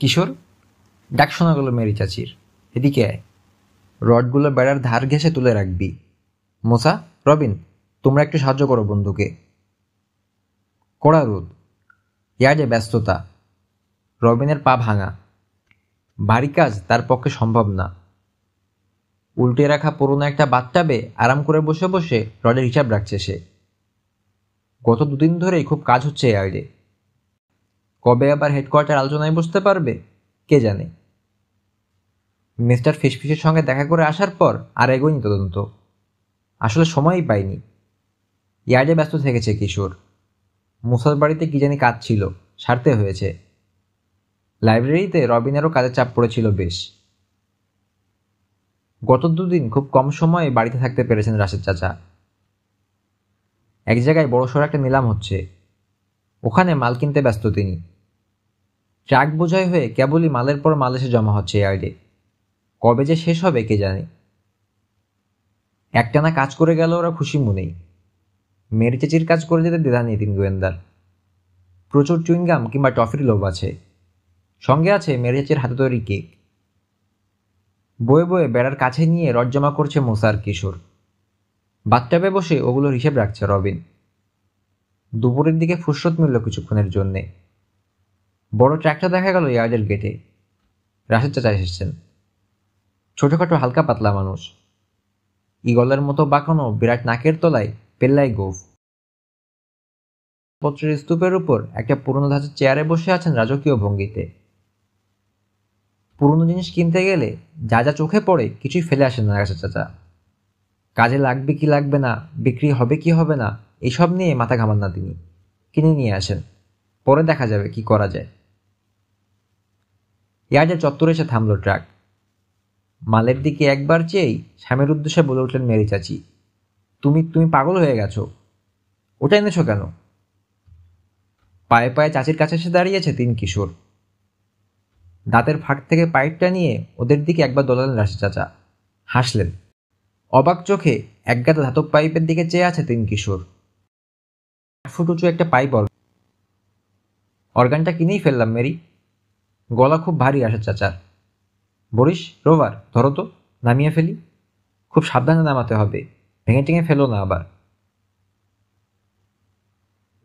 কিশোর ডাক শোনা গেল মেরি চাচির এদিকে আয় রডগুলো বেড়ার ধার ঘেসে তুলে রাখবি মোসা রবিন তোমরা একটু সাহায্য করো বন্ধুকে কড়া রোদ ইয়ার্ডে ব্যস্ততা রবিনের পা ভাঙা বাড়ি কাজ তার পক্ষে সম্ভব না উল্টে রাখা পুরনো একটা বে আরাম করে বসে বসে রডের হিসাব রাখছে সে গত দুদিন ধরেই খুব কাজ হচ্ছে এয়ার্ডে কবে আবার হেডকোয়ার্টার আলোচনায় বসতে পারবে কে জানে মিস্টার ফিসফিসের সঙ্গে দেখা করে আসার পর আর এগোয়নি তদন্ত আসলে সময়ই পাইনি ইয়ার্ডে ব্যস্ত থেকেছে কিশোর মুসার বাড়িতে কী জানি কাজ ছিল সারতে হয়েছে লাইব্রেরিতে রবিনেরও কাজের চাপ পড়েছিল বেশ গত দুদিন খুব কম সময়ে বাড়িতে থাকতে পেরেছেন রাশেদ চাচা এক জায়গায় বড়সড় একটা নিলাম হচ্ছে ওখানে মাল কিনতে ব্যস্ত তিনি ট্রাক বোঝাই হয়ে কেবলই মালের পর মাল এসে জমা হচ্ছে ইয়ার্ডে কবে যে শেষ হবে কে জানে একটানা কাজ করে গেল ওরা খুশি মনেই মেরি চেচির কাজ করে যেতে দ্বিধা নেই তিন গোয়েন্দার প্রচুর চুইংগাম কিংবা টফির লোভ আছে সঙ্গে আছে মেরি চেচির হাতে তৈরি কেক বয়ে বয়ে বেড়ার কাছে নিয়ে রড জমা করছে মোসার কিশোর বাচ্চাবে বসে ওগুলোর হিসেব রাখছে রবিন দুপুরের দিকে ফুরসত মিলল কিছুক্ষণের জন্যে বড় ট্র্যাক্টর দেখা গেল ইয়ার্ডের গেটে রাশেদ চাচা এসেছেন ছোটোখাটো হালকা পাতলা মানুষ ইগলের মতো বাঁকানো বিরাট নাকের তলায় পেল্লাই গোফ পত্রের স্তূপের উপর একটা পুরনো ধাঁচের চেয়ারে বসে আছেন রাজকীয় ভঙ্গিতে পুরনো জিনিস কিনতে গেলে যা যা চোখে পড়ে কিছুই ফেলে আসেন না রাশেদ চাচা কাজে লাগবে কি লাগবে না বিক্রি হবে কি হবে না এসব নিয়ে মাথা ঘামান না তিনি কিনে নিয়ে আসেন পরে দেখা যাবে কি করা যায় ইয়ার্ডের চত্বরে এসে থামল ট্রাক মালের দিকে একবার চেয়েই স্বামীর উদ্দেশ্যে বলে উঠলেন মেরি চাচি তুমি তুমি পাগল হয়ে গেছো ওটা এনেছো কেন পায়ে পায়ে চাচির কাছে এসে দাঁড়িয়েছে তিন কিশোর দাঁতের ফাঁক থেকে পাইপটা নিয়ে ওদের দিকে একবার দোলালেন রাশি চাচা হাসলেন অবাক চোখে একগাদা ধাতব পাইপের দিকে চেয়ে আছে তিন কিশোর ফুট উঁচু একটা পাইপ অর্গানটা কিনেই ফেললাম মেরি গলা খুব ভারী আসে চাচার বরিস রোভার ধরো তো নামিয়ে ফেলি খুব সাবধানে নামাতে হবে ভেঙে টেঙে ফেলো না আবার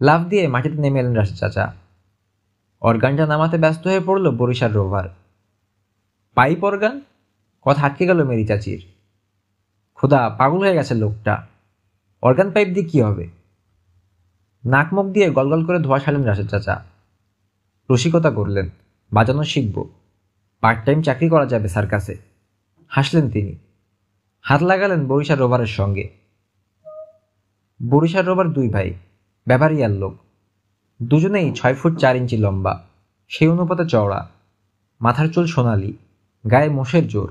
লাভ দিয়ে মাটিতে নেমে এলেন রাশেদ চাচা অর্গানটা নামাতে ব্যস্ত হয়ে পড়ল বরিশার রোভার পাইপ অর্গান কথা আটকে গেল মেরি চাচির খোদা পাগল হয়ে গেছে লোকটা অর্গান পাইপ দিয়ে কী হবে নাক মুখ দিয়ে গলগল করে ধোয়া সালেন রাশের চাচা রসিকতা করলেন বাজানো শিখব পার্ট টাইম চাকরি করা যাবে সার্কাসে হাসলেন তিনি হাত লাগালেন বরিশাল রোবারের সঙ্গে বরিশাল রোবার দুই ভাই ব্যবহারিয়ার লোক দুজনেই ছয় ফুট চার ইঞ্চি লম্বা সেই অনুপাতে চওড়া মাথার চুল সোনালি গায়ে মোষের জোর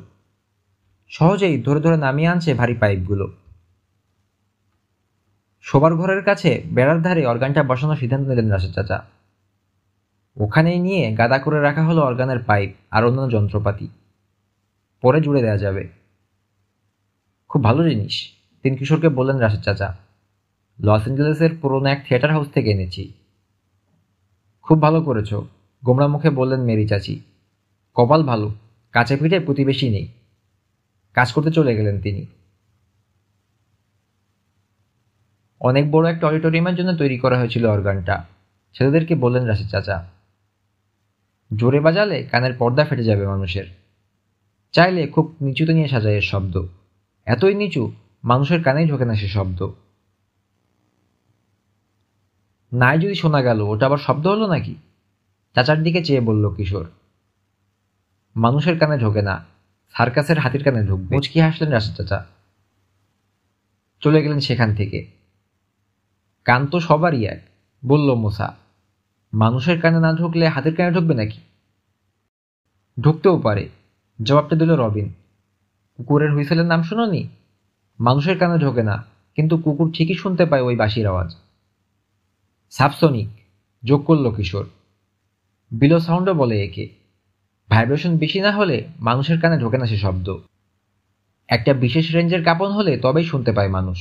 সহজেই ধরে ধরে নামিয়ে আনছে ভারী পাইপগুলো শোবার ঘরের কাছে বেড়ার ধারে অর্গানটা বসানোর সিদ্ধান্ত নিলেন রাশেদ চাচা ওখানেই নিয়ে গাদা করে রাখা হলো অর্গানের পাইপ আর অন্যান্য যন্ত্রপাতি পরে জুড়ে দেওয়া যাবে খুব ভালো জিনিস তিন কিশোরকে বললেন রাশেদ চাচা লস অ্যাঞ্জেলেসের পুরনো এক থিয়েটার হাউস থেকে এনেছি খুব ভালো করেছো গোমরা মুখে বললেন মেরি চাচি কপাল ভালো কাছে ফিটে প্রতিবেশী নেই কাজ করতে চলে গেলেন তিনি অনেক বড় একটা অডিটোরিয়ামের জন্য তৈরি করা হয়েছিল অর্গানটা ছেলেদেরকে বললেন রাশেদ চাচা জোরে বাজালে কানের পর্দা ফেটে যাবে মানুষের চাইলে খুব নিচুতে নিয়ে সাজায় এর শব্দ এতই নিচু মানুষের কানেই ঢোকে না সে শব্দ নাই যদি শোনা গেল ওটা আবার শব্দ হলো নাকি চাচার দিকে চেয়ে বলল কিশোর মানুষের কানে ঢোকে না সার্কাসের হাতির কানে ঢুক মুচকি হাসলেন রাশি চাচা চলে গেলেন সেখান থেকে কান তো সবারই এক বলল মোসা মানুষের কানে না ঢুকলে হাতির কানে ঢুকবে নাকি ঢুকতেও পারে জবাবটা দিল রবিন কুকুরের হুইসেলের নাম শুনোনি মানুষের কানে ঢোকে না কিন্তু কুকুর ঠিকই শুনতে পায় ওই বাঁশির আওয়াজ সাবসনিক যোগ করল কিশোর বিলো সাউন্ডও বলে একে ভাইব্রেশন বেশি না হলে মানুষের কানে ঢোকে না সে শব্দ একটা বিশেষ রেঞ্জের কাপন হলে তবেই শুনতে পায় মানুষ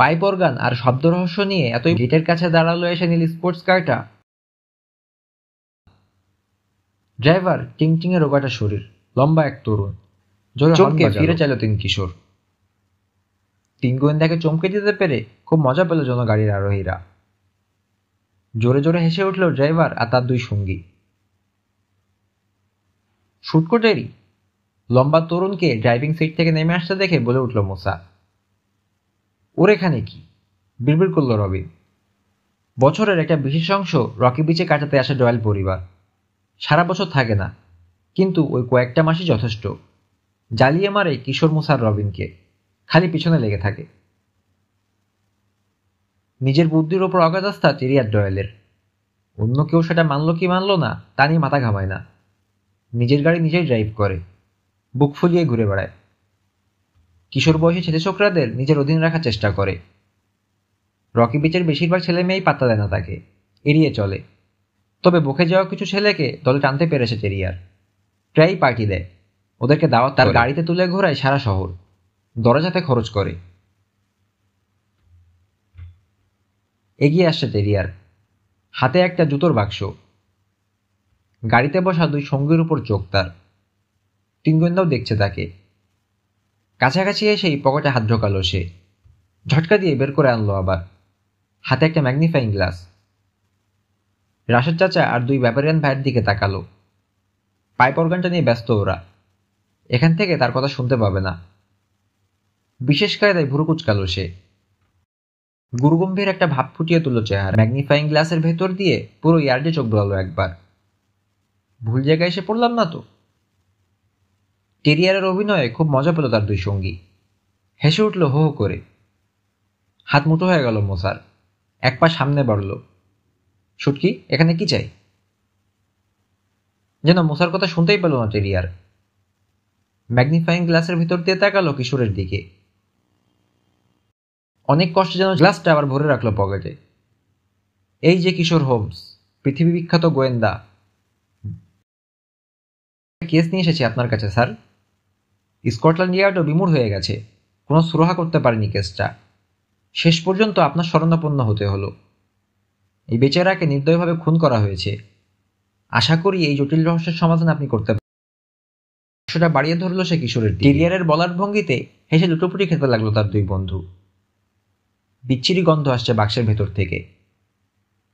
পাইপ অর্গান আর শব্দ রহস্য নিয়ে এতই গেটের কাছে দাঁড়ালো এসে নীল স্পোর্টস কারটা ড্রাইভার টিংটিংয়ে রোগাটা শরীর লম্বা এক তরুণ চমকে ফিরে চাইল তিন কিশোর তিন গোয়েন্দাকে চমকে দিতে পেরে খুব মজা পেল জন গাড়ির আরোহীরা জোরে জোরে হেসে উঠল ড্রাইভার আর তার দুই সঙ্গী শুটকোটেরই লম্বা তরুণকে ড্রাইভিং সিট থেকে নেমে আসতে দেখে বলে উঠল মোসা ওর এখানে কি বিড়বিড় করল রবিন বছরের একটা বিশেষ অংশ রকি বিচে কাটাতে আসে ডয়েল পরিবার সারা বছর থাকে না কিন্তু ওই কয়েকটা মাসই যথেষ্ট জ্বালিয়ে মারে কিশোর মুসার রবিনকে খালি পিছনে লেগে থাকে নিজের বুদ্ধির ওপর অগাধ টেরিয়ার চেরিয়ার ডয়েলের অন্য কেউ সেটা মানলো কি মানলো না তা নিয়ে মাথা ঘামায় না নিজের গাড়ি নিজেই ড্রাইভ করে বুক ফুলিয়ে ঘুরে বেড়ায় কিশোর বয়সী ছেলে ছোকরাদের নিজের অধীন রাখার চেষ্টা করে রকি বিচের বেশিরভাগ ছেলে মেয়েই পাত্তা দেয় না তাকে এড়িয়ে চলে তবে বকে যাওয়া কিছু ছেলেকে দলে টানতে পেরেছে চেরিয়ার প্রায়ই পার্টি দেয় ওদেরকে দাওয়াত তার গাড়িতে তুলে ঘোরায় সারা শহর দরজাতে খরচ করে এগিয়ে আসছে টেরিয়ার হাতে একটা জুতোর বাক্স গাড়িতে বসা দুই সঙ্গীর উপর চোখ তার তিনগোয়েন্দাও দেখছে তাকে কাছাকাছি এসেই পকেটে হাত ঢোকালো সে ঝটকা দিয়ে বের করে আনলো আবার হাতে একটা ম্যাগনিফাইং গ্লাস রাশের চাচা আর দুই ব্যাপারিয়ান ভাইয়ের দিকে তাকালো পাইপ অর্গানটা নিয়ে ব্যস্ত ওরা এখান থেকে তার কথা শুনতে পাবে না বিশেষ কায়দায় ভুরু কুচকালো সে গুরুগম্ভীর একটা ভাব ফুটিয়ে তুলল চেহারা ম্যাগনিফাইং গ্লাসের ভেতর দিয়ে পুরো ইয়ার্ডে চোখ বলালো একবার ভুল জায়গায় এসে পড়লাম না তো টেরিয়ারের অভিনয়ে খুব মজা পেল তার দুই সঙ্গী হেসে উঠল হো হো করে হাত মুঠো হয়ে গেল মোসার এক পা সামনে বাড়লো শুটকি এখানে কি চাই যেন মশার কথা শুনতেই পেল না টেরিয়ার ম্যাগনিফাইং গ্লাসের ভিতর দিয়ে তাকালো কিশোরের দিকে অনেক কষ্টে যেন গ্লাসটা আবার ভরে রাখলো পকেটে এই যে কিশোর হোমস পৃথিবী বিখ্যাত গোয়েন্দা কেস নিয়ে এসেছি আপনার কাছে স্যার স্কটল্যান্ড ইয়ার্ডও বিমূর হয়ে গেছে কোনো সুরাহা করতে পারেনি কেসটা শেষ পর্যন্ত আপনার শরণাপন্ন হতে হলো এই বেচারাকে নির্দয়ভাবে খুন করা হয়েছে আশা করি এই জটিল রহস্যের সমাধান আপনি করতে পারেন সেটা বাড়িয়ে ধরলো সে কিশোরের টেরিয়ারের বলার ভঙ্গিতে হেসে লুটোপুটি খেতে লাগলো তার দুই বন্ধু বিচ্ছিরি গন্ধ আসছে বাক্সের ভেতর থেকে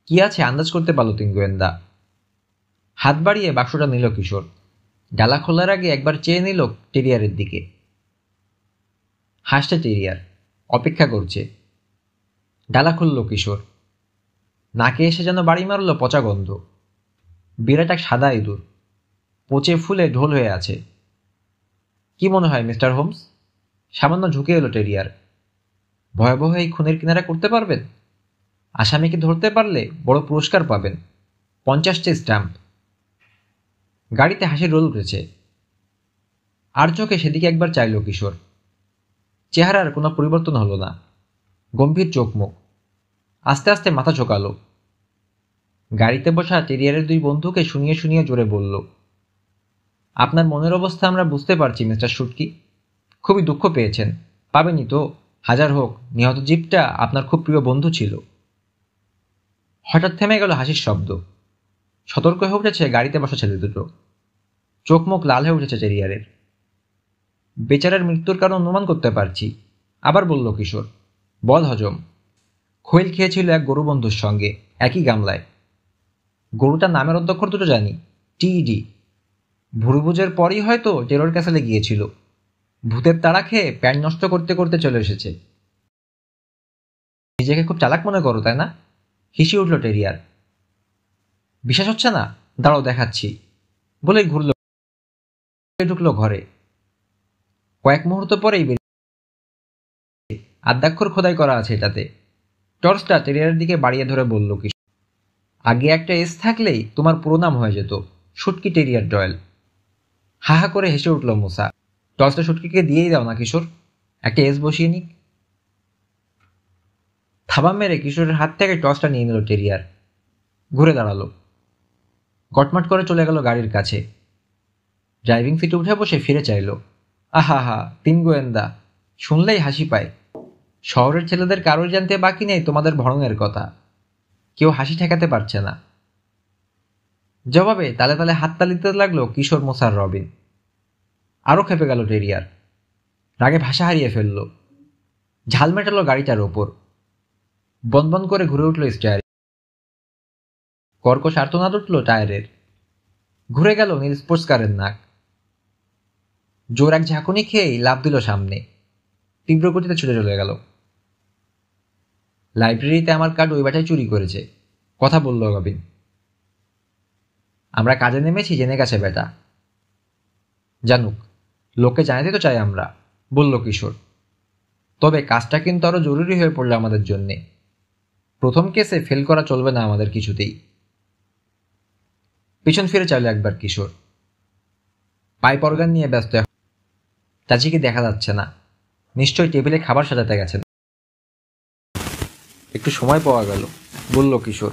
কি আছে আন্দাজ করতে পারলো তিন গোয়েন্দা হাত বাড়িয়ে বাক্সটা নিল কিশোর ডালা খোলার আগে একবার চেয়ে নিল টেরিয়ারের দিকে হাসছে টেরিয়ার অপেক্ষা করছে ডালা খুলল কিশোর নাকে এসে যেন বাড়ি মারল পচা গন্ধ বিরাট এক সাদা ইঁদুর পচে ফুলে ঢোল হয়ে আছে কি মনে হয় মিস্টার হোমস সামান্য ঝুঁকে এলো টেরিয়ার ভয়াবহ এই খুনের কিনারা করতে পারবেন আসামিকে ধরতে পারলে বড় পুরস্কার পাবেন পঞ্চাশটি স্ট্যাম্প গাড়িতে হাসির রোল উঠেছে আর চোখে সেদিকে একবার চাইল কিশোর চেহারার কোনো পরিবর্তন হলো না গম্ভীর চোখ মুখ আস্তে আস্তে মাথা চোকালো গাড়িতে বসা টেরিয়ারের দুই বন্ধুকে শুনিয়ে শুনিয়ে জোরে বলল আপনার মনের অবস্থা আমরা বুঝতে পারছি মিস্টার শুটকি খুবই দুঃখ পেয়েছেন পাবেনি তো হাজার হোক নিহত জীবটা আপনার খুব প্রিয় বন্ধু ছিল হঠাৎ থেমে গেল হাসির শব্দ সতর্ক হয়ে উঠেছে গাড়িতে বসা ছেলে দুটো চোখ মুখ লাল হয়ে উঠেছে চেরিয়ারের বেচারার মৃত্যুর কারণ অনুমান করতে পারছি আবার বলল কিশোর বল হজম খৈল খেয়েছিল এক গরু বন্ধুর সঙ্গে একই গামলায় গরুটার নামের অধ্যক্ষর দুটো জানি টিইডি ভুরুভুজের পরই হয়তো টেরর ক্যাসেলে গিয়েছিল ভূতের তাড়া খেয়ে প্যান্ট নষ্ট করতে করতে চলে এসেছে নিজেকে খুব চালাক মনে করো তাই না হিসি উঠল টেরিয়ার বিশ্বাস হচ্ছে না দাঁড়ো দেখাচ্ছি বলে ঘুরল ঢুকলো ঘরে কয়েক মুহূর্ত পরেই বেরিয়ে আদ্যাক্ষর খোদাই করা আছে এটাতে টর্চটা টেরিয়ারের দিকে বাড়িয়ে ধরে বলল কি আগে একটা এস থাকলেই তোমার পুরো নাম হয়ে যেত সুটকি টেরিয়ার ডয়েল হা হা করে হেসে উঠল মোসা টর্চটা সুটকিকে দিয়েই দাও না কিশোর একটা এস বসিয়ে নিক থাবা মেরে কিশোরের হাত থেকে টর্চটা নিয়ে নিল টেরিয়ার ঘুরে দাঁড়ালো গটমাট করে চলে গেল গাড়ির কাছে ড্রাইভিং সিটে উঠে বসে ফিরে চাইল আহা হা তিন গোয়েন্দা শুনলেই হাসি পায় শহরের ছেলেদের কারোই জানতে বাকি নেই তোমাদের ভরঙের কথা কেউ হাসি ঠেকাতে পারছে না জবাবে তালে তালে হাততালিতে লাগলো কিশোর মোসার রবিন আরও খেপে গেল টেরিয়ার রাগে ভাষা হারিয়ে ফেলল ঝাল মেটালো গাড়িটার ওপর বনবন করে ঘুরে উঠল স্টায়ার কর্কশ আর্তনাদ উঠল টায়ারের ঘুরে গেল নীল স্পোর্টসকারের নাক জোর এক ঝাঁকুনি খেয়েই লাভ দিল সামনে তীব্র গতিতে ছুটে চলে গেল লাইব্রেরিতে আমার কার্ড ওই বাটায় চুরি করেছে কথা বলল রবিন আমরা কাজে নেমেছি জেনে গেছে বেটা জানুক লোকে জানাতে তো চাই আমরা বলল কিশোর তবে কাজটা কিন্তু আরও জরুরি হয়ে পড়লো আমাদের জন্যে প্রথম কেসে ফেল করা চলবে না আমাদের কিছুতেই পিছন ফিরে চাইল একবার কিশোর পাইপ অর্গান নিয়ে ব্যস্ত চাচিকে দেখা যাচ্ছে না নিশ্চয়ই টেবিলে খাবার সাজাতে গেছেন একটু সময় পাওয়া গেল বলল কিশোর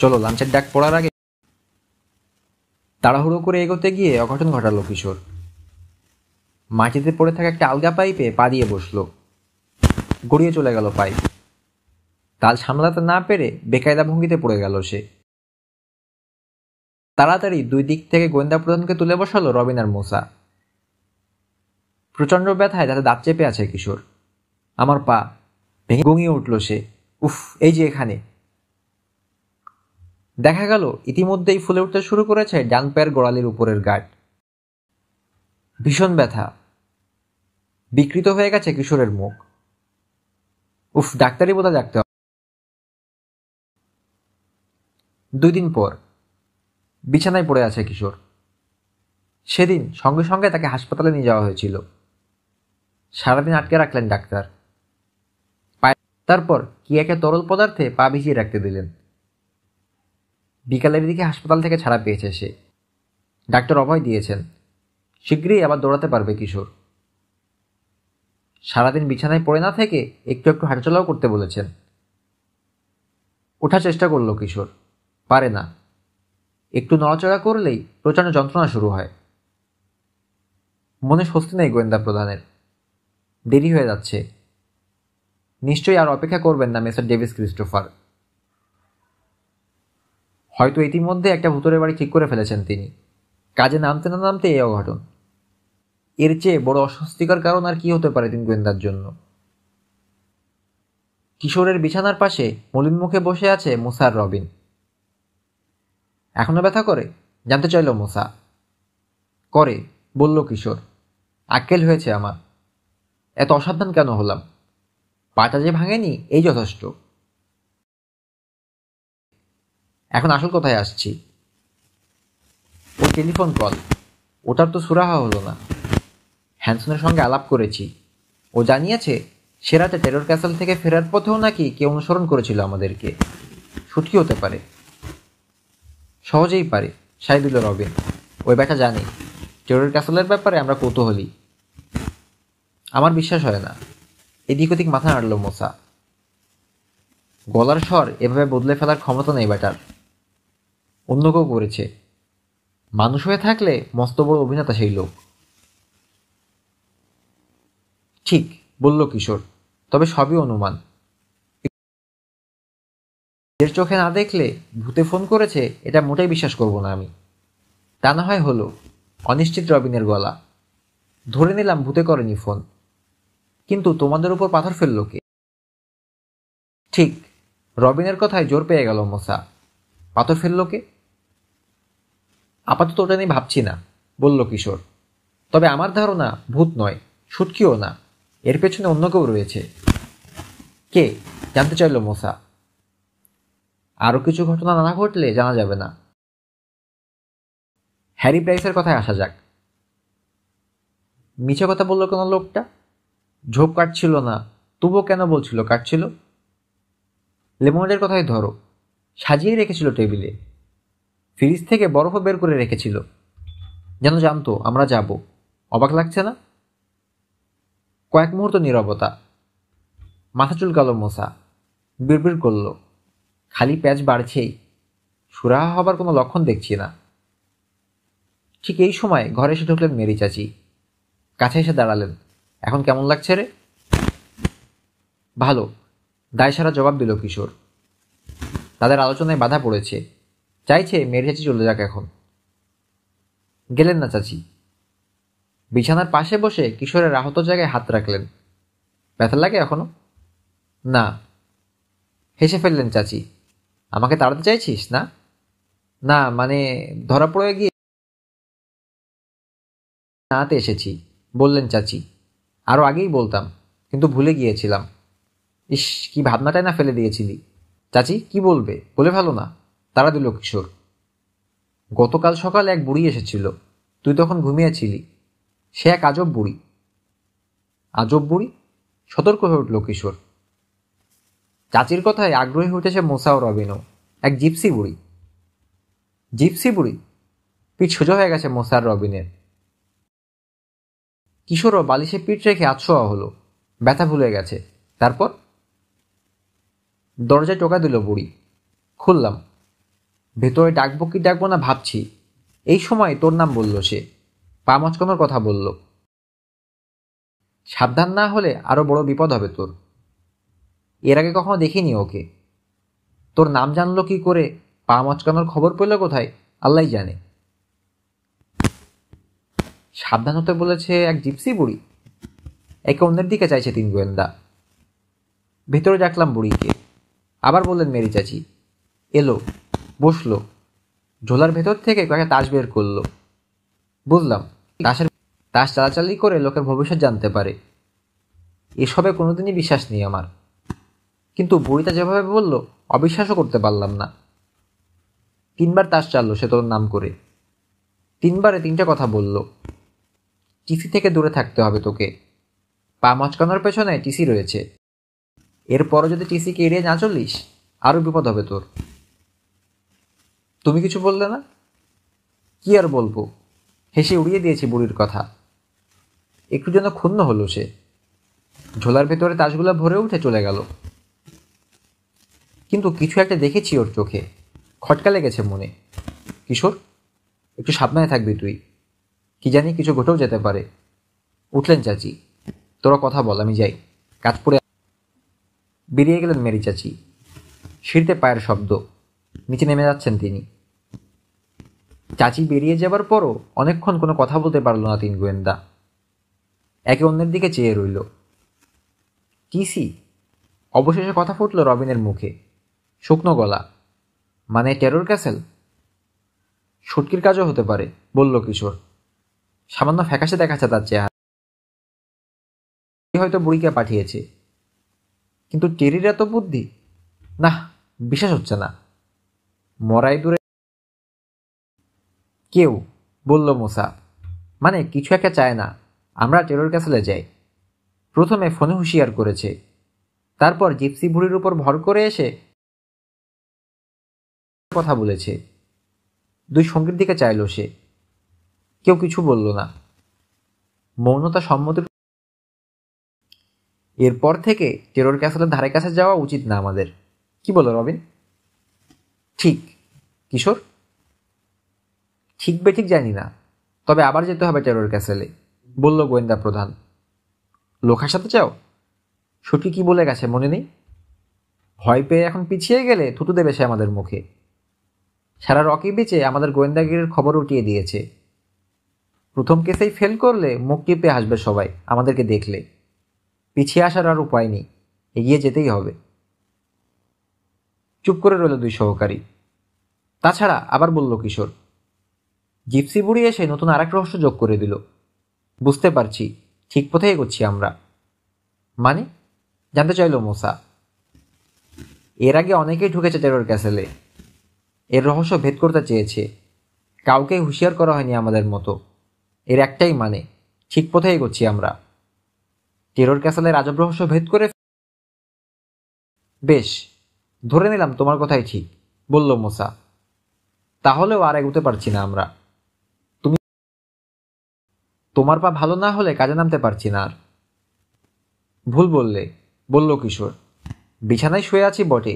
চলো লাঞ্চের ডাক পড়ার আগে তাড়াহুড়ো করে এগোতে গিয়ে অঘটন ঘটালো কিশোর মাটিতে পড়ে থাকা একটা আলগা পাইপে পা দিয়ে বসলো গড়িয়ে চলে গেল পাইপ তাল সামলাতে না পেরে বেকায়দা ভঙ্গিতে পড়ে গেল সে তাড়াতাড়ি দুই দিক থেকে গোয়েন্দা প্রধানকে তুলে বসালো রবিন আর মোসা প্রচণ্ড ব্যথায় তাতে দাঁত চেপে আছে কিশোর আমার পা ভেঙে গঙিয়ে উঠল সে উফ এই যে এখানে দেখা গেল ইতিমধ্যেই ফুলে উঠতে শুরু করেছে ডান পায়ের গোড়ালির উপরের গার্ড ভীষণ ব্যথা বিকৃত হয়ে গেছে কিশোরের মুখ উফ ডাক্তারি বোধহয় ডাকতে হবে দুই দিন পর বিছানায় পড়ে আছে কিশোর সেদিন সঙ্গে সঙ্গে তাকে হাসপাতালে নিয়ে যাওয়া হয়েছিল সারাদিন আটকে রাখলেন ডাক্তার তারপর একে তরল পদার্থে পা ভিজিয়ে রাখতে দিলেন বিকালের দিকে হাসপাতাল থেকে ছাড়া পেয়েছে সে ডাক্তার অভয় দিয়েছেন শীঘ্রই আবার দৌড়াতে পারবে কিশোর সারাদিন বিছানায় পড়ে না থেকে একটু একটু হাঁটাচলাও করতে বলেছেন ওঠার চেষ্টা করলো কিশোর পারে না একটু নড়াচড়া করলেই প্রচণ্ড যন্ত্রণা শুরু হয় মনে স্বস্তি নেই গোয়েন্দা প্রধানের দেরি হয়ে যাচ্ছে নিশ্চয়ই আর অপেক্ষা করবেন না মিস্টার ডেভিস ক্রিস্টোফার হয়তো ইতিমধ্যে একটা ভূতরের বাড়ি ঠিক করে ফেলেছেন তিনি কাজে নামতে না নামতে এই অঘটন এর চেয়ে বড় অস্বস্তিকর কারণ আর কি হতে পারে তিন গোয়েন্দার জন্য কিশোরের বিছানার পাশে মলিন মুখে বসে আছে মুসার রবিন এখনো ব্যথা করে জানতে চাইল মুসা করে বলল কিশোর আক্কেল হয়েছে আমার এত অসাবধান কেন হলাম পাটা যে ভাঙেনি এই যথেষ্ট এখন আসল কথায় আসছি ও টেলিফোন কল ওটার তো সুরাহা হলো না হ্যানসনের সঙ্গে আলাপ করেছি ও জানিয়েছে সে রাতে টেরর ক্যাসেল থেকে ফেরার পথেও নাকি কে অনুসরণ করেছিল আমাদেরকে ছুটকি হতে পারে সহজেই পারে সাইদুল রবে ওই ব্যাটা জানে টেরর ক্যাসেলের ব্যাপারে আমরা কৌতূহলী আমার বিশ্বাস হয় না এদিক ওদিক মাথা নাড়ল মোসা গলার স্বর এভাবে বদলে ফেলার ক্ষমতা নেই বেটার অন্য কেউ করেছে মানুষ হয়ে থাকলে মস্ত বড় অভিনেতা সেই লোক ঠিক বলল কিশোর তবে সবই অনুমান এর চোখে না দেখলে ভূতে ফোন করেছে এটা মোটেই বিশ্বাস করব না আমি তা না হয় হলো অনিশ্চিত রবিনের গলা ধরে নিলাম ভূতে করেনি ফোন কিন্তু তোমাদের উপর পাথর ফেলল কে ঠিক রবিনের কথায় জোর পেয়ে গেল মোসা পাথর ফেলল কে আপাতত ওটা নিয়ে ভাবছি না বলল কিশোর তবে আমার ধারণা ভূত নয় সুটকিও না এর পেছনে অন্য কেউ রয়েছে কে জানতে চাইল মোসা আরও কিছু ঘটনা না ঘটলে জানা যাবে না হ্যারি প্রাইসের কথায় আসা যাক মিছে কথা বলল কোনো লোকটা ঝোপ কাটছিল না তবুও কেন বলছিল কাটছিল লেমনেডের কথাই ধরো সাজিয়ে রেখেছিল টেবিলে ফ্রিজ থেকে বরফও বের করে রেখেছিল যেন জানতো আমরা যাব অবাক লাগছে না কয়েক মুহূর্ত নিরবতা মাথা চুলকালো মশা বিড়বিড় করল খালি প্যাচ বাড়ছেই সুরাহা হবার কোনো লক্ষণ দেখছি না ঠিক এই সময় ঘরে এসে ঢুকলেন মেরি চাচি কাছে এসে দাঁড়ালেন এখন কেমন লাগছে রে ভালো দায়সারা জবাব দিল কিশোর তাদের আলোচনায় বাধা পড়েছে চাইছে মেয়ের চাচি চলে যাক এখন গেলেন না চাচি বিছানার পাশে বসে কিশোরের আহত জায়গায় হাত রাখলেন ব্যথা লাগে এখনো না হেসে ফেললেন চাচি আমাকে তাড়াতে চাইছিস না না মানে ধরা পড়ে গিয়ে নাতে এসেছি বললেন চাচি আরও আগেই বলতাম কিন্তু ভুলে গিয়েছিলাম ইস কি ভাবনাটাই না ফেলে দিয়েছিলি চাচি কি বলবে বলে ভালো না তারা দিল কিশোর গতকাল সকাল এক বুড়ি এসেছিল তুই তখন ঘুমিয়েছিলি সে এক আজব বুড়ি আজব বুড়ি সতর্ক হয়ে উঠল কিশোর চাচির কথায় আগ্রহী উঠেছে মোসাও রবিনও এক জিপসি বুড়ি জিপসি বুড়ি পিঠ সোজা হয়ে গেছে মোসার রবিনের কিশোরও বালিশে পিঠ রেখে আছোয়া হলো ব্যথা ভুলে গেছে তারপর দরজায় টোকা দিল বুড়ি খুললাম ভেতরে ডাকবো কি ডাকবো না ভাবছি এই সময় তোর নাম বলল সে পা মচকানোর কথা বলল সাবধান না হলে আরও বড় বিপদ হবে তোর এর আগে কখনো দেখিনি ওকে তোর নাম জানলো কি করে পা মচকানোর খবর পেল কোথায় আল্লাহ জানে সাবধান হতে বলেছে এক জিপসি বুড়ি একে অন্যের দিকে চাইছে তিন গোয়েন্দা ভেতরে ডাকলাম বুড়িকে আবার বললেন মেরি চাচি এলো বসলো ঝোলার ভেতর থেকে কয়েকটা তাস বের করলো বুঝলাম তাসের তাস চালাচালি করে লোকের ভবিষ্যৎ জানতে পারে এসবে কোনোদিনই বিশ্বাস নেই আমার কিন্তু বুড়িটা যেভাবে বলল অবিশ্বাসও করতে পারলাম না তিনবার তাস চাললো সে তোর নাম করে তিনবারে তিনটা কথা বললো টিসি থেকে দূরে থাকতে হবে তোকে পা মচকানোর পেছনে টিসি রয়েছে এরপরও যদি টিসিকে এড়িয়ে না চলিস আরও বিপদ হবে তোর তুমি কিছু বললে না কি আর বলবো হেসে উড়িয়ে দিয়েছি বুড়ির কথা একটু যেন ক্ষুণ্ণ হলো সে ঝোলার ভেতরে তাসগুলো ভরে উঠে চলে গেল কিন্তু কিছু একটা দেখেছি ওর চোখে খটকা লেগেছে মনে কিশোর একটু সাবধানে থাকবি তুই কি জানি কিছু ঘটেও যেতে পারে উঠলেন চাচি তোরা কথা বল আমি যাই কাজ পড়ে বেরিয়ে গেলেন মেরি চাচি সিঁড়িতে পায়ের শব্দ নিচে নেমে যাচ্ছেন তিনি চাচি বেরিয়ে যাবার পরও অনেকক্ষণ কোনো কথা বলতে পারল না তিন গোয়েন্দা একে অন্যের দিকে চেয়ে রইল টিসি অবশেষে কথা ফুটল রবিনের মুখে শুকনো গলা মানে টেরোর ক্যাসেল সুটকির কাজও হতে পারে বলল কিশোর সামান্য ফ্যাকাশে দেখাচ্ছে তার চেহারা হয়তো বুড়িকে পাঠিয়েছে কিন্তু টেরির এত বুদ্ধি না বিশ্বাস হচ্ছে না মরাই দূরে কেউ বলল মোসা মানে কিছু একটা চায় না আমরা টেরোর ক্যাসেলে যাই প্রথমে ফোনে হুঁশিয়ার করেছে তারপর জিপসি বুড়ির উপর ভর করে এসে কথা বলেছে দুই সঙ্গীর দিকে চাইল সে কেউ কিছু বলল না মৌনতা সম্মতি এরপর থেকে টেরোর ক্যাসেলের ধারে কাছে যাওয়া উচিত না আমাদের কি বলো রবিন ঠিক কিশোর ঠিক বেঠিক জানি না তবে আবার যেতে হবে টেরোর ক্যাসেলে বলল গোয়েন্দা প্রধান লোখার সাথে চাও সটি কি বলে গেছে মনে নেই ভয় পেয়ে এখন পিছিয়ে গেলে থুতু দেবে সে আমাদের মুখে সারা রকি বেঁচে আমাদের গোয়েন্দাগিরির খবর উঠিয়ে দিয়েছে প্রথম কেসেই ফেল করলে মুখ কেঁপে আসবে সবাই আমাদেরকে দেখলে পিছিয়ে আসার আর উপায় নেই এগিয়ে যেতেই হবে চুপ করে রইল দুই সহকারী তাছাড়া আবার বলল কিশোর জিপসি বুড়ি এসে নতুন আরেক রহস্য যোগ করে দিল বুঝতে পারছি ঠিক পথে এগোচ্ছি আমরা মানে জানতে চাইল মোসা এর আগে অনেকেই ঢুকেছে টেরোর ক্যাসেলে এর রহস্য ভেদ করতে চেয়েছে কাউকে হুঁশিয়ার করা হয়নি আমাদের মতো এর একটাই মানে ঠিক পথে এগোচ্ছি আমরা টেরোর ক্যাসেলে আজব রহস্য ভেদ করে বেশ ধরে নিলাম তোমার কথাই ঠিক বলল মোসা তাহলেও আর এগোতে পারছি না আমরা তুমি তোমার পা ভালো না হলে কাজে নামতে পারছি না আর ভুল বললে বলল কিশোর বিছানায় শুয়ে আছি বটে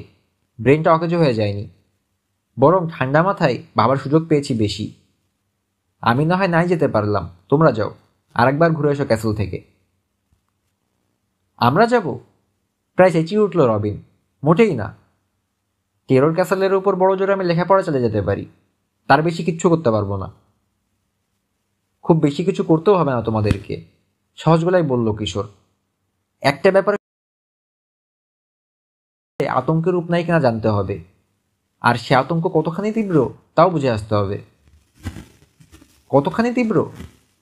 ব্রেনটা অকেজ হয়ে যায়নি বরং ঠান্ডা মাথায় ভাবার সুযোগ পেয়েছি বেশি আমি না হয় নাই যেতে পারলাম তোমরা যাও আরেকবার ঘুরে এসো ক্যাসেল থেকে আমরা যাব প্রায় চেঁচিয়ে উঠল রবিন মোটেই না কেরল ক্যাসেলের উপর বড় জোরে আমি লেখাপড়া চালিয়ে যেতে পারি তার বেশি কিচ্ছু করতে পারবো না খুব বেশি কিছু করতেও হবে না তোমাদেরকে সহজ গলায় বলল কিশোর একটা ব্যাপারে আতঙ্কের রূপ নাই কিনা জানতে হবে আর সে আতঙ্ক কতখানি তীব্র তাও বুঝে আসতে হবে কতখানি তীব্র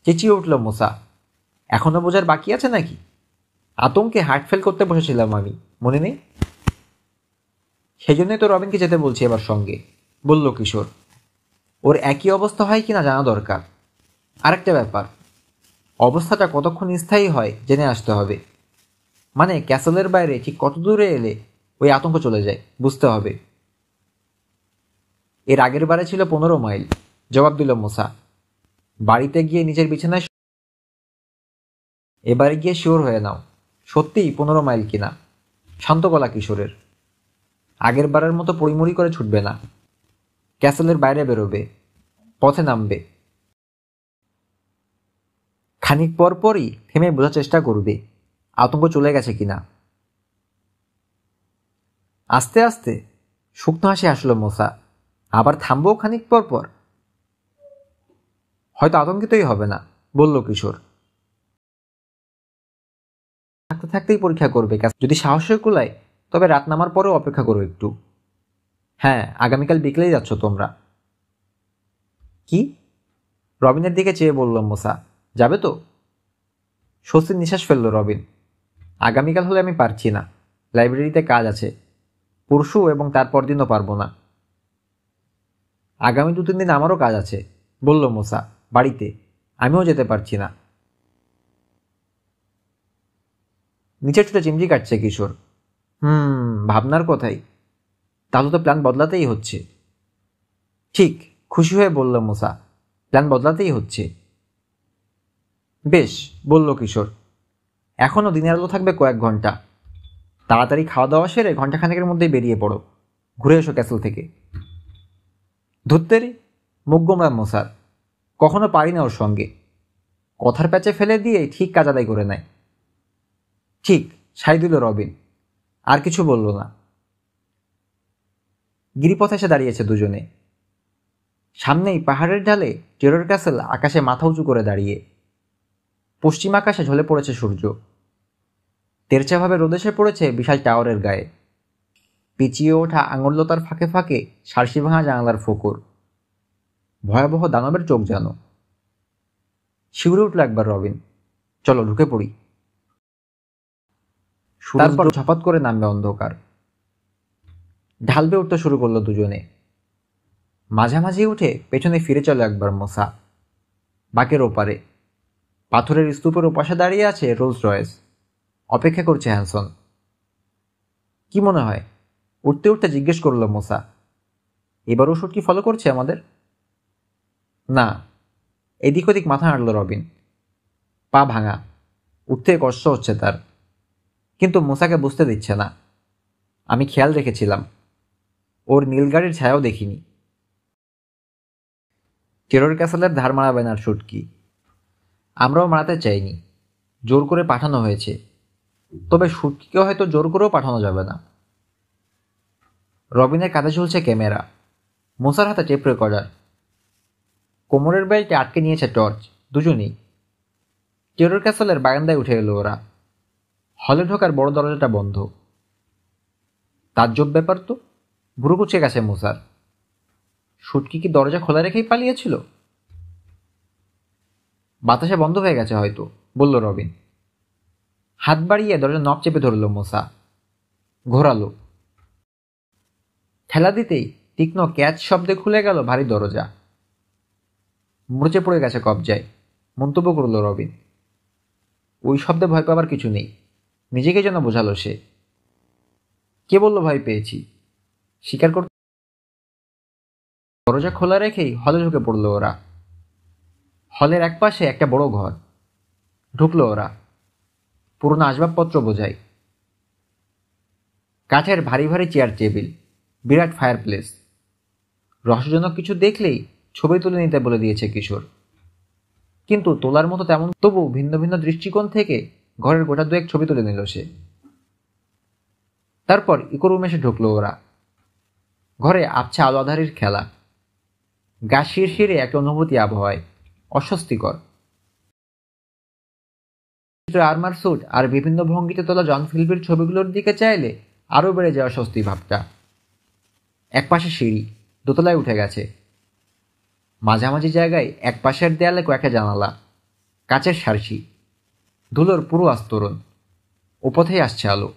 চেঁচিয়ে উঠল মোসা এখনও বোঝার বাকি আছে নাকি আতঙ্কে হার্ট ফেল করতে বসেছিলাম আমি মনে নেই সেজন্যই তো রবিনকে যেতে বলছি এবার সঙ্গে বলল কিশোর ওর একই অবস্থা হয় কিনা জানা দরকার আরেকটা ব্যাপার অবস্থাটা কতক্ষণ স্থায়ী হয় জেনে আসতে হবে মানে ক্যাসেলের বাইরে ঠিক কত দূরে এলে ওই আতঙ্ক চলে যায় বুঝতে হবে এর আগের বারে ছিল পনেরো মাইল জবাব দিল মোসা বাড়িতে গিয়ে নিজের বিছানায় এবারে গিয়ে শিওর হয়ে নাও সত্যিই পনেরো মাইল কিনা শান্ত গলা কিশোরের আগের বারের মতো পরিমরি করে ছুটবে না ক্যাসেলের বাইরে বেরোবে পথে নামবে খানিক পর পরই থেমে বোঝার চেষ্টা করবে আতঙ্ক চলে গেছে কিনা আস্তে আস্তে শুকনো হাসি আসলো মশা আবার থামবো খানিক পর পর হয়তো আতঙ্কিতই হবে না বলল কিশোর থাকতে থাকতেই পরীক্ষা করবে যদি সাহসের কুলায় তবে রাত নামার পরেও অপেক্ষা করো একটু হ্যাঁ আগামীকাল বিকেলেই যাচ্ছ তোমরা কি রবিনের দিকে চেয়ে বলল মোসা যাবে তো স্বস্তির নিঃশ্বাস ফেলল রবিন আগামীকাল হলে আমি পারছি না লাইব্রেরিতে কাজ আছে পরশু এবং তারপর দিনও পারবো না আগামী দু তিন দিন আমারও কাজ আছে বলল মোসা বাড়িতে আমিও যেতে পারছি না নিচে ছুটে চিমটি কাটছে কিশোর হুম ভাবনার কথাই তাহলে তো প্ল্যান বদলাতেই হচ্ছে ঠিক খুশি হয়ে বলল মোসা প্ল্যান বদলাতেই হচ্ছে বেশ বলল কিশোর এখনও দিনের আলো থাকবে কয়েক ঘন্টা তাড়াতাড়ি খাওয়া দাওয়া সেরে ঘন্টাখানেকের মধ্যেই বেরিয়ে পড়ো ঘুরে এসো ক্যাসেল থেকে ধরতে রে গোমরা মশার কখনো পারি না ওর সঙ্গে কথার প্যাচে ফেলে দিয়ে ঠিক কাজ আদায় করে নেয় ঠিক সাই দিল রবিন আর কিছু বলল না গিরিপথে এসে দাঁড়িয়েছে দুজনে সামনেই পাহাড়ের ঢালে টেরর ক্যাসেল আকাশে মাথা উঁচু করে দাঁড়িয়ে পশ্চিম আকাশে ঝলে পড়েছে সূর্য তেরচাভাবে রোদেশে পড়েছে বিশাল টাওয়ারের গায়ে পিচিয়ে ওঠা আঙুলতার ফাঁকে ফাঁকে সারসি ভাঙা জানালার ফুকুর ভয়াবহ দানবের চোখ যেন শিউরে উঠল একবার রবিন চলো ঢুকে পড়ি তারপর ছাপাত করে নামবে অন্ধকার ঢালবে উঠতে শুরু করলো দুজনে মাঝামাঝি উঠে পেছনে ফিরে চলো একবার মোসা বাকের ওপারে পাথরের স্তূপের ওপাশে দাঁড়িয়ে আছে রোলস রয়েস অপেক্ষা করছে হ্যানসন কি মনে হয় উঠতে উঠতে জিজ্ঞেস করলো মোসা এবার ওষুধ কি ফলো করছে আমাদের না এদিক ওদিক মাথা নাড়ল রবিন পা ভাঙা উঠতে কষ্ট হচ্ছে তার কিন্তু মুসাকে বুঝতে দিচ্ছে না আমি খেয়াল রেখেছিলাম ওর নীলগাড়ির ছায়াও দেখিনি টেরর ক্যাসেলের ধার মারাবে না শুটকি আমরাও মারাতে চাইনি জোর করে পাঠানো হয়েছে তবে শুটকিকে হয়তো জোর করেও পাঠানো যাবে না রবিনের কাঁধে ঝুলছে ক্যামেরা মোসার হাতে টেপ রেকর্ডার কোমরের বেল্টে আটকে নিয়েছে টর্চ দুজনেই টেরোর ক্যাসলের বাগান্দায় উঠে এলো ওরা হলে ঢোকার বড় দরজাটা বন্ধ তার জব ব্যাপার তো বুড়ো কুচে গেছে মুসার সুটকি কি দরজা খোলা রেখেই পালিয়েছিল বাতাসে বন্ধ হয়ে গেছে হয়তো বলল রবিন হাত বাড়িয়ে দরজা নখ চেপে ধরল মোসা ঘোরালো ঠেলা দিতেই তীক্ষ্ণ ক্যাচ শব্দে খুলে গেল ভারী দরজা মরচে পড়ে গেছে কবজায় মন্তব্য করল রবিন ওই শব্দে ভয় পাবার কিছু নেই নিজেকে যেন বোঝালো সে কে বলল ভয় পেয়েছি স্বীকার করতে দরজা খোলা রেখেই হলে ঢুকে পড়ল ওরা হলের এক পাশে একটা বড় ঘর ঢুকলো ওরা পুরনো আসবাবপত্র বোঝাই কাঠের ভারী ভারী চেয়ার টেবিল বিরাট ফায়ারপ্লেস রহস্যজনক কিছু দেখলেই ছবি তুলে নিতে বলে দিয়েছে কিশোর কিন্তু তোলার মতো তেমন তবু ভিন্ন ভিন্ন দৃষ্টিকোণ থেকে ঘরের গোটা দুয়েক ছবি তুলে নিল সে তারপর ইকো এসে ঢুকলো ওরা ঘরে আবছা আলো খেলা গা শিরশিরে একটা অনুভূতি আবহাওয়ায় অস্বস্তিকর আর্মার স্যুট আর বিভিন্ন ভঙ্গিতে তোলা জন ফিল্পির ছবিগুলোর দিকে চাইলে আরও বেড়ে যাওয়া স্বস্তি ভাবটা একপাশে সিঁড়ি দোতলায় উঠে গেছে মাঝামাঝি জায়গায় এক পাশের দেয়ালে কয়েকটা জানালা কাচের সারসি ধুলোর পুরো আস্তরণ ওপথেই আসছে আলো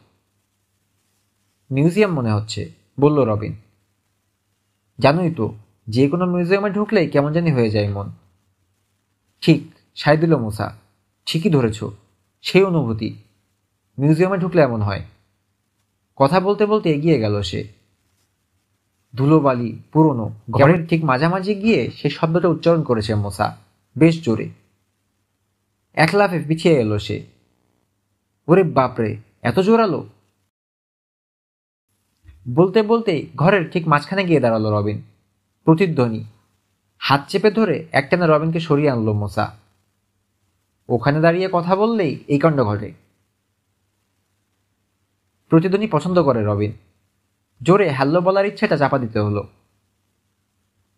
মিউজিয়াম মনে হচ্ছে বলল রবিন জানোই তো যে কোনো মিউজিয়ামে ঢুকলেই কেমন জানি হয়ে যায় মন ঠিক সাই দিল মুসা ঠিকই ধরেছ সেই অনুভূতি মিউজিয়ামে ঢুকলে এমন হয় কথা বলতে বলতে এগিয়ে গেল সে ধুলোবালি পুরনো ঘরের ঠিক মাঝামাঝি গিয়ে সে শব্দটা উচ্চারণ করেছে মোসা বেশ জোরে এক লাফে পিছিয়ে এলো সে ওরে বাপরে এত জোরালো বলতে বলতে ঘরের ঠিক মাঝখানে গিয়ে দাঁড়ালো রবিন প্রতিধ্বনি হাত চেপে ধরে একটানা রবিনকে সরিয়ে আনলো মোসা ওখানে দাঁড়িয়ে কথা বললেই এই কাণ্ড ঘটে প্রতিধ্বনি পছন্দ করে রবিন জোরে হ্যালো বলার ইচ্ছেটা চাপা দিতে হলো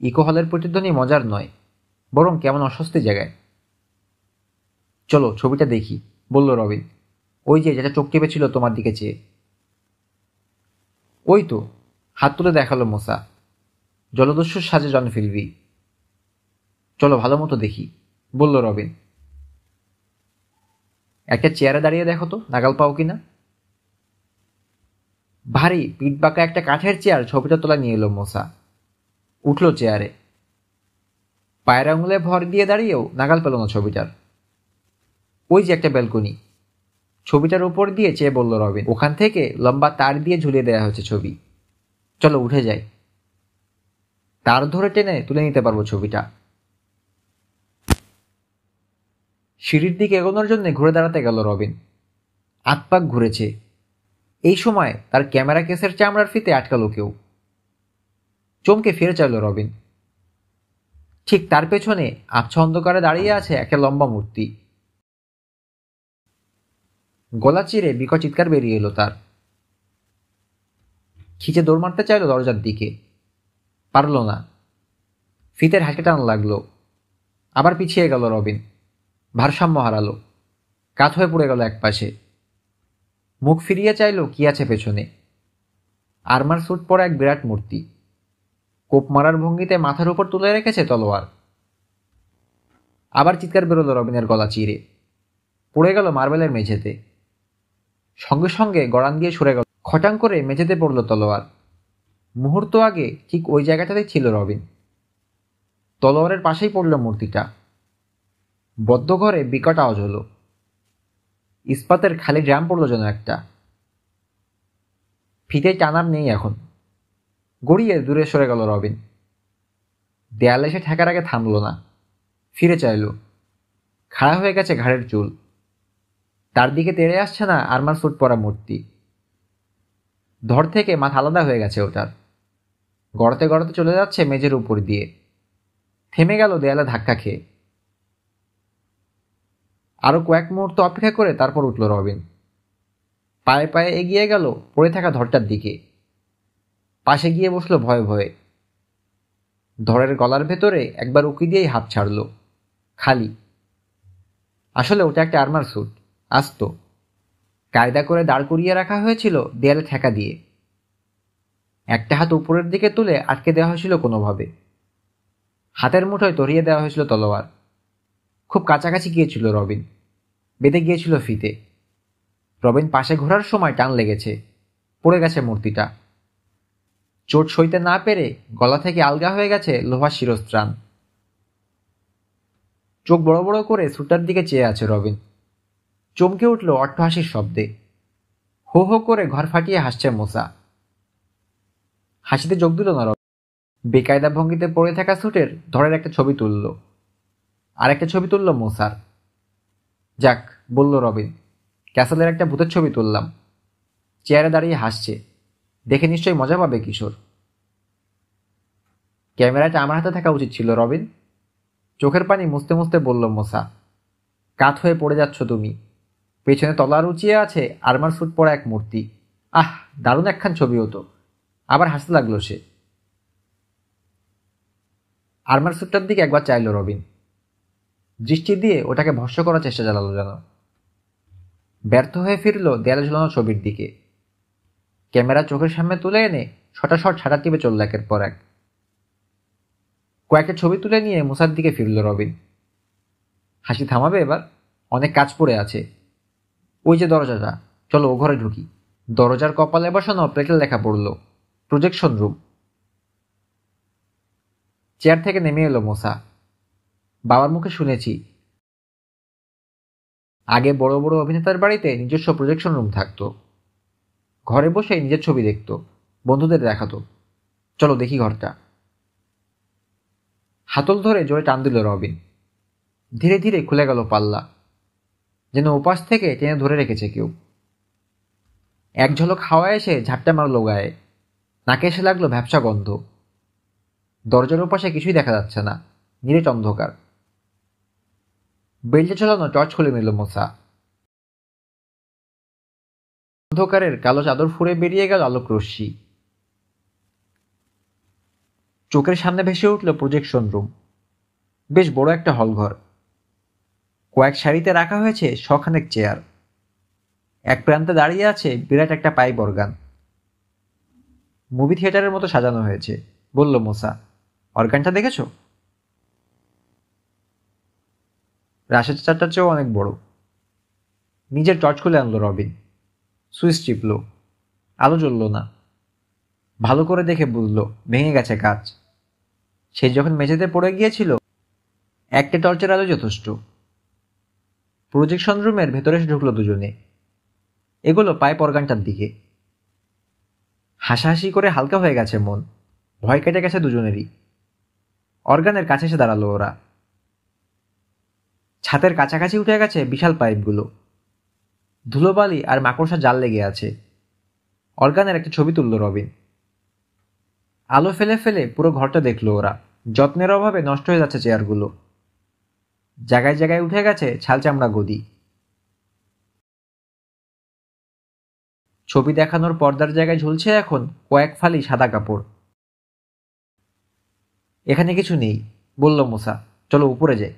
ইকো হলের প্রতিধ্বনি মজার নয় বরং কেমন অস্বস্তি জায়গায় চলো ছবিটা দেখি বলল রবিন ওই যে যেটা চোখ টিপেছিল তোমার দিকে চেয়ে ওই তো হাত তুলে দেখালো মোসা জলদস্যুর সাজে জন ফিরবি চলো ভালো মতো দেখি বলল রবিন একটা চেয়ারে দাঁড়িয়ে দেখো তো নাগাল পাও কিনা ভারী পিঠ বাঁকা একটা কাঠের চেয়ার ছবিটা তোলা নিয়ে এলো মশা উঠল চেয়ারে পায়ের আঙুলে ভর দিয়ে দাঁড়িয়েও নাগাল পেল না ছবিটার ওই যে একটা ব্যালকনি ছবিটার উপর দিয়ে চেয়ে বলল রবিন ওখান থেকে লম্বা তার দিয়ে ঝুলিয়ে দেওয়া হয়েছে ছবি চলো উঠে যাই তার ধরে টেনে তুলে নিতে পারবো ছবিটা সিঁড়ির দিকে এগোনোর জন্য ঘুরে দাঁড়াতে গেল রবিন আত ঘুরেছে এই সময় তার ক্যামেরা কেসের চামড়ার ফিতে আটকালো কেউ চমকে ফিরে চাইল রবিন ঠিক তার পেছনে আবছা অন্ধকারে দাঁড়িয়ে আছে একটা লম্বা মূর্তি গলা চিরে বিকট চিৎকার বেরিয়ে এলো তার খিচে দৌড় মারতে চাইল দরজার দিকে পারল না ফিতের হাঁকে টান লাগলো আবার পিছিয়ে গেল রবিন ভারসাম্য হারালো কাত হয়ে পড়ে গেল এক পাশে মুখ ফিরিয়ে চাইল কি আছে পেছনে আর্মার স্যুট পরা এক বিরাট মূর্তি কোপ মারার ভঙ্গিতে মাথার উপর তুলে রেখেছে তলোয়ার আবার চিৎকার বেরোলো রবিনের গলা চিরে পড়ে গেল মার্বেলের মেঝেতে সঙ্গে সঙ্গে গড়ান দিয়ে সরে গেল খটাং করে মেঝেতে পড়ল তলোয়ার মুহূর্ত আগে ঠিক ওই জায়গাটাতেই ছিল রবিন তলোয়ারের পাশেই পড়ল মূর্তিটা বদ্ধ ঘরে বিকট আওয়াজ হলো ইস্পাতের খালি ড্রাম পড়লো যেন একটা ফিতে টানার নেই এখন গড়িয়ে দূরে সরে গেল রবিন দেয়ালে এসে ঠেকার আগে থামল না ফিরে চাইল খাড়া হয়ে গেছে ঘাড়ের চুল তার দিকে তেড়ে আসছে না আরমার ফুট পরা মূর্তি ধর থেকে মাথা আলাদা হয়ে গেছে ওটার গড়তে গড়তে চলে যাচ্ছে মেঝের উপর দিয়ে থেমে গেল দেয়ালে ধাক্কা খেয়ে আরও কয়েক মুহূর্ত অপেক্ষা করে তারপর উঠল রবিন পায়ে পায়ে এগিয়ে গেল পড়ে থাকা ধরটার দিকে পাশে গিয়ে বসলো ভয়ে ভয়ে ধরের গলার ভেতরে একবার উকি দিয়েই হাত ছাড়ল খালি আসলে ওটা একটা আর্মার স্যুট আসতো কায়দা করে দাঁড় করিয়ে রাখা হয়েছিল দেয়ালে ঠেকা দিয়ে একটা হাত উপরের দিকে তুলে আটকে দেওয়া হয়েছিল কোনোভাবে হাতের মুঠোয় তরিয়ে দেওয়া হয়েছিল তলোয়ার খুব কাছাকাছি গিয়েছিল রবিন বেঁধে গিয়েছিল ফিতে রবিন পাশে ঘোরার সময় টান লেগেছে পড়ে গেছে মূর্তিটা চোট সইতে না পেরে গলা থেকে আলগা হয়ে গেছে লোহা শিরস্ত্রাণ চোখ বড় বড় করে সুটার দিকে চেয়ে আছে রবিন চমকে উঠল অট্টহাসির শব্দে হো হো করে ঘর ফাটিয়ে হাসছে মোসা হাসিতে যোগ দিল না রবিন বেকায়দা ভঙ্গিতে পড়ে থাকা সুটের ধরের একটা ছবি তুললো আর একটা ছবি তুললো মোসার যাক বলল রবিন ক্যাসেলের একটা ভূতের ছবি তুললাম চেয়ারে দাঁড়িয়ে হাসছে দেখে নিশ্চয়ই মজা পাবে কিশোর ক্যামেরাটা আমার হাতে থাকা উচিত ছিল রবিন চোখের পানি মুছতে মুছতে বলল মোসা কাত হয়ে পড়ে যাচ্ছ তুমি পেছনে তলার উঁচিয়ে আছে আরমার ফুট পড়া এক মূর্তি আহ দারুণ একখান ছবি হতো আবার হাসতে লাগলো সে আরমার সুটটার দিকে একবার চাইল রবিন দৃষ্টি দিয়ে ওটাকে ভস্য করার চেষ্টা চালালো যেন ব্যর্থ হয়ে ফিরল দেয়ালে ঝুলানো ছবির দিকে ক্যামেরা চোখের সামনে তুলে এনে শট ছাটা টিপে চলল একের পর এক কয়েকটা ছবি তুলে নিয়ে মুসার দিকে ফিরল রবিন হাসি থামাবে এবার অনেক কাজ পড়ে আছে ওই যে দরজাটা চলো ও ঘরে ঢুকি দরজার কপালে বসানো প্লেটে লেখা পড়ল প্রজেকশন রুম চেয়ার থেকে নেমে এলো মোসা বাবার মুখে শুনেছি আগে বড় বড় অভিনেতার বাড়িতে নিজস্ব প্রজেকশন রুম থাকতো ঘরে বসে নিজের ছবি দেখতো বন্ধুদের দেখাতো চলো দেখি ঘরটা হাতল ধরে জোরে টান দিল রবিন ধীরে ধীরে খুলে গেল পাল্লা যেন উপাস থেকে টেনে ধরে রেখেছে কেউ এক ঝলক হাওয়া এসে ঝাপটা মারলো গায়ে নাকে এসে লাগলো ভ্যাবসা গন্ধ দরজার ওপাশে কিছুই দেখা যাচ্ছে না নিরেট অন্ধকার বেল্টে ঝোলানো টর্চ খুলে নিল মোসা অন্ধকারের কালো চাদর ফুরে বেরিয়ে গেল আলোক রশ্মি চোখের সামনে ভেসে উঠল প্রজেকশন রুম বেশ বড় একটা হলঘর কয়েক সারিতে রাখা হয়েছে শখানেক চেয়ার এক প্রান্তে দাঁড়িয়ে আছে বিরাট একটা পাইপ অর্গান মুভি থিয়েটারের মতো সাজানো হয়েছে বলল মোসা অর্গানটা দেখেছো রাশের চারটার চেয়েও অনেক বড় নিজের টর্চ খুলে আনলো রবিন সুইচ চিপল আলো জ্বলল না ভালো করে দেখে বুঝল ভেঙে গেছে কাজ সে যখন মেঝেতে পড়ে গিয়েছিল একটা টর্চের আলো যথেষ্ট প্রজেকশন রুমের ভেতরে ঢুকলো দুজনে এগুলো পাইপ অর্গানটার দিকে হাসাহাসি করে হালকা হয়ে গেছে মন ভয় কেটে গেছে দুজনেরই অর্গানের কাছে এসে দাঁড়ালো ওরা ছাতের কাছাকাছি উঠে গেছে বিশাল পাইপগুলো ধুলোবালি আর মাকড়সা জাল লেগে আছে অর্গানের একটা ছবি তুলল রবিন আলো ফেলে ফেলে পুরো ঘরটা দেখলো ওরা যত্নের অভাবে নষ্ট হয়ে যাচ্ছে চেয়ারগুলো জায়গায় জায়গায় উঠে গেছে ছাল চামড়া গদি ছবি দেখানোর পর্দার জায়গায় ঝুলছে এখন কয়েক ফালি সাদা কাপড় এখানে কিছু নেই বলল মোসা চলো উপরে যাই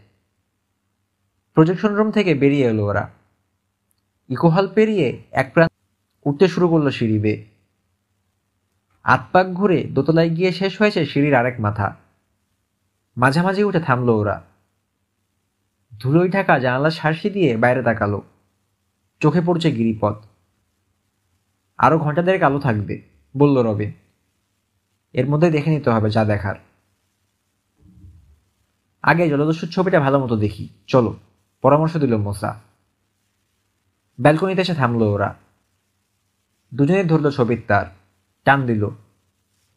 প্রজেকশন রুম থেকে বেরিয়ে এলো ওরা ইকোহল পেরিয়ে এক প্রান্ত উঠতে শুরু করলো সিঁড়ি বে আতপাক ঘুরে দোতলায় গিয়ে শেষ হয়েছে সিঁড়ির আরেক মাথা মাঝামাঝি উঠে থামলো ওরা ধুলোই ঢাকা জানালা সারসি দিয়ে বাইরে তাকালো চোখে পড়ছে গিরিপথ আরও ঘন্টা দেড়েক আলো থাকবে বলল রবে এর মধ্যে দেখে নিতে হবে যা দেখার আগে জলদস্যুর ছবিটা ভালো মতো দেখি চলো পরামর্শ দিল মোসা ব্যালকনিতে এসে থামলো ওরা দুজনে ধরল ছবির তার টান দিল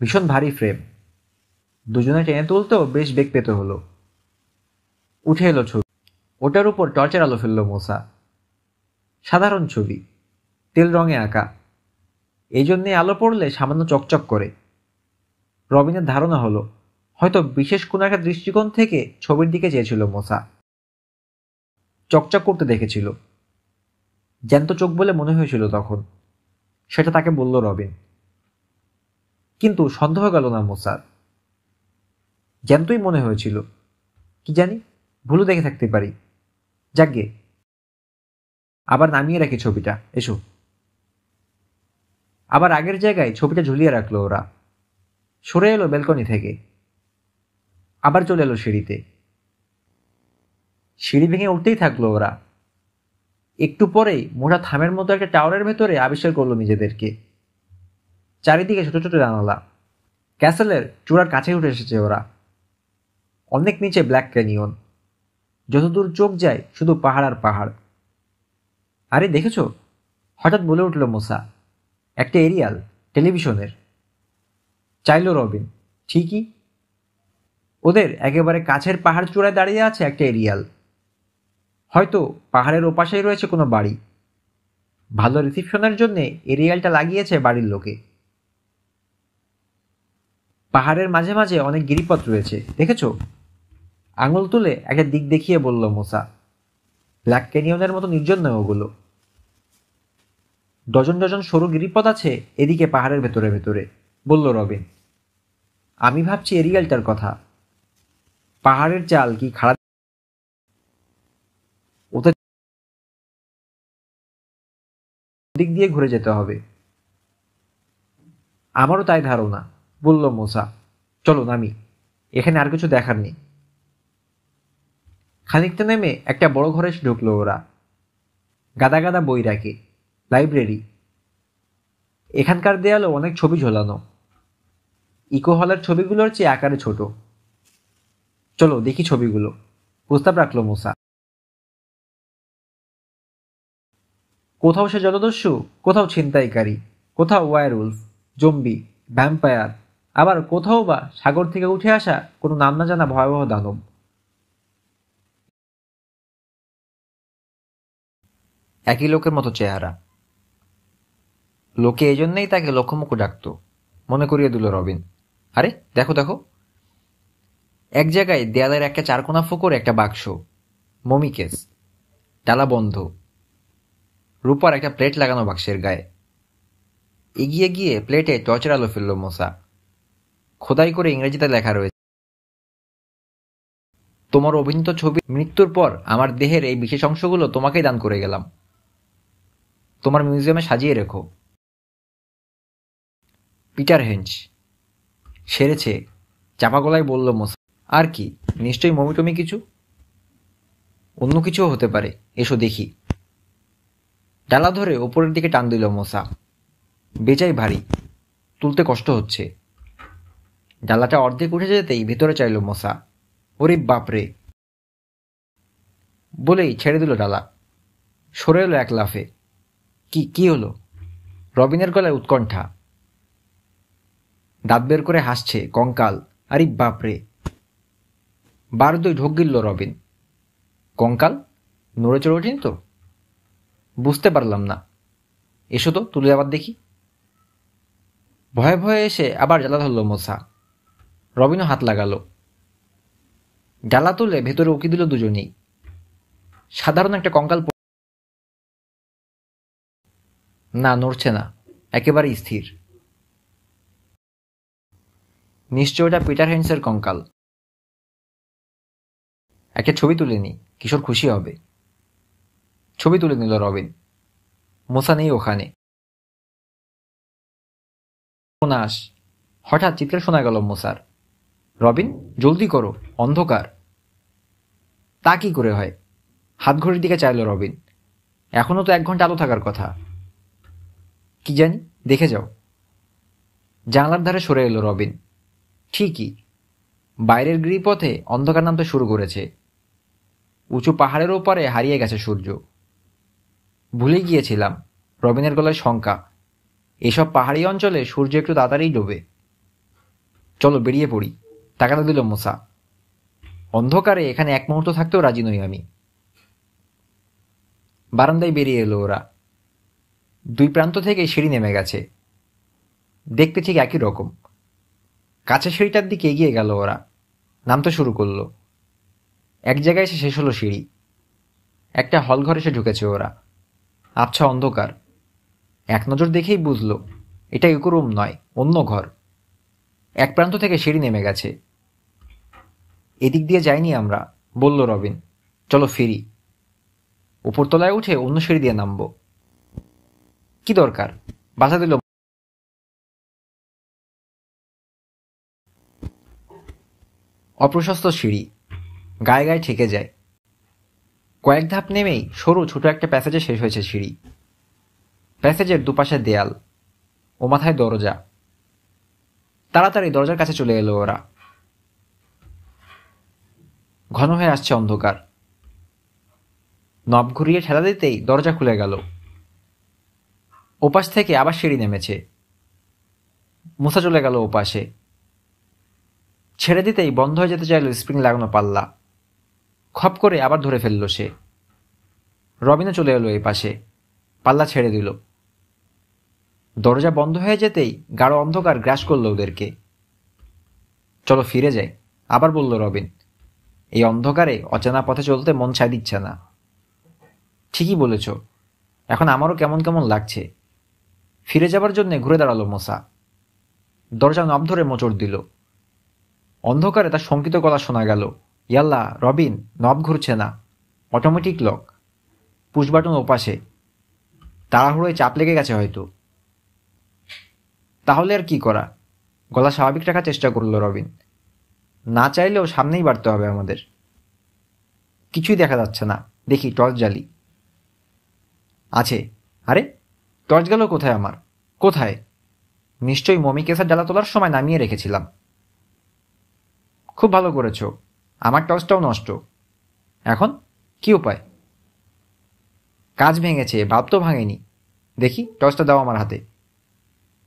ভীষণ ভারী ফ্রেম দুজনে টেনে তুলতেও বেশ বেগ পেতে হলো উঠে এলো ছবি ওটার উপর টর্চের আলো ফেলল মোসা সাধারণ ছবি তেল রঙে আঁকা এই জন্যে আলো পড়লে সামান্য চকচক করে রবিনের ধারণা হলো হয়তো বিশেষ কোনো একটা দৃষ্টিকোণ থেকে ছবির দিকে চেয়েছিল মোসা চকচক করতে দেখেছিল জ্যান্ত চোখ বলে মনে হয়েছিল তখন সেটা তাকে বলল রবিন কিন্তু সন্দেহ গেল না মোসার জ্যান্তই মনে হয়েছিল কি জানি ভুলও দেখে থাকতে পারি যাকে আবার নামিয়ে রাখি ছবিটা এসো আবার আগের জায়গায় ছবিটা ঝুলিয়ে রাখলো ওরা সরে এলো ব্যালকনি থেকে আবার চলে এলো সিঁড়িতে সিঁড়ি ভেঙে উঠতেই থাকলো ওরা একটু পরে মোটা থামের মতো একটা টাওয়ারের ভেতরে আবিষ্কার করলো নিজেদেরকে চারিদিকে ছোটো ছোটো জানালা ক্যাসেলের চূড়ার কাছে উঠে এসেছে ওরা অনেক নিচে ব্ল্যাক ক্যানিয়ন যতদূর চোখ যায় শুধু পাহাড় আর পাহাড় আরে দেখেছ হঠাৎ বলে উঠল মোসা একটা এরিয়াল টেলিভিশনের চাইল রবিন ঠিকই ওদের একেবারে কাছের পাহাড় চূড়ায় দাঁড়িয়ে আছে একটা এরিয়াল হয়তো পাহাড়ের ওপাশেই রয়েছে কোনো বাড়ি ভালো রিসিপশনের জন্য এরিয়ালটা লাগিয়েছে বাড়ির লোকে পাহাড়ের মাঝে মাঝে অনেক গিরিপথ রয়েছে দেখেছো আঙুল তুলে একটা দিক দেখিয়ে বলল মোসা ব্ল্যাক ক্যানিয়নের মতো নির্জন ওগুলো ডজন ডজন সরু গিরিপথ আছে এদিকে পাহাড়ের ভেতরে ভেতরে বলল রবিন আমি ভাবছি এরিয়ালটার কথা পাহাড়ের চাল কি খারাপ দিক দিয়ে ঘুরে যেতে হবে আমারও তাই ধারণা বলল মোসা চলো নামি এখানে আর কিছু দেখার নেই খানিকটা নেমে একটা বড় ঘরে ঢুকলো ওরা গাদা গাদা বই রাখে লাইব্রেরি এখানকার দেয়ালে অনেক ছবি ঝোলানো ইকো হলের ছবিগুলোর চেয়ে আকারে ছোট চলো দেখি ছবিগুলো প্রস্তাব রাখলো মোসা কোথাও সে জলদস্যু কোথাও ছিনতাইকারী কোথাও ওয়ারউলফ জম্বি ভ্যাম্পায়ার আবার কোথাও বা সাগর থেকে উঠে আসা কোনো নাম না জানা ভয়াবহ দানব একই লোকের মতো চেহারা লোকে এজন্যই তাকে লক্ষ্যমুখো ডাকত মনে করিয়ে দিল রবিন আরে দেখো দেখো এক জায়গায় দেয়ালের একটা চারকোনা ফোকর একটা বাক্স মমি কেস ডালা বন্ধ রূপার একটা প্লেট লাগানো বাক্সের গায়ে এগিয়ে গিয়ে প্লেটে টর্চের আলো ফেলল মশা খোদাই করে ইংরেজিতে লেখা রয়েছে তোমার অভিনীত ছবি মৃত্যুর পর আমার দেহের এই বিশেষ অংশগুলো তোমাকেই দান করে গেলাম তোমার মিউজিয়ামে সাজিয়ে রেখো পিটার হেঞ্চ সেরেছে চাপা গলায় বলল মশা আর কি নিশ্চয়ই মমি টমি কিছু অন্য কিছুও হতে পারে এসো দেখি ডালা ধরে ওপরের দিকে টান দিল মশা বেচাই ভারী তুলতে কষ্ট হচ্ছে ডালাটা অর্ধেক উঠে যেতেই ভেতরে চাইল মশা ওরে বাপরে বলেই ছেড়ে দিল ডালা সরে এলো এক লাফে কি কি হলো রবিনের গলায় উৎকণ্ঠা দাঁত বের করে হাসছে কঙ্কাল আরে বাপরে দুই ঢোক গিলল রবিন কঙ্কাল নড়ে চড়ে ওঠেনি তো বুঝতে পারলাম না এসো তো তুলে আবার দেখি ভয়ে ভয়ে এসে আবার জ্বালা ধরল মোসা রবিনও হাত লাগালো ডালা তুলে ভেতরে উঁকি দিল দুজনেই সাধারণ একটা কঙ্কাল না নড়ছে না একেবারে স্থির নিশ্চয় ওটা পিটার হ্যান্ডসের কঙ্কাল একটা ছবি তুলে নি কিশোর খুশি হবে ছবি তুলে নিল রবিন মোসা নেই ওখানে আস হঠাৎ চিৎকার শোনা গেল মোসার রবিন জলদি করো অন্ধকার তা কি করে হয় হাত ঘড়ির দিকে চাইল রবিন এখনও তো এক ঘন্টা আলো থাকার কথা কি জানি দেখে যাও জানলার ধারে সরে এলো রবিন ঠিকই বাইরের গৃহপথে অন্ধকার নামতে শুরু করেছে উঁচু পাহাড়ের ওপারে হারিয়ে গেছে সূর্য ভুলে গিয়েছিলাম রবিনের গলায় শঙ্কা এসব পাহাড়ি অঞ্চলে সূর্য একটু তাড়াতাড়ি ডোবে চলো বেরিয়ে পড়ি তাকাতে দিল মোসা অন্ধকারে এখানে এক মুহূর্ত থাকতেও রাজি নই আমি বারান্দায় বেরিয়ে এলো ওরা দুই প্রান্ত থেকে সিঁড়ি নেমে গেছে দেখতে ঠিক একই রকম কাছে সিঁড়িটার দিকে এগিয়ে গেল ওরা নামতে শুরু করলো এক জায়গায় এসে শেষ হলো সিঁড়ি একটা হল ঘরে এসে ঢুকেছে ওরা আবছা অন্ধকার এক নজর দেখেই বুঝল এটা ইকো রুম নয় অন্য ঘর এক প্রান্ত থেকে সিঁড়ি নেমে গেছে এদিক দিয়ে যাইনি আমরা বলল রবিন চলো ফিরি উপরতলায় উঠে অন্য সিঁড়ি দিয়ে নামব কি দরকার বাধা দিল অপ্রশস্ত সিঁড়ি গায়ে গায়ে ঠেকে যায় কয়েক ধাপ নেমেই সরু ছোট একটা প্যাসেজে শেষ হয়েছে সিঁড়ি প্যাসেজের দুপাশে দেয়াল ও মাথায় দরজা তাড়াতাড়ি দরজার কাছে চলে এলো ওরা ঘন হয়ে আসছে অন্ধকার নব ঘুরিয়ে ঠেলা দিতেই দরজা খুলে গেল ওপাশ থেকে আবার সিঁড়ি নেমেছে মুসা চলে গেল ওপাশে ছেড়ে দিতেই বন্ধ হয়ে যেতে চাইল স্প্রিং লাগানো পাল্লা খপ করে আবার ধরে ফেলল সে রবিনও চলে এলো এই পাশে পাল্লা ছেড়ে দিল দরজা বন্ধ হয়ে যেতেই গাঢ় অন্ধকার গ্রাস করলো ওদেরকে চলো ফিরে যাই আবার বলল রবিন এই অন্ধকারে অচেনা পথে চলতে মন ছাই দিচ্ছে না ঠিকই বলেছ এখন আমারও কেমন কেমন লাগছে ফিরে যাবার জন্য ঘুরে দাঁড়ালো মশা দরজা নব ধরে মোচড় দিল অন্ধকারে তার শঙ্কিত গলা শোনা গেল ইয়াল্লা রবিন নব ঘুরছে না অটোমেটিক লক পুশ বাটন ওপাশে তাড়াহুড়োয় চাপ লেগে গেছে হয়তো তাহলে আর কি করা গলা স্বাভাবিক রাখার চেষ্টা করলো রবিন না চাইলেও সামনেই বাড়তে হবে আমাদের কিছুই দেখা যাচ্ছে না দেখি টর্চ জ্বালি আছে আরে টর্চ গেল কোথায় আমার কোথায় নিশ্চয়ই মমি কেসার ডালা তোলার সময় নামিয়ে রেখেছিলাম খুব ভালো করেছো আমার টর্চটাও নষ্ট এখন কি উপায় কাজ ভেঙেছে ভাব তো ভাঙেনি দেখি টর্চটা দাও আমার হাতে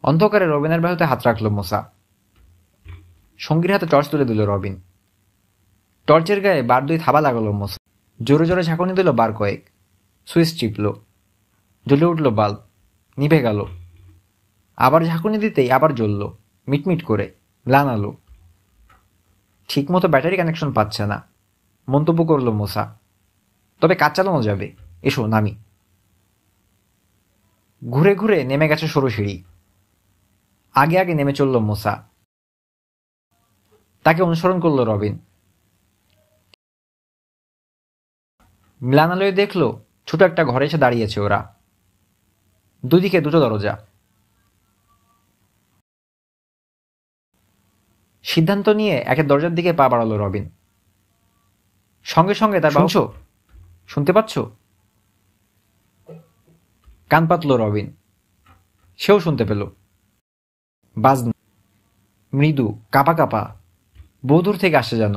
অন্ধকারে রবিনের বাহুতে হাত রাখল মোসা সঙ্গীর হাতে টর্চ তুলে দিল রবিন টর্চের গায়ে বার দুই থাবা লাগালো মোসা জোরে জোরে ঝাঁকুনি দিল বার কয়েক সুইচ চিপল জ্বলে উঠল বাল্ব নিভে গেল আবার ঝাঁকুনি দিতেই আবার জ্বলল মিটমিট করে লাল আলো ঠিকমতো ব্যাটারি কানেকশন পাচ্ছে না মন্তব্য করল মোসা তবে কাজ চালানো যাবে এসো নামি ঘুরে ঘুরে নেমে গেছে সরু সিঁড়ি আগে আগে নেমে চলল মোসা তাকে অনুসরণ করল রবিন মিলানালয়ে দেখল ছোট একটা ঘরে এসে দাঁড়িয়েছে ওরা দুদিকে দুটো দরজা সিদ্ধান্ত নিয়ে একে দরজার দিকে পা বাড়ালো রবিন সঙ্গে সঙ্গে তার শুনছো শুনতে পাচ্ছ কান পাতল রবিন সেও শুনতে পেল বাজ মৃদু কাপা কাপা বহুদূর থেকে আসে যেন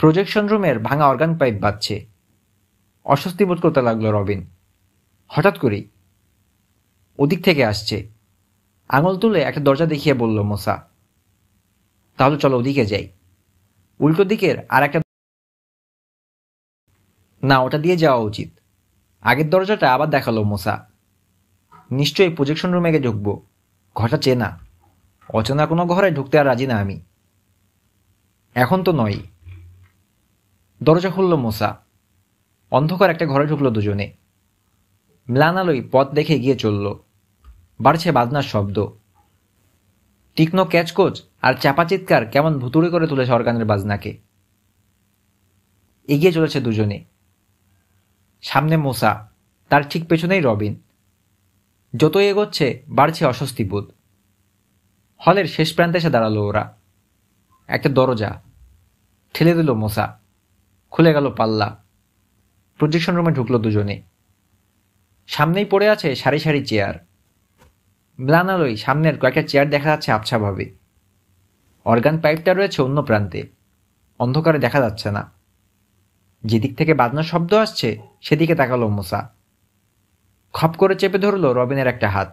প্রজেকশন রুমের ভাঙা অর্গান পাইপ বাজছে অস্বস্তি বোধ করতে লাগলো রবিন হঠাৎ করেই ওদিক থেকে আসছে আঙুল তুলে একটা দরজা দেখিয়ে বলল মোসা তাহলে চলো ওদিকে যাই উল্টো দিকের আর একটা না ওটা দিয়ে যাওয়া উচিত আগের দরজাটা আবার দেখালো মোসা নিশ্চয়ই প্রজেকশন রুমে গিয়ে ঢুকবো ঘরটা চেনা অচেনা কোনো ঘরে ঢুকতে আর রাজি না আমি এখন তো নয় দরজা খুলল মোসা অন্ধকার একটা ঘরে ঢুকলো দুজনে ম্লানালই পথ দেখে গিয়ে চলল বাড়ছে বাজনার শব্দ তীক্ষ্ণ ক্যাচকোচ আর চাপা চিৎকার কেমন ভুতুড়ে করে তুলেছে অর্গানের বাজনাকে এগিয়ে চলেছে দুজনে সামনে মোসা তার ঠিক পেছনেই রবিন যতই এগোচ্ছে বাড়ছে অস্বস্তি বোধ হলের শেষ প্রান্তে এসে দাঁড়ালো ওরা একটা দরজা ঠেলে দিল মোসা খুলে গেল পাল্লা প্রজেকশন রুমে ঢুকলো দুজনে সামনেই পড়ে আছে সারি সারি চেয়ার ম্লান আলোয় সামনের কয়েকটা চেয়ার দেখা যাচ্ছে আবছাভাবে অর্গান পাইপটা রয়েছে অন্য প্রান্তে অন্ধকারে দেখা যাচ্ছে না যেদিক থেকে বাজনার শব্দ আসছে সেদিকে তাকালো মোসা খপ করে চেপে ধরলো রবিনের একটা হাত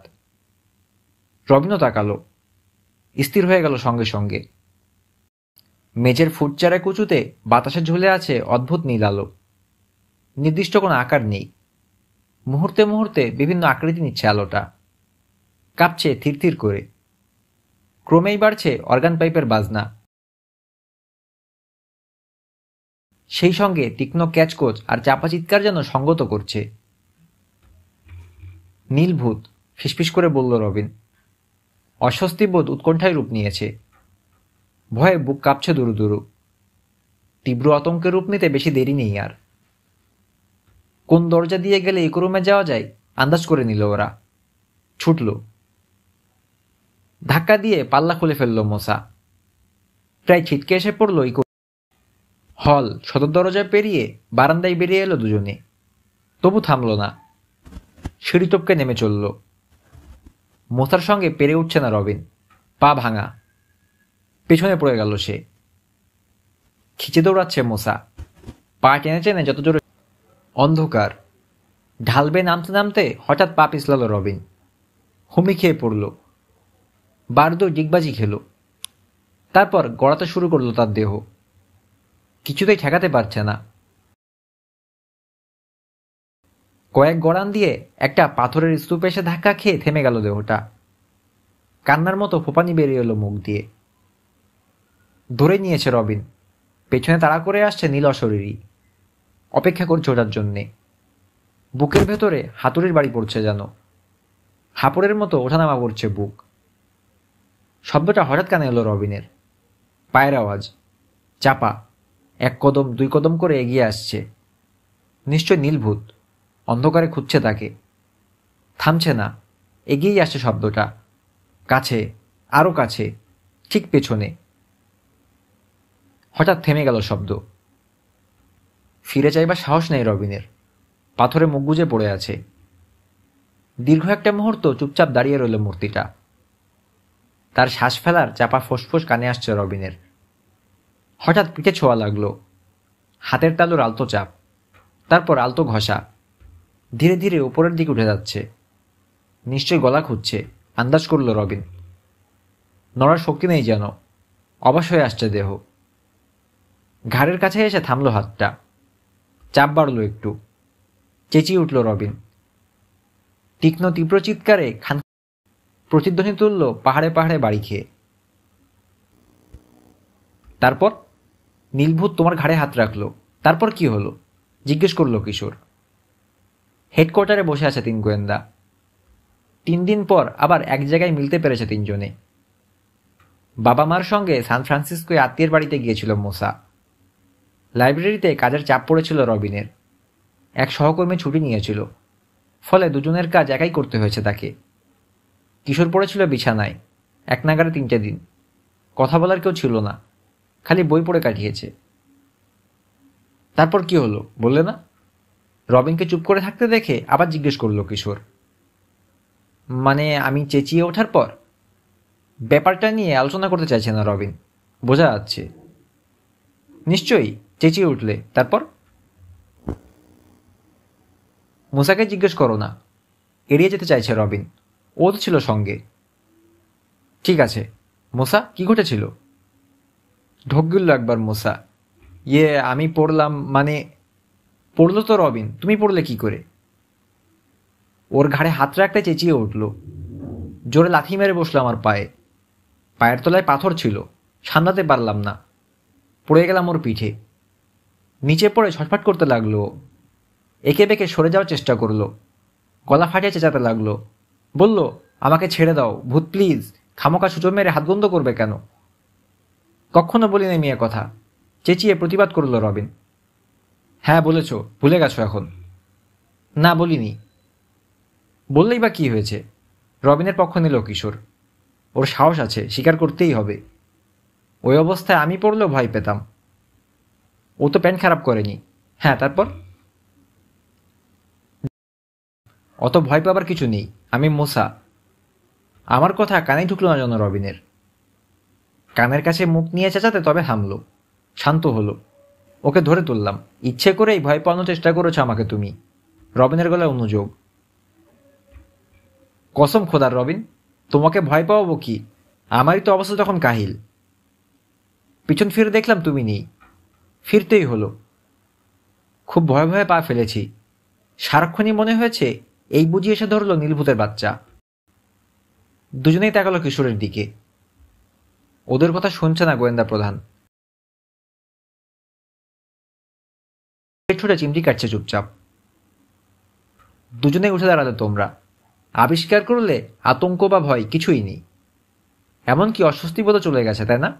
রবিনও তাকালো স্থির হয়ে গেল সঙ্গে সঙ্গে মেজের ফুটচারে কুচুতে বাতাসে ঝুলে আছে অদ্ভুত নীল আলো নির্দিষ্ট কোনো আকার নেই মুহূর্তে মুহূর্তে বিভিন্ন আকৃতি নিচ্ছে আলোটা কাঁপছে থিরথির করে ক্রমেই বাড়ছে অর্গান পাইপের বাজনা সেই সঙ্গে তীক্ষ্ণ ক্যাচকোচ আর চাপা চিৎকার যেন সঙ্গত করছে নীলভূত ফিসফিস করে বলল রবিন অস্বস্তিবোধ উৎকণ্ঠায় রূপ নিয়েছে ভয়ে বুক কাঁপছে দুরু দুরু তীব্র আতঙ্কের রূপ নিতে বেশি দেরি নেই আর কোন দরজা দিয়ে গেলে একরুমে যাওয়া যায় আন্দাজ করে নিল ওরা ছুটল ধাক্কা দিয়ে পাল্লা খুলে ফেলল মোসা প্রায় ছিটকে এসে পড়ল ইকো হল সদর দরজায় পেরিয়ে বারান্দায় বেরিয়ে এলো দুজনে তবু থামল না সিঁড়ি টপকে নেমে চলল মোসার সঙ্গে পেরে উঠছে না রবিন পা ভাঙা পেছনে পড়ে গেল সে খিচে দৌড়াচ্ছে মোসা পা টেনে টেনে যত জোরে অন্ধকার ঢালবে নামতে নামতে হঠাৎ পা পিছলাল রবিন হুমি খেয়ে পড়লো বারদো ডিগবাজি খেলো তারপর গড়াতে শুরু করলো তার দেহ কিছুতেই ঠেকাতে পারছে না কয়েক গড়ান দিয়ে একটা পাথরের স্তূপ এসে ধাক্কা খেয়ে থেমে গেল দেহটা কান্নার মতো ফোপানি বেরিয়ে এলো মুখ দিয়ে ধরে নিয়েছে রবিন পেছনে তাড়া করে আসছে নীল শরীরই অপেক্ষা করছে ওটার জন্যে বুকের ভেতরে হাতুড়ির বাড়ি পড়ছে যেন হাপড়ের মতো ওঠানামা করছে বুক শব্দটা হঠাৎ কানে এলো রবিনের পায়ের আওয়াজ চাপা এক কদম দুই কদম করে এগিয়ে আসছে নিশ্চয় নীলভূত অন্ধকারে খুঁজছে তাকে থামছে না এগিয়েই আসছে শব্দটা কাছে আরও কাছে ঠিক পেছনে হঠাৎ থেমে গেল শব্দ ফিরে চাইবার সাহস নেই রবিনের পাথরে মুখ গুজে পড়ে আছে দীর্ঘ একটা মুহূর্ত চুপচাপ দাঁড়িয়ে রইল মূর্তিটা তার শ্বাস ফেলার চাপা ফোসফোস কানে আসছে রবিনের হঠাৎ পিঠে ছোঁয়া লাগলো হাতের তালুর আলতো চাপ তারপর আলতো ঘষা ধীরে ধীরে উপরের দিকে উঠে যাচ্ছে নিশ্চয় গলা খুঁজছে আন্দাজ করল রবিন নড়ার শক্তি নেই যেন অবাস হয়ে আসছে দেহ ঘাড়ের কাছে এসে থামলো হাতটা চাপ বাড়ল একটু চেঁচিয়ে উঠল রবিন তীক্ষ্ণ তীব্র চিৎকারে খান প্রতিধ্বনি তুলল পাহাড়ে পাহাড়ে বাড়ি খেয়ে তারপর নীলভূত তোমার ঘাড়ে হাত রাখলো তারপর কি হলো জিজ্ঞেস করলো কিশোর হেডকোয়ার্টারে বসে আছে তিন গোয়েন্দা তিন দিন পর আবার এক জায়গায় মিলতে পেরেছে তিনজনে বাবা মার সঙ্গে সান ফ্রান্সিসকোয় আত্মীয়ের বাড়িতে গিয়েছিল মোসা লাইব্রেরিতে কাজের চাপ পড়েছিল রবিনের এক সহকর্মী ছুটি নিয়েছিল ফলে দুজনের কাজ একাই করতে হয়েছে তাকে কিশোর পড়েছিল বিছানায় এক নাগারে তিনটে দিন কথা বলার কেউ ছিল না খালি বই পড়ে কাটিয়েছে তারপর কি হলো বললে না রবিনকে চুপ করে থাকতে দেখে আবার জিজ্ঞেস করলো কিশোর মানে আমি চেঁচিয়ে ওঠার পর ব্যাপারটা নিয়ে আলোচনা করতে চাইছে না রবিন বোঝা যাচ্ছে নিশ্চয়ই চেঁচিয়ে উঠলে তারপর মুসাকে জিজ্ঞেস করো না এড়িয়ে যেতে চাইছে রবিন ও তো ছিল সঙ্গে ঠিক আছে মোসা কি ঘটেছিল ঢোক একবার মোসা ইয়ে আমি পড়লাম মানে পড়লো তো রবিন তুমি পড়লে কি করে ওর ঘাড়ে হাত রাখতে চেঁচিয়ে উঠল জোরে লাথি মেরে বসলো আমার পায়ে পায়ের তলায় পাথর ছিল সামলাতে পারলাম না পড়ে গেলাম ওর পিঠে নিচে পড়ে ছটফট করতে লাগলো একে বেঁকে সরে যাওয়ার চেষ্টা করলো গলা ফাটিয়ে চেঁচাতে লাগলো বলল আমাকে ছেড়ে দাও ভূত প্লিজ খামোকা সুচো মেরে হাতগন্ধ করবে কেন কখনো বলি না মেয়ে কথা চেঁচিয়ে প্রতিবাদ করল রবিন হ্যাঁ বলেছ ভুলে গেছো এখন না বলিনি বললেই বা কি হয়েছে রবিনের পক্ষ নিল কিশোর ওর সাহস আছে স্বীকার করতেই হবে ওই অবস্থায় আমি পড়লেও ভয় পেতাম ও তো প্যান্ট খারাপ করেনি হ্যাঁ তারপর অত ভয় পাবার কিছু নেই আমি মোসা আমার কথা কানে ঢুকলো না যেন রবিনের কানের কাছে মুখ নিয়ে চেঁচাতে তবে হামলো শান্ত হলো ওকে ধরে তুললাম ইচ্ছে করেই ভয় পাওয়ানোর চেষ্টা করেছো আমাকে তুমি রবিনের গলায় অনুযোগ কসম খোদার রবিন তোমাকে ভয় পাওয়াবো কি আমারই তো অবস্থা তখন কাহিল পিছন ফিরে দেখলাম তুমি নেই ফিরতেই হলো খুব ভয়ে ভয়ে পা ফেলেছি সারাক্ষণই মনে হয়েছে এই বুঝি এসে ধরল নীলভূতের বাচ্চা দুজনেই তাকালো কিশোরের দিকে ওদের কথা শুনছে না গোয়েন্দা প্রধান ছুটে চিমটি কাটছে চুপচাপ দুজনে উঠে দাঁড়ালে তোমরা আবিষ্কার করলে আতঙ্ক বা ভয় কিছুই নেই এমনকি অস্বস্তি বোধ চলে গেছে তাই না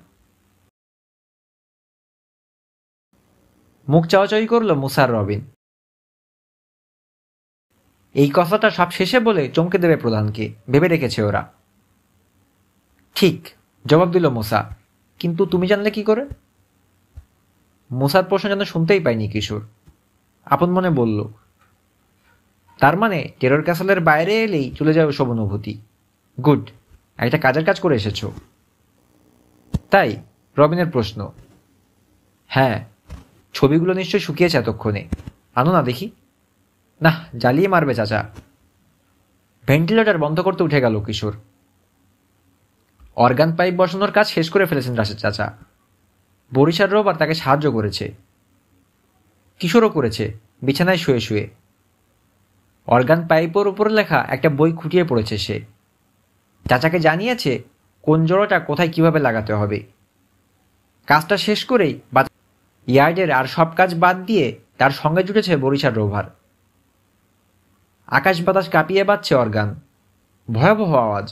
মুখ চাওয়াচাই করলো মুসার রবিন এই কথাটা সব শেষে বলে চমকে দেবে প্রধানকে ভেবে রেখেছে ওরা ঠিক জবাব দিল মোসা কিন্তু তুমি জানলে কি করে মোসার প্রশ্ন যেন শুনতেই পায়নি কিশোর আপন মনে বলল তার মানে টেরর ক্যাসেলের বাইরে এলেই চলে যাবে সব অনুভূতি গুড একটা কাজের কাজ করে এসেছ তাই রবিনের প্রশ্ন হ্যাঁ ছবিগুলো নিশ্চয়ই শুকিয়েছে এতক্ষণে আনো না দেখি না জ্বালিয়ে মারবে চাচা ভেন্টিলেটর বন্ধ করতে উঠে গেল কিশোর অর্গান পাইপ বসানোর কাজ শেষ করে ফেলেছেন রাশেদ চাচা বরিশার রোবার তাকে সাহায্য করেছে কিশোরও করেছে বিছানায় শুয়ে শুয়ে অর্গান পাইপের উপর লেখা একটা বই খুঁটিয়ে পড়েছে সে চাচাকে জানিয়েছে কোন জোড়াটা কোথায় কিভাবে লাগাতে হবে কাজটা শেষ করেই ইয়ার্ডের আর সব কাজ বাদ দিয়ে তার সঙ্গে জুটেছে বরিশার রোভার আকাশ বাতাস কাঁপিয়ে বাজছে অর্গান ভয়াবহ আওয়াজ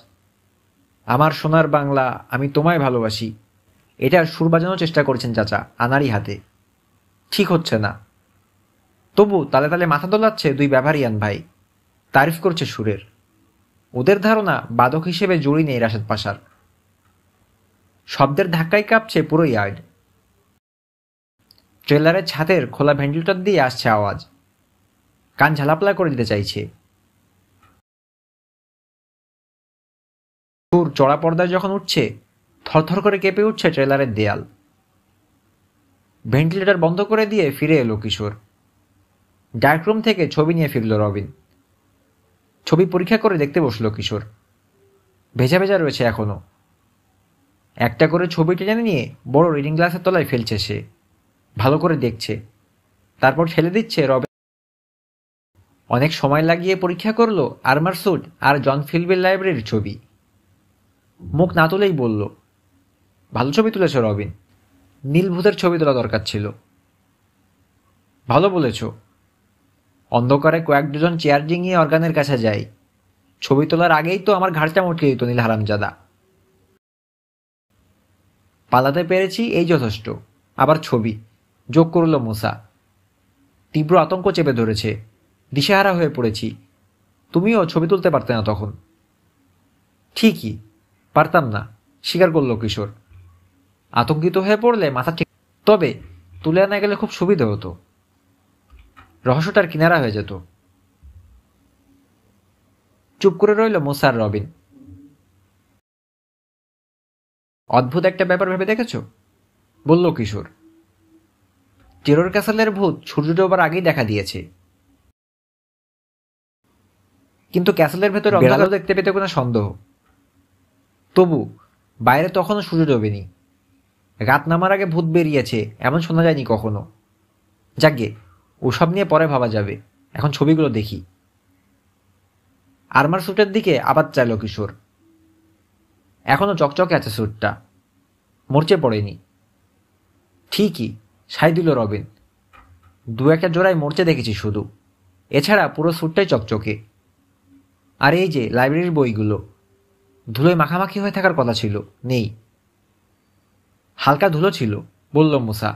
আমার সোনার বাংলা আমি তোমায় ভালোবাসি এটার সুর বাজানোর চেষ্টা করছেন চাচা আনারি হাতে ঠিক হচ্ছে না তবু তালে তালে মাথা দোলাচ্ছে দুই ব্যবহারিয়ান ভাই তারিফ করছে সুরের ওদের ধারণা বাদক হিসেবে জড়ি নেই রাশেদ পাশার শব্দের ধাক্কায় কাঁপছে পুরো ইয়ার্ড ট্রেলারের ছাতের খোলা ভেন্টিলেটর দিয়ে আসছে আওয়াজ কান ঝালাপলা করে দিতে চাইছে চড়া পর্দায় যখন উঠছে থরথর করে কেঁপে উঠছে ট্রেলারের দেয়াল ভেন্টিলেটর বন্ধ করে দিয়ে ফিরে এলো কিশোর ডার্করুম থেকে ছবি নিয়ে ফিরল রবিন ছবি পরীক্ষা করে দেখতে বসলো কিশোর ভেজা ভেজা রয়েছে এখনও একটা করে ছবি টেনে নিয়ে বড় রিডিং গ্লাসের তলায় ফেলছে সে ভালো করে দেখছে তারপর ঠেলে দিচ্ছে রবিন অনেক সময় লাগিয়ে পরীক্ষা করল আর্মার স্যুট আর জন ফিলবেল লাইব্রেরির ছবি মুখ না তুলেই বলল ভালো ছবি তুলেছ রবিন নীলভূতের ছবি তোলা দরকার ছিল ভালো বলেছ অন্ধকারে কয়েক দুজন চেয়ার ডিঙিয়ে অর্গানের কাছে যাই ছবি তোলার আগেই তো আমার ঘাড়টা মটকে দিত নীল হারামজাদা পালাতে পেরেছি এই যথেষ্ট আবার ছবি যোগ করল মোসা তীব্র আতঙ্ক চেপে ধরেছে দিশেহারা হয়ে পড়েছি তুমিও ছবি তুলতে পারতে না তখন ঠিকই পারতাম না স্বীকার করলো কিশোর আতঙ্কিত হয়ে পড়লে মাথা ঠিক তবে তুলে আনা গেলে খুব সুবিধা হতো রহস্যটার কিনারা হয়ে যেত চুপ করে রইল মোসার রবিন অদ্ভুত একটা ব্যাপার ভেবে দেখেছ বলল কিশোর টেরোর ক্যাসেলের ভূত সূর্য ডোবার আগেই দেখা দিয়েছে কিন্তু ক্যাসেলের ভেতরে অন্ধকার দেখতে পেতে কোনো সন্দেহ তবু বাইরে তখনও সূর্য ডোবেনি রাত নামার আগে ভূত বেরিয়েছে এমন শোনা যায়নি কখনো যাকে ওসব নিয়ে পরে ভাবা যাবে এখন ছবিগুলো দেখি আর্মার স্যুটের দিকে আবার চাইল কিশোর এখনও চকচকে আছে স্যুটটা মরচে পড়েনি ঠিকই সাই দিল রবিন দু একটা জোড়ায় মরচে দেখেছি শুধু এছাড়া পুরো স্যুটটাই চকচকে আর এই যে লাইব্রেরির বইগুলো ধুলোয় মাখামাখি হয়ে থাকার কথা ছিল নেই হালকা ধুলো ছিল বলল মুসা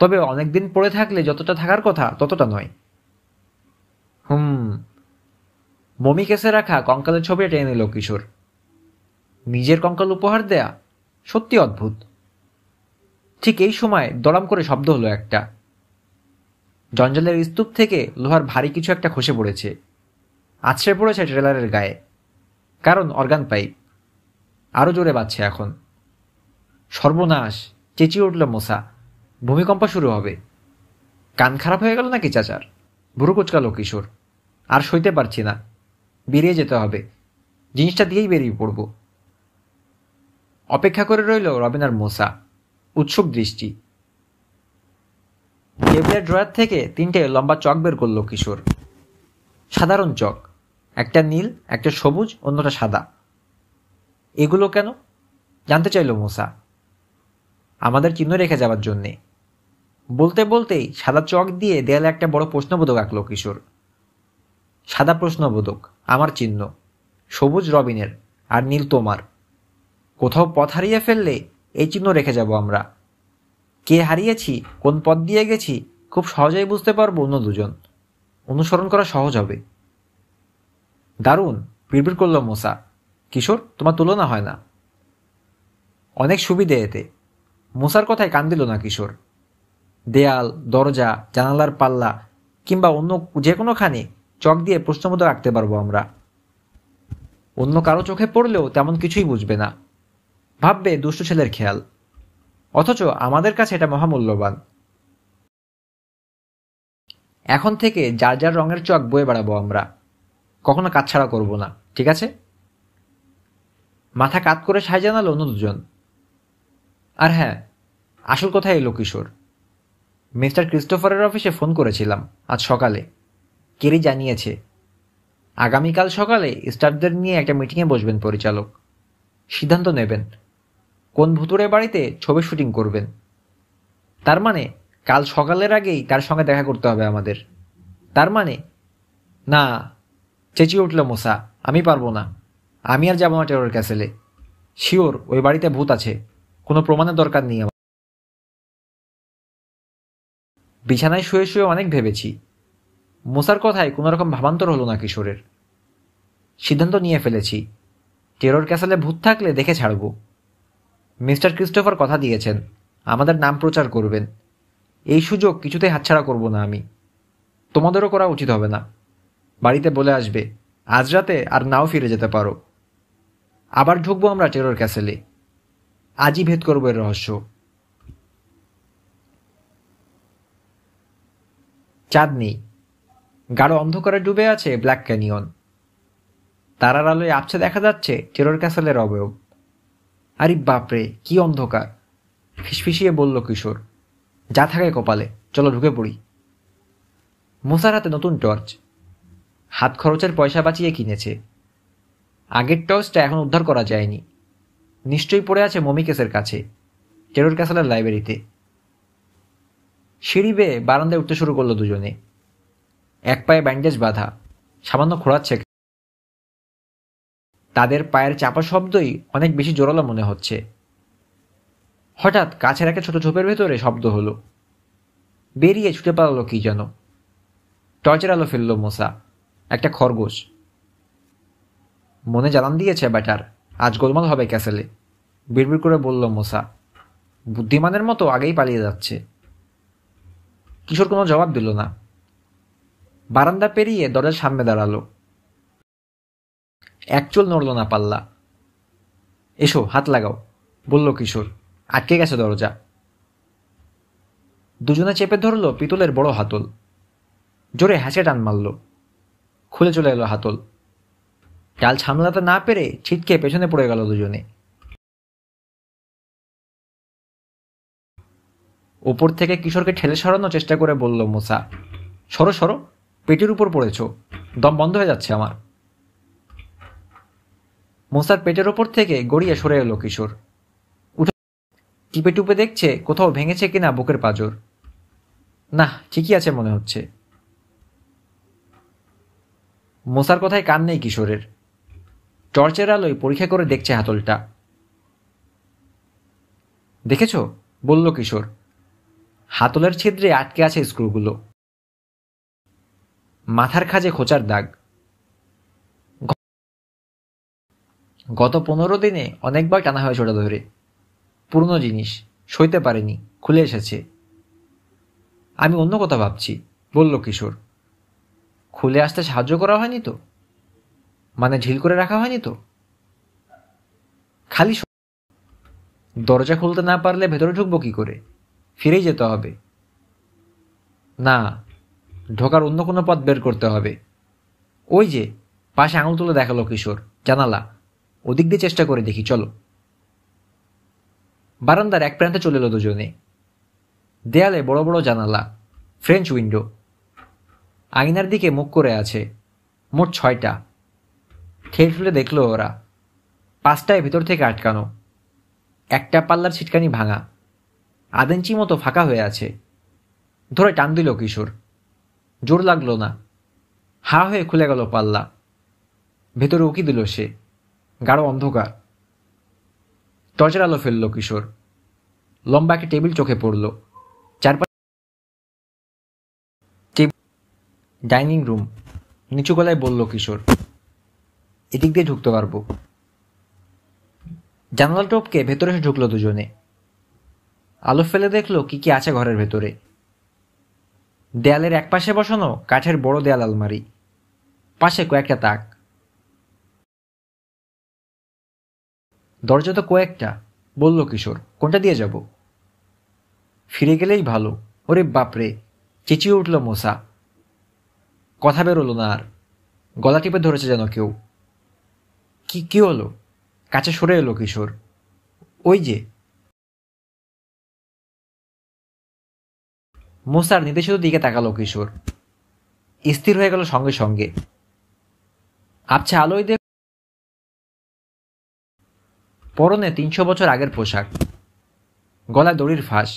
তবে অনেকদিন পড়ে থাকলে যতটা থাকার কথা ততটা নয় হুম মমি কেসে রাখা কঙ্কালের ছবি টেনে নিল কিশোর নিজের কঙ্কাল উপহার দেয়া সত্যি অদ্ভুত ঠিক এই সময় দড়াম করে শব্দ হলো একটা জঞ্জালের স্তূপ থেকে লোহার ভারী কিছু একটা খসে পড়েছে আছড়ে পড়েছে ট্রেলারের গায়ে কারণ অর্গান পাইপ আরও জোরে বাজছে এখন সর্বনাশ চেঁচিয়ে উঠল মোসা ভূমিকম্প শুরু হবে কান খারাপ হয়ে গেল নাকি চাচার ভুরু কুচকালো কিশোর আর সইতে পারছি না বেরিয়ে যেতে হবে জিনিসটা দিয়েই বেরিয়ে পড়ব অপেক্ষা করে রইল রবিনার মোসা উৎসুক দৃষ্টি টেবিলের ড্রয়ার থেকে তিনটে লম্বা চক বের করল কিশোর সাধারণ চক একটা নীল একটা সবুজ অন্যটা সাদা এগুলো কেন জানতে চাইল মোসা আমাদের চিহ্ন রেখে যাওয়ার জন্যে বলতে বলতেই সাদা চক দিয়ে দেয়ালে একটা বড় প্রশ্নবোধক আঁকল কিশোর সাদা প্রশ্নবোধক আমার চিহ্ন সবুজ রবিনের আর নীল তোমার কোথাও পথ হারিয়ে ফেললে এই চিহ্ন রেখে যাব আমরা কে হারিয়েছি কোন পথ দিয়ে গেছি খুব সহজেই বুঝতে পারবো অন্য দুজন অনুসরণ করা সহজ হবে দারুণ বিড়বিড় করল মোসা কিশোর তোমার তুলনা হয় না অনেক সুবিধে এতে মোসার কথায় কান দিল না কিশোর দেয়াল দরজা জানালার পাল্লা কিংবা অন্য যে কোনোখানে চক দিয়ে প্রশ্নবোধক আঁকতে পারবো আমরা অন্য কারো চোখে পড়লেও তেমন কিছুই বুঝবে না ভাববে দুষ্টু ছেলের খেয়াল অথচ আমাদের কাছে এটা মহামূল্যবান এখন থেকে যার যার রঙের চক বয়ে বেড়াবো আমরা কখনো কাজ ছাড়া করবো না ঠিক আছে মাথা কাত করে সাই জানালো অন্য দুজন আর হ্যাঁ আসল কথা এলো কিশোর মিস্টার ক্রিস্টোফারের অফিসে ফোন করেছিলাম আজ সকালে কেরি জানিয়েছে আগামীকাল সকালে স্টাফদের নিয়ে একটা মিটিংয়ে বসবেন পরিচালক সিদ্ধান্ত নেবেন কোন ভুতুরে বাড়িতে ছবি শুটিং করবেন তার মানে কাল সকালের আগেই তার সঙ্গে দেখা করতে হবে আমাদের তার মানে না চেঁচিয়ে উঠল মোসা আমি পারবো না আমি আর যাবো না টেরোর ক্যাসেলে শিওর ওই বাড়িতে ভূত আছে কোনো প্রমাণের দরকার নেই আমার বিছানায় শুয়ে শুয়ে অনেক ভেবেছি মোসার কথায় কোনোরকম ভাবান্তর হলো না কিশোরের সিদ্ধান্ত নিয়ে ফেলেছি টেরোর ক্যাসেলে ভূত থাকলে দেখে ছাড়ব মিস্টার ক্রিস্টোফার কথা দিয়েছেন আমাদের নাম প্রচার করবেন এই সুযোগ কিছুতেই হাতছাড়া করব না আমি তোমাদেরও করা উচিত হবে না বাড়িতে বলে আসবে আজ রাতে আর নাও ফিরে যেতে পারো আবার ঢুকবো আমরা টেরোর ক্যাসেলে আজই ভেদ করবো এর রহস্য চাঁদনি গাঢ় অন্ধকারে ডুবে আছে ব্ল্যাক ক্যানিয়ন তারার আলোয় আপছে দেখা যাচ্ছে টেরোর ক্যাসেলের অবয়ব আরে বাপরে কি অন্ধকার ফিসফিসিয়ে বলল কিশোর যা থাকে কপালে চলো ঢুকে পড়ি মোসার হাতে নতুন টর্চ হাত খরচের পয়সা বাঁচিয়ে কিনেছে আগের টর্চটা এখন উদ্ধার করা যায়নি নিশ্চয়ই পড়ে আছে মমি কেসের কাছে টেরোর ক্যাসেলের লাইব্রেরিতে সিঁড়ি বেয়ে বারান্দায় উঠতে শুরু করলো দুজনে এক পায়ে ব্যান্ডেজ বাঁধা সামান্য খোঁড়াচ্ছে তাদের পায়ের চাপা শব্দই অনেক বেশি জোরালো মনে হচ্ছে হঠাৎ কাছের একটা ছোট ঝোপের ভেতরে শব্দ হলো বেরিয়ে ছুটে পালালো কি যেন টর্চের আলো ফেললো মোসা একটা খরগোশ মনে জ্বালান দিয়েছে ব্যাটার আজ গোলমাল হবে ক্যাসেলে বিড়বিড় করে বলল মোসা বুদ্ধিমানের মতো আগেই পালিয়ে যাচ্ছে কিশোর কোনো জবাব দিল না বারান্দা পেরিয়ে দরের সামনে দাঁড়ালো একচুল নড়ল না পাল্লা এসো হাত লাগাও বলল কিশোর আটকে গেছে দরজা দুজনে চেপে ধরল পিতলের বড় হাতল জোরে হ্যাঁচে টান মারল খুলে চলে এলো হাতল ডাল সামলাতে না পেরে ছিটকে পেছনে পড়ে গেল দুজনে ওপর থেকে কিশোরকে ঠেলে সরানোর চেষ্টা করে বলল মোসা সরো সরো পেটের উপর পড়েছ দম বন্ধ হয়ে যাচ্ছে আমার মোসার পেটের ওপর থেকে গড়িয়ে সরে এলো কিশোর উঠে টিপে টুপে দেখছে কোথাও ভেঙেছে কিনা বুকের পাজর না ঠিকই আছে মনে হচ্ছে মোসার কথায় কান নেই কিশোরের টর্চের আলোয় পরীক্ষা করে দেখছে হাতলটা দেখেছ বলল কিশোর হাতলের ছিদ্রে আটকে আছে স্ক্রুগুলো মাথার খাজে খোঁচার দাগ গত পনেরো দিনে অনেকবার টানা হয় ছোটা ধরে পুরনো জিনিস সইতে পারেনি খুলে এসেছে আমি অন্য কথা ভাবছি বলল কিশোর খুলে আসতে সাহায্য করা হয়নি তো মানে ঢিল করে রাখা হয়নি তো খালি দরজা খুলতে না পারলে ভেতরে ঢুকবো কি করে ফিরেই যেতে হবে না ঢোকার অন্য কোনো পথ বের করতে হবে ওই যে পাশে আঙুল তুলে দেখালো কিশোর জানালা ওদিক দিয়ে চেষ্টা করে দেখি চলো বারান্দার এক প্রান্তে চলে এলো দুজনে দেয়ালে বড় বড় জানালা ফ্রেঞ্চ উইন্ডো আয়নার দিকে মুখ করে আছে মোট ছয়টা ঠেলে ঠুলে দেখল ওরা পাঁচটায় ভিতর থেকে আটকানো একটা পাল্লার ছিটকানি ভাঙা আদেঞ্চি মতো ফাঁকা হয়ে আছে ধরে টান দিল কিশোর জোর লাগলো না হা হয়ে খুলে গেল পাল্লা ভেতরে উকি দিল সে গাঢ় অন্ধকার টর্চের আলো ফেলল কিশোর লম্বা একটা টেবিল চোখে পড়ল ডাইনিং রুম নিচু গলায় বলল কিশোর এদিক দিয়ে ঢুকতে পারবো জানালা টপকে ভেতরে এসে ঢুকলো দুজনে আলো ফেলে দেখলো কি কি আছে ঘরের ভেতরে দেয়ালের একপাশে বসানো কাঠের বড় দেয়াল আলমারি পাশে কয়েকটা তাক দরজা তো কয়েকটা বলল কিশোর কোনটা দিয়ে যাব ফিরে গেলেই ভালো ওরে বাপরে চেঁচিয়ে উঠল মোসা কথা বেরোলো না আর গলা টিপে ধরেছে যেন কেউ কি কি হলো কাছে সরে এলো কিশোর ওই যে মোসার নির্দেশিত দিকে তাকালো কিশোর স্থির হয়ে গেল সঙ্গে সঙ্গে আবছা আলোই দেখ পরনে তিনশো বছর আগের পোশাক গলায় দড়ির ফাঁস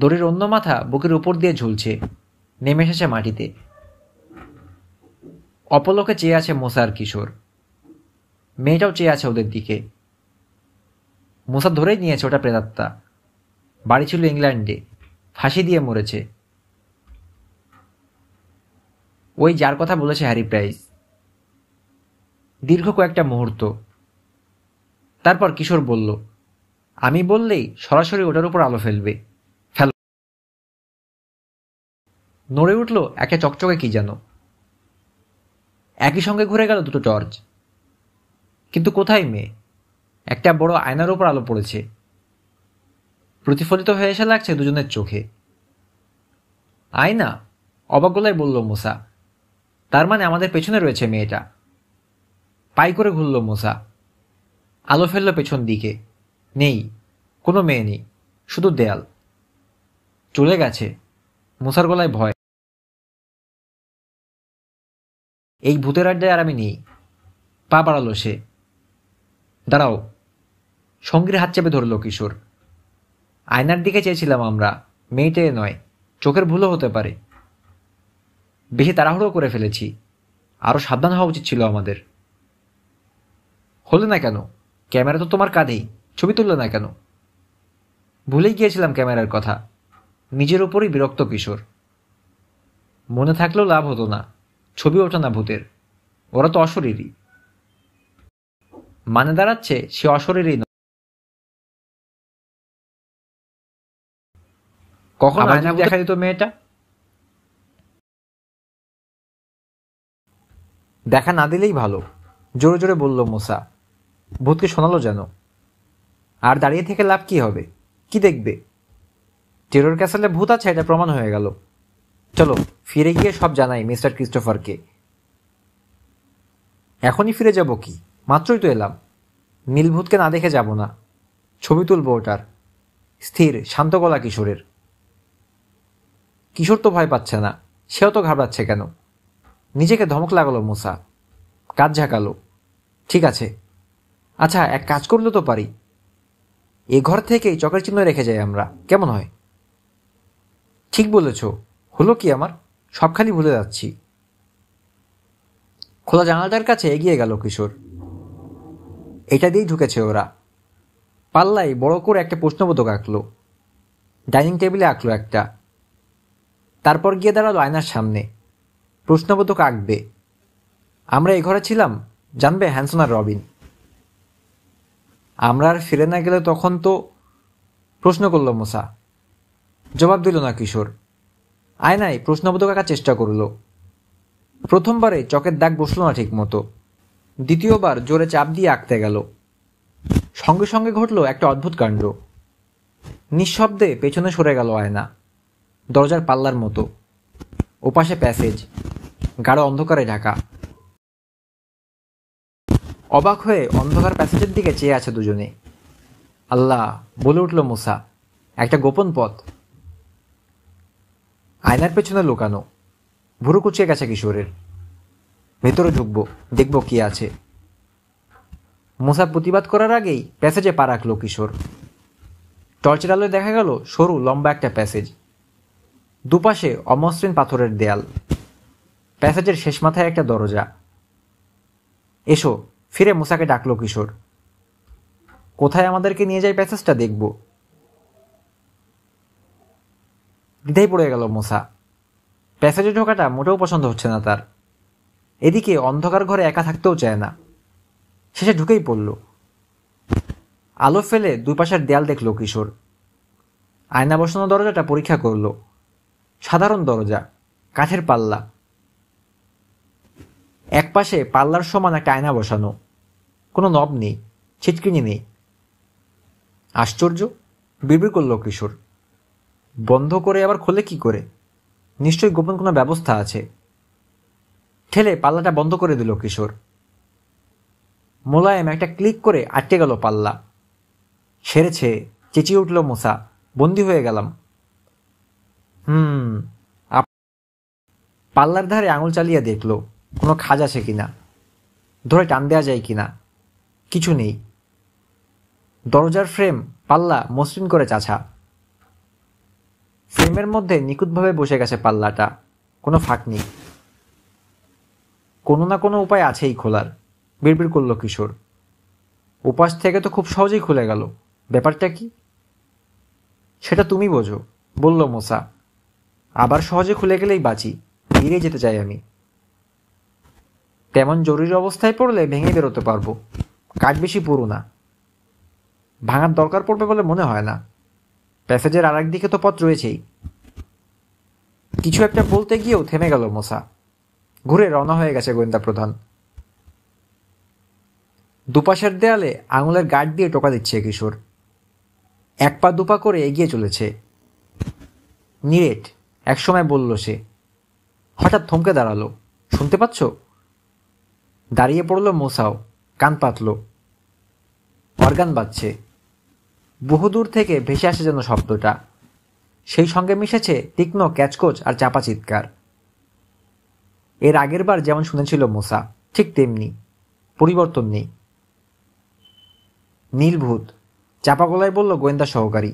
দড়ির অন্য মাথা বুকের উপর দিয়ে ঝুলছে নেমে এসেছে মাটিতে অপলকে চেয়ে আছে মোসার কিশোর মেয়েটাও চেয়ে আছে ওদের দিকে মোসা ধরেই নিয়েছে ওটা প্রেতাত্মা বাড়ি ছিল ইংল্যান্ডে ফাঁসি দিয়ে মরেছে ওই যার কথা বলেছে হ্যারি প্রাইস দীর্ঘ কয়েকটা মুহূর্ত তারপর কিশোর বলল আমি বললেই সরাসরি ওটার উপর আলো ফেলবে নড়ে উঠল একে চকচকে কি যেন একই সঙ্গে ঘুরে গেল দুটো টর্চ কিন্তু কোথায় মেয়ে একটা বড় আয়নার উপর আলো পড়েছে প্রতিফলিত হয়ে এসে লাগছে দুজনের চোখে আয়না অবাক গলায় বলল মোসা তার মানে আমাদের পেছনে রয়েছে মেয়েটা পাই করে ঘুরল মোসা আলো ফেললো পেছন দিকে নেই কোনো মেয়ে নেই শুধু দেয়াল চলে গেছে মোসার গলায় ভয় এই ভূতের আড্ডায় আর আমি নেই পা বাড়ালো সে দাঁড়াও সঙ্গীর হাত চেপে ধরল কিশোর আয়নার দিকে চেয়েছিলাম আমরা মেয়েটে নয় চোখের ভুলও হতে পারে বেশি তাড়াহুড়ো করে ফেলেছি আরও সাবধান হওয়া উচিত ছিল আমাদের হলো না কেন ক্যামেরা তো তোমার কাঁধেই ছবি তুলল না কেন ভুলেই গিয়েছিলাম ক্যামেরার কথা নিজের ওপরই বিরক্ত কিশোর মনে থাকলেও লাভ হতো না ছবি ওঠে না ভূতের ওরা তো অশরীরই মানে দাঁড়াচ্ছে সে অশরীরই কখন দেখা দিত মেয়েটা দেখা না দিলেই ভালো জোরে জোরে বলল মোসা ভূতকে শোনালো যেন আর দাঁড়িয়ে থেকে লাভ কি হবে কি দেখবে টেরোর ক্যাসেলে ভূত আছে এটা প্রমাণ হয়ে গেল চলো ফিরে গিয়ে সব জানাই মিস্টার ক্রিস্টোফারকে এখনই ফিরে যাব কি মাত্রই তো এলাম নীলভূতকে না দেখে যাব না ছবি তুলব ওটার স্থির শান্ত গলা কিশোরের কিশোর তো ভয় পাচ্ছে না সেও তো ঘাবড়াচ্ছে কেন নিজেকে ধমক লাগালো মোসা কাজ ঝাঁকালো ঠিক আছে আচ্ছা এক কাজ করলে তো পারি এ ঘর থেকেই চকের চিহ্ন রেখে যাই আমরা কেমন হয় ঠিক বলেছো হলো কি আমার সব খালি ভুলে যাচ্ছি খোলা জানালাটার কাছে এগিয়ে গেল কিশোর এটা দিয়েই ঢুকেছে ওরা পাল্লাই বড় করে একটা প্রশ্নবোধক আঁকলো ডাইনিং টেবিলে আঁকলো একটা তারপর গিয়ে দাঁড়ালো আয়নার সামনে প্রশ্নবোধক আঁকবে আমরা এ ঘরে ছিলাম জানবে হ্যানসন আর রবিন আমরা আর ফিরে না গেলে তখন তো প্রশ্ন করল মশা জবাব দিল না কিশোর আয়নায় প্রশ্নবোধক আঁকার চেষ্টা করল প্রথমবারে চকের দাগ বসল না ঠিকমতো দ্বিতীয়বার জোরে চাপ দিয়ে আঁকতে গেল সঙ্গে সঙ্গে ঘটল একটা অদ্ভুত কাণ্ড নিঃশব্দে পেছনে সরে গেল আয়না দরজার পাল্লার মতো ওপাশে প্যাসেজ গাঢ় অন্ধকারে ঢাকা অবাক হয়ে অন্ধকার প্যাসেজের দিকে চেয়ে আছে দুজনে আল্লাহ বলে উঠল মুসা একটা গোপন পথ আয়নার পেছনে লুকানো ভুরু কুচিয়ে গেছে কিশোরের ভেতরে ঢুকবো দেখবো কি আছে মোসা প্রতিবাদ করার আগেই প্যাসেজে পা রাখলো কিশোর টর্চের আলোয় দেখা গেল সরু লম্বা একটা প্যাসেজ দুপাশে অমসৃণ পাথরের দেয়াল প্যাসেজের শেষ মাথায় একটা দরজা এসো ফিরে মোসাকে ডাকলো কিশোর কোথায় আমাদেরকে নিয়ে যায় প্যাসেজটা দেখব দ্বিধায় পড়ে গেল মোসা প্যাসেজে ঢোকাটা মোটেও পছন্দ হচ্ছে না তার এদিকে অন্ধকার ঘরে একা থাকতেও চায় না শেষে ঢুকেই পড়ল আলো ফেলে দুপাশের দেয়াল দেখল কিশোর আয়না বসানো দরজাটা পরীক্ষা করল সাধারণ দরজা কাঠের পাল্লা এক পাশে পাল্লার সমান একটা আয়না বসানো কোনো নব নেই ছিটকিনি নেই আশ্চর্য বিড়বিড় করল কিশোর বন্ধ করে আবার খোলে কি করে নিশ্চয়ই গোপন কোনো ব্যবস্থা আছে ঠেলে পাল্লাটা বন্ধ করে দিল কিশোর মোলায়েম একটা ক্লিক করে আটকে গেল পাল্লা সেরেছে চেঁচিয়ে উঠল মোসা বন্দি হয়ে গেলাম হুম পাল্লার ধারে আঙুল চালিয়ে দেখল কোনো খাজ আছে কিনা ধরে টান দেওয়া যায় কিনা কিছু নেই দরজার ফ্রেম পাল্লা মসৃণ করে চাছা ফ্রেমের মধ্যে নিখুঁতভাবে বসে গেছে পাল্লাটা কোনো ফাঁক নেই কোনো না কোনো উপায় আছেই খোলার বিড়বিড় করল কিশোর উপাস থেকে তো খুব সহজেই খুলে গেল ব্যাপারটা কি সেটা তুমি বোঝো বলল মোসা আবার সহজে খুলে গেলেই বাঁচি ফিরে যেতে চাই আমি তেমন জরুরি অবস্থায় পড়লে ভেঙে বেরোতে পারবো কাঠ বেশি পুরো না ভাঙার দরকার পড়বে বলে মনে হয় না প্যাসেজের আরেক দিকে তো পথ রয়েছেই কিছু একটা বলতে গিয়েও থেমে গেল মোসা ঘুরে রওনা হয়ে গেছে গোয়েন্দা প্রধান দুপাশের দেয়ালে আঙুলের গাড় দিয়ে টোকা দিচ্ছে কিশোর এক পা দুপা করে এগিয়ে চলেছে নিরেট একসময় বলল সে হঠাৎ থমকে দাঁড়ালো শুনতে পাচ্ছ দাঁড়িয়ে পড়ল মোসাও কান পাতল অর্গান বাজছে বহুদূর থেকে ভেসে আসে যেন শব্দটা সেই সঙ্গে মিশেছে তীক্ষ্ণ ক্যাচকোচ আর চাপা চিৎকার এর আগের বার যেমন শুনেছিল মোসা ঠিক তেমনি পরিবর্তন নেই নীলভূত চাপা গলায় বলল গোয়েন্দা সহকারী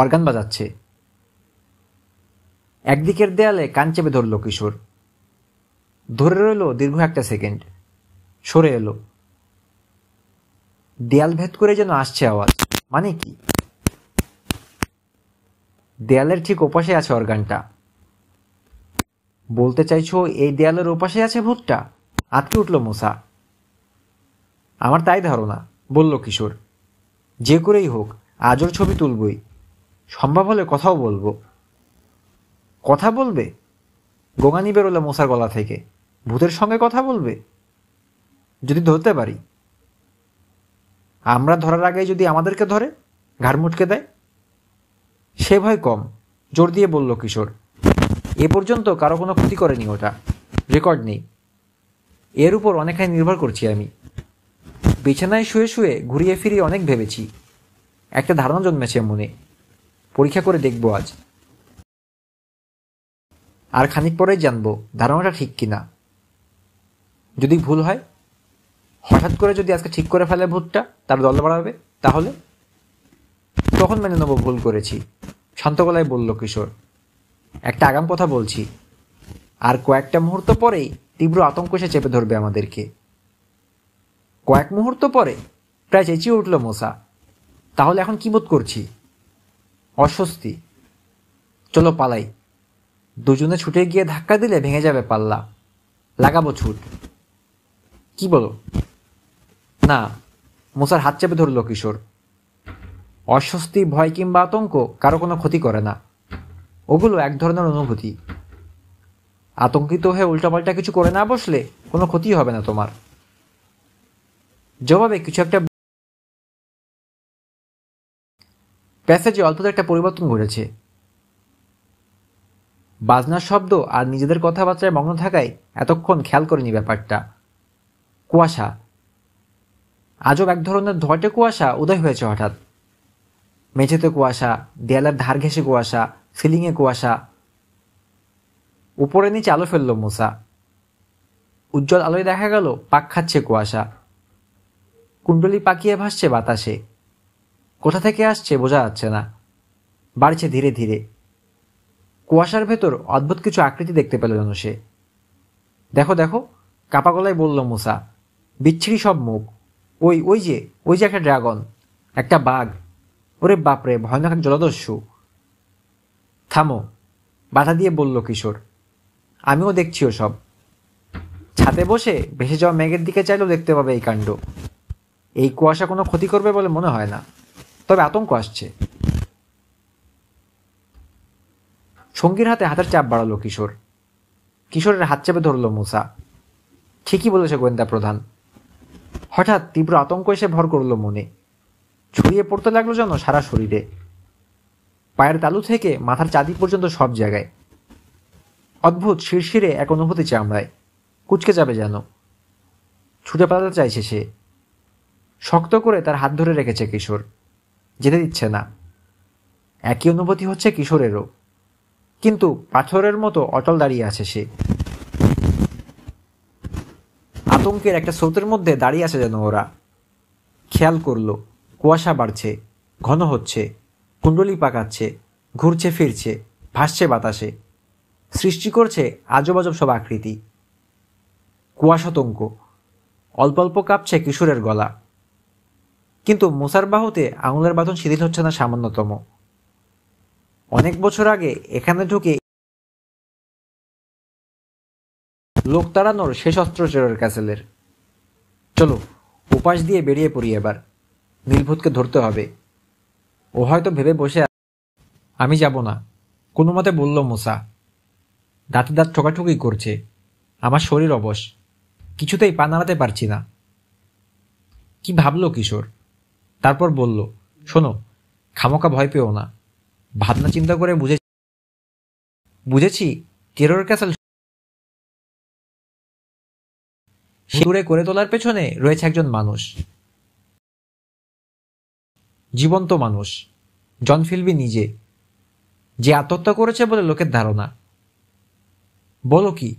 অর্গান বাজাচ্ছে একদিকের দেয়ালে কান চেপে ধরল কিশোর ধরে রইল দীর্ঘ একটা সেকেন্ড সরে এলো দেয়াল ভেদ করে যেন আসছে আওয়াজ মানে কি দেয়ালের ঠিক ওপাশে আছে অর্গানটা বলতে চাইছো এই দেয়ালের ওপাশে আছে ভূতটা আটকে উঠল মোসা আমার তাই ধারণা বলল কিশোর যে করেই হোক আজর ছবি তুলবই সম্ভব হলে কথাও বলবো কথা বলবে গোঙানি বেরোলো মোসার গলা থেকে ভূতের সঙ্গে কথা বলবে যদি ধরতে পারি আমরা ধরার আগে যদি আমাদেরকে ধরে ঘাড় মুটকে দেয় সে ভয় কম জোর দিয়ে বলল কিশোর এ পর্যন্ত কারো কোনো ক্ষতি করেনি ওটা রেকর্ড নেই এর উপর অনেকখানি নির্ভর করছি আমি বিছানায় শুয়ে শুয়ে ঘুরিয়ে ফিরিয়ে অনেক ভেবেছি একটা ধারণা জন্মেছে মনে পরীক্ষা করে দেখব আজ আর খানিক পরেই জানবো ধারণাটা ঠিক কিনা যদি ভুল হয় হঠাৎ করে যদি আজকে ঠিক করে ফেলে ভুটটা তার দল বাড়াবে তাহলে তখন মেনে নেবো ভুল করেছি শান্ত গলায় বলল কিশোর একটা আগাম কথা বলছি আর কয়েকটা মুহূর্ত পরেই তীব্র আতঙ্ক এসে চেপে ধরবে আমাদেরকে কয়েক মুহূর্ত পরে প্রায় চেঁচিয়ে উঠল মশা তাহলে এখন কী বোধ করছি অস্বস্তি চলো পালাই দুজনে ছুটে গিয়ে ধাক্কা দিলে ভেঙে যাবে পাল্লা লাগাবো ছুট কি বলো না মোসার হাত চেপে ধরল কিশোর অস্বস্তি ভয় কিংবা আতঙ্ক কারো কোনো ক্ষতি করে না ওগুলো এক ধরনের অনুভূতি আতঙ্কিত হয়ে উল্টাপাল্টা কিছু করে না বসলে কোনো ক্ষতি হবে না তোমার জবাবে কিছু একটা প্যাসেজে অল্পতে একটা পরিবর্তন ঘটেছে বাজনার শব্দ আর নিজেদের কথাবার্তায় মগ্ন থাকায় এতক্ষণ খেয়াল করেনি ব্যাপারটা কুয়াশা আজব এক ধরনের ধটে কুয়াশা উদয় হয়েছে হঠাৎ মেঝেতে কুয়াশা দেয়ালের ধার ঘেঁষে কুয়াশা সিলিংয়ে কুয়াশা উপরে নিচে আলো ফেললো মুসা উজ্জ্বল আলোয় দেখা গেল পাক খাচ্ছে কুয়াশা কুণ্ডলি পাকিয়ে ভাসছে বাতাসে কোথা থেকে আসছে বোঝা যাচ্ছে না বাড়ছে ধীরে ধীরে কুয়াশার ভেতর অদ্ভুত কিছু আকৃতি দেখতে পেল যেন সে দেখো দেখো কাপাগলায় গলায় বলল মুসা বিচ্ছিরি সব মুখ ওই ওই যে ওই যে একটা ড্রাগন একটা বাঘ ওরে বাপরে ভয়ানক জলদস্যু থামো বাধা দিয়ে বলল কিশোর আমিও দেখছি সব ছাতে বসে ভেসে যাওয়া মেঘের দিকে চাইলেও দেখতে পাবে এই কাণ্ড এই কুয়াশা কোনো ক্ষতি করবে বলে মনে হয় না তবে আতঙ্ক আসছে সঙ্গীর হাতে হাতের চাপ বাড়ালো কিশোর কিশোরের হাত চেপে ধরল মুসা ঠিকই বলেছে গোয়েন্দা প্রধান হঠাৎ তীব্র আতঙ্ক এসে ভর করল মনে ছড়িয়ে পড়তে লাগলো যেন সারা শরীরে পায়ের তালু থেকে মাথার চাঁদি পর্যন্ত সব জায়গায় অদ্ভুত শিরশিরে এক অনুভূতি চামড়ায় কুচকে যাবে যেন ছুটে পালাতে চাইছে সে শক্ত করে তার হাত ধরে রেখেছে কিশোর যেতে দিচ্ছে না একই অনুভূতি হচ্ছে কিশোরেরও কিন্তু পাথরের মতো অটল দাঁড়িয়ে আছে সে আতঙ্কের একটা স্রোতের মধ্যে দাঁড়িয়ে আছে যেন ওরা খেয়াল করলো কুয়াশা বাড়ছে ঘন হচ্ছে কুণ্ডলি পাকাচ্ছে ঘুরছে ফিরছে ভাসছে বাতাসে সৃষ্টি করছে আজবাজব সব আকৃতি কুয়াশাতঙ্ক অল্প অল্প কাঁপছে কিশোরের গলা কিন্তু মোসার বাহুতে আঙুলের বাঁধন শিথিল হচ্ছে না সামান্যতম অনেক বছর আগে এখানে ঢুকে লোক তাড়ানোর শেষ অস্ত্র চোরের ক্যাসেলের চলো উপাস দিয়ে বেরিয়ে পড়ি এবার নীলভূতকে ধরতে হবে ও হয়তো ভেবে বসে আমি যাব না কোনো মতে বলল মোসা দাঁতে দাঁত ঠোকাঠুকি করছে আমার শরীর অবশ কিছুতেই পা নাড়াতে পারছি না কি ভাবলো কিশোর তারপর বলল শোনো খামকা ভয় পেও না ভাবনা চিন্তা করে বুঝেছি বুঝেছি টেরর ক্যাসেল দূরে করে তোলার পেছনে রয়েছে একজন মানুষ জীবন্ত মানুষ জন ফিলবি নিজে যে আত্মহত্যা করেছে বলে লোকের ধারণা বলো কি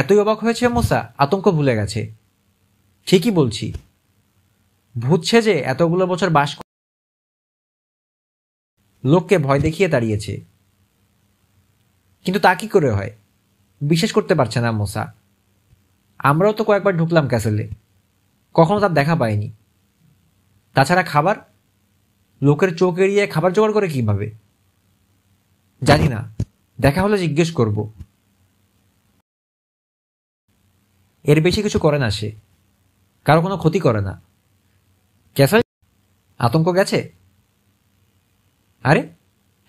এতই অবাক হয়েছে মোসা আতঙ্ক ভুলে গেছে ঠিকই বলছি ভুতছে যে এতগুলো বছর বাস লোককে ভয় দেখিয়ে দাঁড়িয়েছে কিন্তু তা কি করে হয় বিশ্বাস করতে পারছে না মোসা আমরাও তো কয়েকবার ঢুকলাম ক্যাসেলে কখনো তার দেখা পাইনি তাছাড়া খাবার লোকের চোখ এড়িয়ে খাবার জোগাড় করে কিভাবে জানি না দেখা হলে জিজ্ঞেস করব এর বেশি কিছু করে না সে কারো কোনো ক্ষতি করে না ক্যাসেল আতঙ্ক গেছে আরে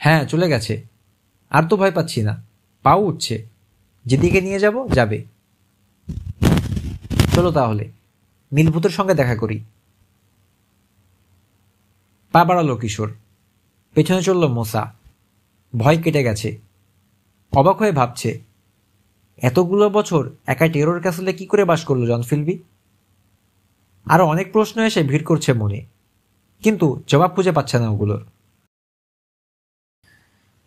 হ্যাঁ চলে গেছে আর তো ভয় পাচ্ছি না পাও উঠছে যেদিকে নিয়ে যাব যাবে চলো তাহলে নীলভূতের সঙ্গে দেখা করি পা বাড়ালো কিশোর পেছনে চলল মোসা ভয় কেটে গেছে অবাক হয়ে ভাবছে এতগুলো বছর একা টেরোর ক্যাসেলে কি করে বাস করলো জনফিলবি আরও অনেক প্রশ্ন এসে ভিড় করছে মনে কিন্তু জবাব খুঁজে পাচ্ছে না ওগুলোর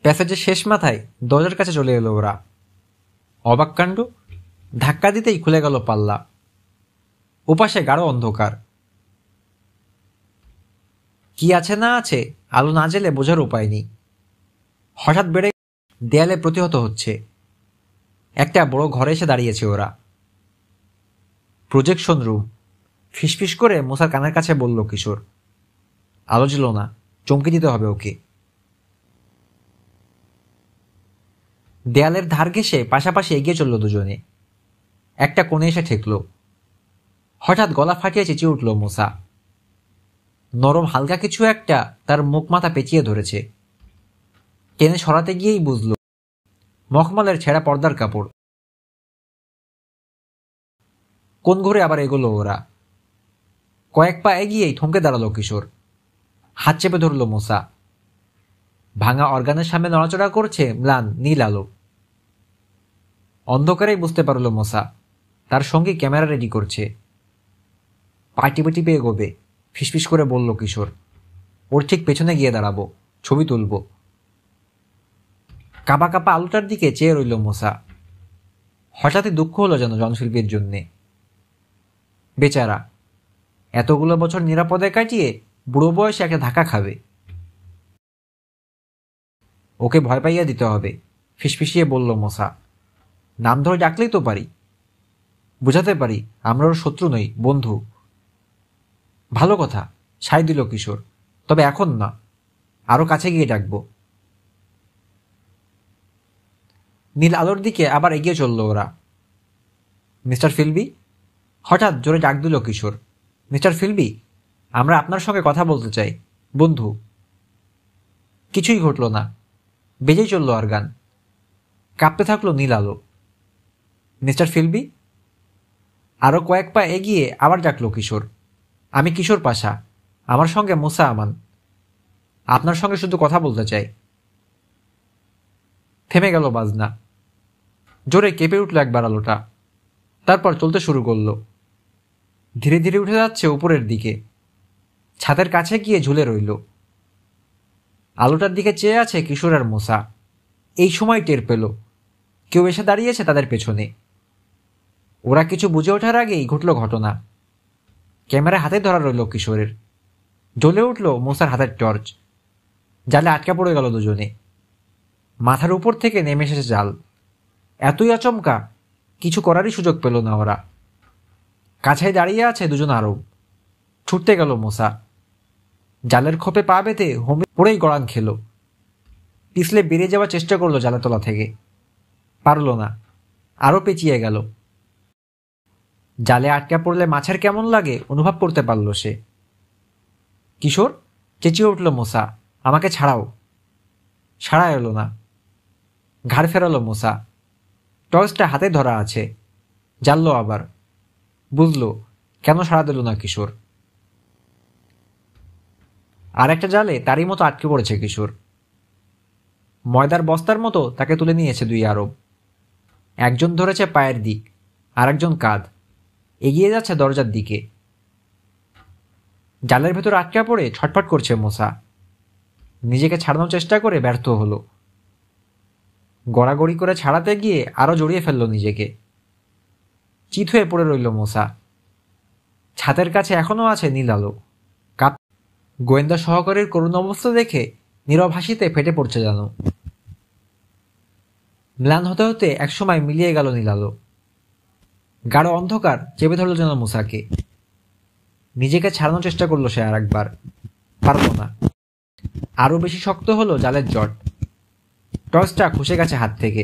প্যাসেজের শেষ মাথায় দরজার কাছে চলে এলো ওরা অবাক কাণ্ড ধাক্কা দিতেই খুলে গেল পাল্লা ওপাশে গাঢ় অন্ধকার কি আছে না আছে আলো না জেলে বোঝার উপায় নেই হঠাৎ বেড়ে দেয়ালে প্রতিহত হচ্ছে একটা বড় ঘরে এসে দাঁড়িয়েছে ওরা প্রজেকশন রুম ফিসফিস করে মোসার কানের কাছে বলল কিশোর আলো ছিল না চমকে দিতে হবে ওকে দেয়ালের ধার ঘেসে পাশাপাশি এগিয়ে চলল দুজনে একটা কোণে এসে ঠেকলো হঠাৎ গলা ফাটিয়ে চেঁচিয়ে উঠল মুসা নরম হালকা কিছু একটা তার মুখ মাথা পেঁচিয়ে ধরেছে টেনে সরাতে গিয়েই বুঝল মখমালের ছেঁড়া পর্দার কাপড় কোন ঘরে আবার এগোলো ওরা কয়েক পা এগিয়েই থমকে দাঁড়ালো কিশোর হাত চেপে ধরল মোসা ভাঙা অর্গানের সামনে নড়াচড়া করছে ম্লান নীল আলো অন্ধকারেই বুঝতে পারল মোসা তার সঙ্গে ক্যামেরা রেডি করছে পার্টি পেয়ে গোবে ফিসফিস করে বলল কিশোর ওর ঠিক পেছনে গিয়ে দাঁড়াবো ছবি তুলব কাপা কাপা আলোটার দিকে চেয়ে রইল মোসা হঠাৎই দুঃখ হলো যেন জনশিল্পীর জন্যে বেচারা এতগুলো বছর নিরাপদে কাটিয়ে বুড়ো বয়সে একটা ধাক্কা খাবে ওকে ভয় পাইয়া দিতে হবে ফিসফিসিয়ে বলল মশা নাম ধরে ডাকলেই তো পারি বুঝাতে পারি আমরা ওর শত্রু নই বন্ধু ভালো কথা সায় দিল কিশোর তবে এখন না আরও কাছে গিয়ে ডাকব নীল আলোর দিকে আবার এগিয়ে চলল ওরা মিস্টার ফিলবি হঠাৎ জোরে ডাক দিল কিশোর মিস্টার ফিলবি আমরা আপনার সঙ্গে কথা বলতে চাই বন্ধু কিছুই ঘটল না বেজেই চলল আর গান কাঁপতে থাকলো নীল আলো মিস্টার ফিলবি আরও কয়েক পা এগিয়ে আবার ডাকলো কিশোর আমি কিশোর পাশা আমার সঙ্গে মুসা আমান আপনার সঙ্গে শুধু কথা বলতে চাই থেমে গেল বাজনা জোরে কেঁপে উঠল একবার আলোটা তারপর চলতে শুরু করল ধীরে ধীরে উঠে যাচ্ছে উপরের দিকে ছাদের কাছে গিয়ে ঝুলে রইল আলোটার দিকে চেয়ে আছে কিশোর আর মোসা এই সময় টের পেল কেউ এসে দাঁড়িয়েছে তাদের পেছনে ওরা কিছু বুঝে ওঠার আগেই ঘটল ঘটনা ক্যামেরা হাতে ধরা রইল কিশোরের জ্বলে উঠল মোসার হাতের টর্চ জালে আটকে পড়ে গেল দুজনে মাথার উপর থেকে নেমে এসেছে জাল এতই আচমকা কিছু করারই সুযোগ পেল না ওরা কাছায় দাঁড়িয়ে আছে দুজন আরও ছুটতে গেল মোসা জালের খোপে পা বেঁধে হোমে পড়েই গড়ান খেলো পিছলে বেরিয়ে যাওয়ার চেষ্টা করলো জালাতলা থেকে পারল না আরও পেঁচিয়ে গেল জালে আটকা পড়লে মাছের কেমন লাগে অনুভব করতে পারল সে কিশোর চেঁচিয়ে উঠল মোসা আমাকে ছাড়াও ছাড়া এলো না ঘাড় ফেরালো মোসা টর্চটা হাতে ধরা আছে জানলো আবার বুঝল কেন সাড়া দিল না কিশোর আর একটা জালে তারই মতো আটকে পড়েছে কিশোর ময়দার বস্তার মতো তাকে তুলে নিয়েছে দুই আরব একজন ধরেছে পায়ের দিক আরেকজন কাঁধ এগিয়ে যাচ্ছে দরজার দিকে জালের ভেতর আটকা পড়ে ছটফট করছে মোসা নিজেকে ছাড়ানোর চেষ্টা করে ব্যর্থ হলো গড়াগড়ি করে ছাড়াতে গিয়ে আরও জড়িয়ে ফেলল নিজেকে চিত হয়ে পড়ে রইল মোসা ছাতের কাছে এখনও আছে নীল আলো কাপ গোয়েন্দা সহকারীর করুণ অবস্থা দেখে নীরব হাসিতে ফেটে পড়ছে যেন ম্লান হতে হতে একসময় মিলিয়ে গেল নীল আলো গাঢ় অন্ধকার চেপে ধরল যেন মুসাকে নিজেকে ছাড়ানোর চেষ্টা করলো সে আর একবার পারল না আরও বেশি শক্ত হলো জালের জট টর্চটা খসে গেছে হাত থেকে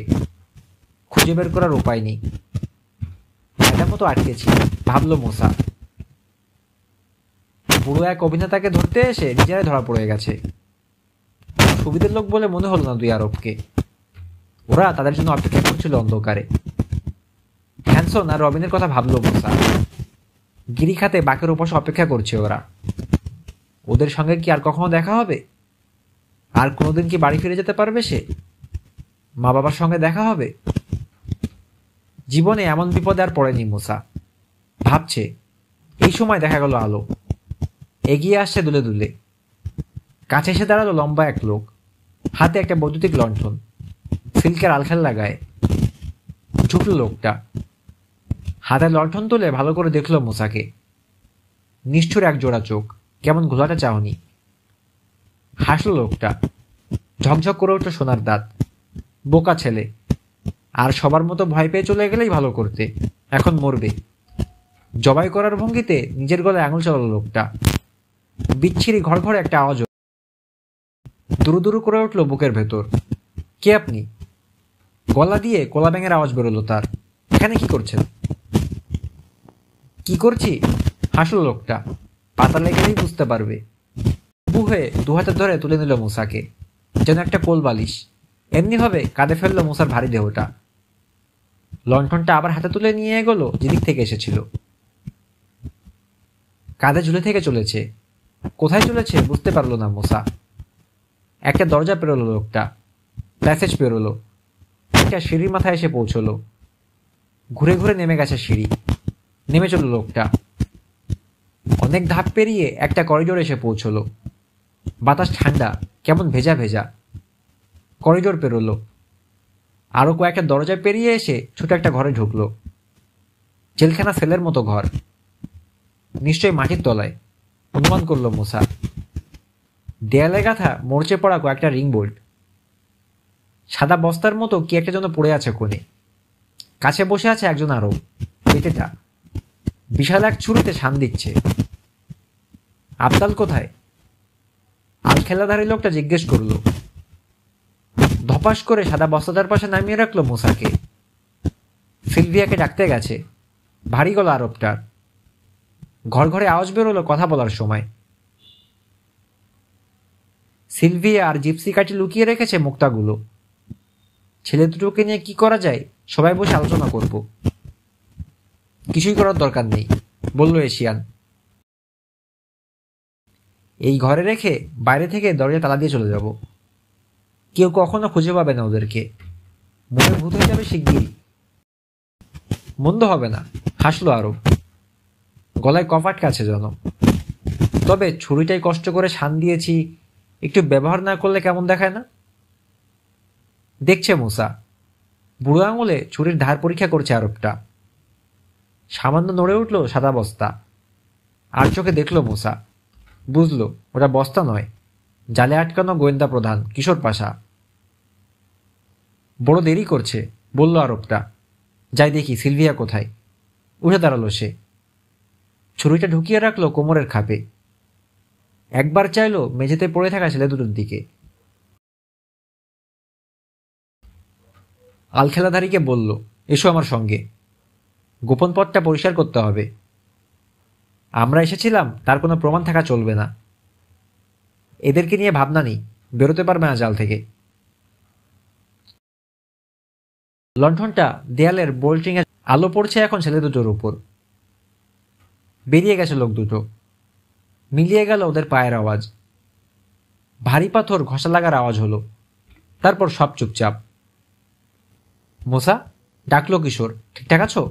খুঁজে বের করার উপায় নেই এটা মতো আটকেছি ভাবলো মোসা বুড়ো এক অভিনেতাকে ধরতে এসে নিজেরাই ধরা পড়ে গেছে সুবিধের লোক বলে মনে হলো না দুই আরবকে ওরা তাদের জন্য অপেক্ষা করছিল অন্ধকারে হ্যানসন আর রবিনের কথা ভাবল গিরি গিরিখাতে বাকের উপাসে অপেক্ষা করছে ওরা ওদের সঙ্গে কি আর কখনো দেখা হবে আর কোনোদিন কি বাড়ি ফিরে যেতে পারবে সে মা বাবার সঙ্গে দেখা হবে জীবনে এমন বিপদে আর পড়েনি মোসা ভাবছে এই সময় দেখা গেল আলো এগিয়ে আসছে দুলে দুলে কাছে এসে দাঁড়ালো লম্বা এক লোক হাতে একটা বৈদ্যুতিক লণ্ঠন সিল্কের আলখাল লাগায় ঝুঁকল লোকটা হাতে লণ্ঠন তুলে ভালো করে দেখল মোসাকে নিষ্ঠুর এক জোড়া চোখ কেমন ঘোলাটা চাওনি হাসল লোকটা ঝকঝক করে উঠল সোনার দাঁত বোকা ছেলে আর সবার মতো ভয় পেয়ে চলে গেলেই ভালো করতে এখন মরবে জবাই করার ভঙ্গিতে নিজের গলায় আঙুল চালাল লোকটা বিচ্ছিরি ঘর ঘরে একটা আওয়াজ দুরু দুরু করে উঠল বুকের ভেতর কে আপনি গলা দিয়ে কলা ব্যাঙের আওয়াজ বেরোলো তার এখানে কি করছেন কি করছি হাসল লোকটা পাতা লেগেই বুঝতে পারবে বুবু হয়ে দুহাতে ধরে তুলে নিল মুসাকে যেন একটা কোল বালিশ এমনিভাবে কাঁধে ফেললো মুসার ভারী দেহটা লণ্ঠনটা আবার হাতে তুলে নিয়ে গেল যেদিক থেকে এসেছিল কাঁধে ঝুলে থেকে চলেছে কোথায় চলেছে বুঝতে পারলো না মোসা একটা দরজা পেরোলো লোকটা প্যাসেজ পেরোলো একটা সিঁড়ির মাথায় এসে পৌঁছলো ঘুরে ঘুরে নেমে গেছে সিঁড়ি নেমে চলল লোকটা অনেক ধাপ পেরিয়ে একটা করিডোর এসে পৌঁছল বাতাস ঠান্ডা কেমন ভেজা ভেজা করিডোর পেরোলো আরও কয়েকটা দরজা পেরিয়ে এসে ছোট একটা ঘরে ঢুকলো জেলখানা সেলের মতো ঘর নিশ্চয়ই মাটির তলায় অনুমান করল মোসা দেয়ালে গাথা মরচে পড়া কয়েকটা রিং বোল্ট সাদা বস্তার মতো কি একটা যেন পড়ে আছে কোণে কাছে বসে আছে একজন আরব পেটেটা বিশাল এক ছুরিতে শান দিচ্ছে আবতাল কোথায় আল খেলাধারী লোকটা জিজ্ঞেস করলো ধপাস করে সাদা বস্তাদার পাশে নামিয়ে রাখলো মোসাকে সিলভিয়াকে ডাকতে গেছে ভারী গলা আরবটার ঘর ঘরে আওয়াজ বেরোলো কথা বলার সময় সিলভিয়া আর জিপসি কাটি লুকিয়ে রেখেছে মুক্তাগুলো ছেলে দুটোকে নিয়ে কি করা যায় সবাই বসে আলোচনা করবো কিছুই করার দরকার নেই বলল এশিয়ান এই ঘরে রেখে বাইরে থেকে দরজা তালা দিয়ে চলে যাব কেউ কখনো খুঁজে পাবে না ওদেরকে মনে ভূত হয়ে যাবে শিগগিরই মন্দ হবে না হাসলো আরব গলায় কপাট কাছে যেন তবে ছুরিটাই কষ্ট করে শান দিয়েছি একটু ব্যবহার না করলে কেমন দেখায় না দেখছে মুসা বুড়ো আঙুলে ছুরির ধার পরীক্ষা করছে আরবটা সামান্য নড়ে উঠল সাদা বস্তা আর চোখে দেখল মোসা বুঝল ওটা বস্তা নয় জালে আটকানো গোয়েন্দা প্রধান কিশোর পাশা বড় দেরি করছে বলল আরবটা যাই দেখি সিলভিয়া কোথায় উঠে দাঁড়ালো সে ছুরিটা ঢুকিয়ে রাখলো কোমরের খাপে একবার চাইলো মেঝেতে পড়ে থাকা ছেলে দুটোর দিকে আলখেলাধারীকে বলল এসো আমার সঙ্গে গোপন পথটা পরিষ্কার করতে হবে আমরা এসেছিলাম তার কোনো প্রমাণ থাকা চলবে না এদেরকে নিয়ে ভাবনা নেই বেরোতে পারবে না জাল থেকে লণ্ঠনটা দেয়ালের বোল্টিংয়ে আলো পড়ছে এখন ছেলে দুটোর উপর বেরিয়ে গেছে লোক দুটো মিলিয়ে গেল ওদের পায়ের আওয়াজ ভারী পাথর ঘষা লাগার আওয়াজ হলো তারপর সব চুপচাপ মোসা ডাকলো কিশোর ঠিকঠাক আছো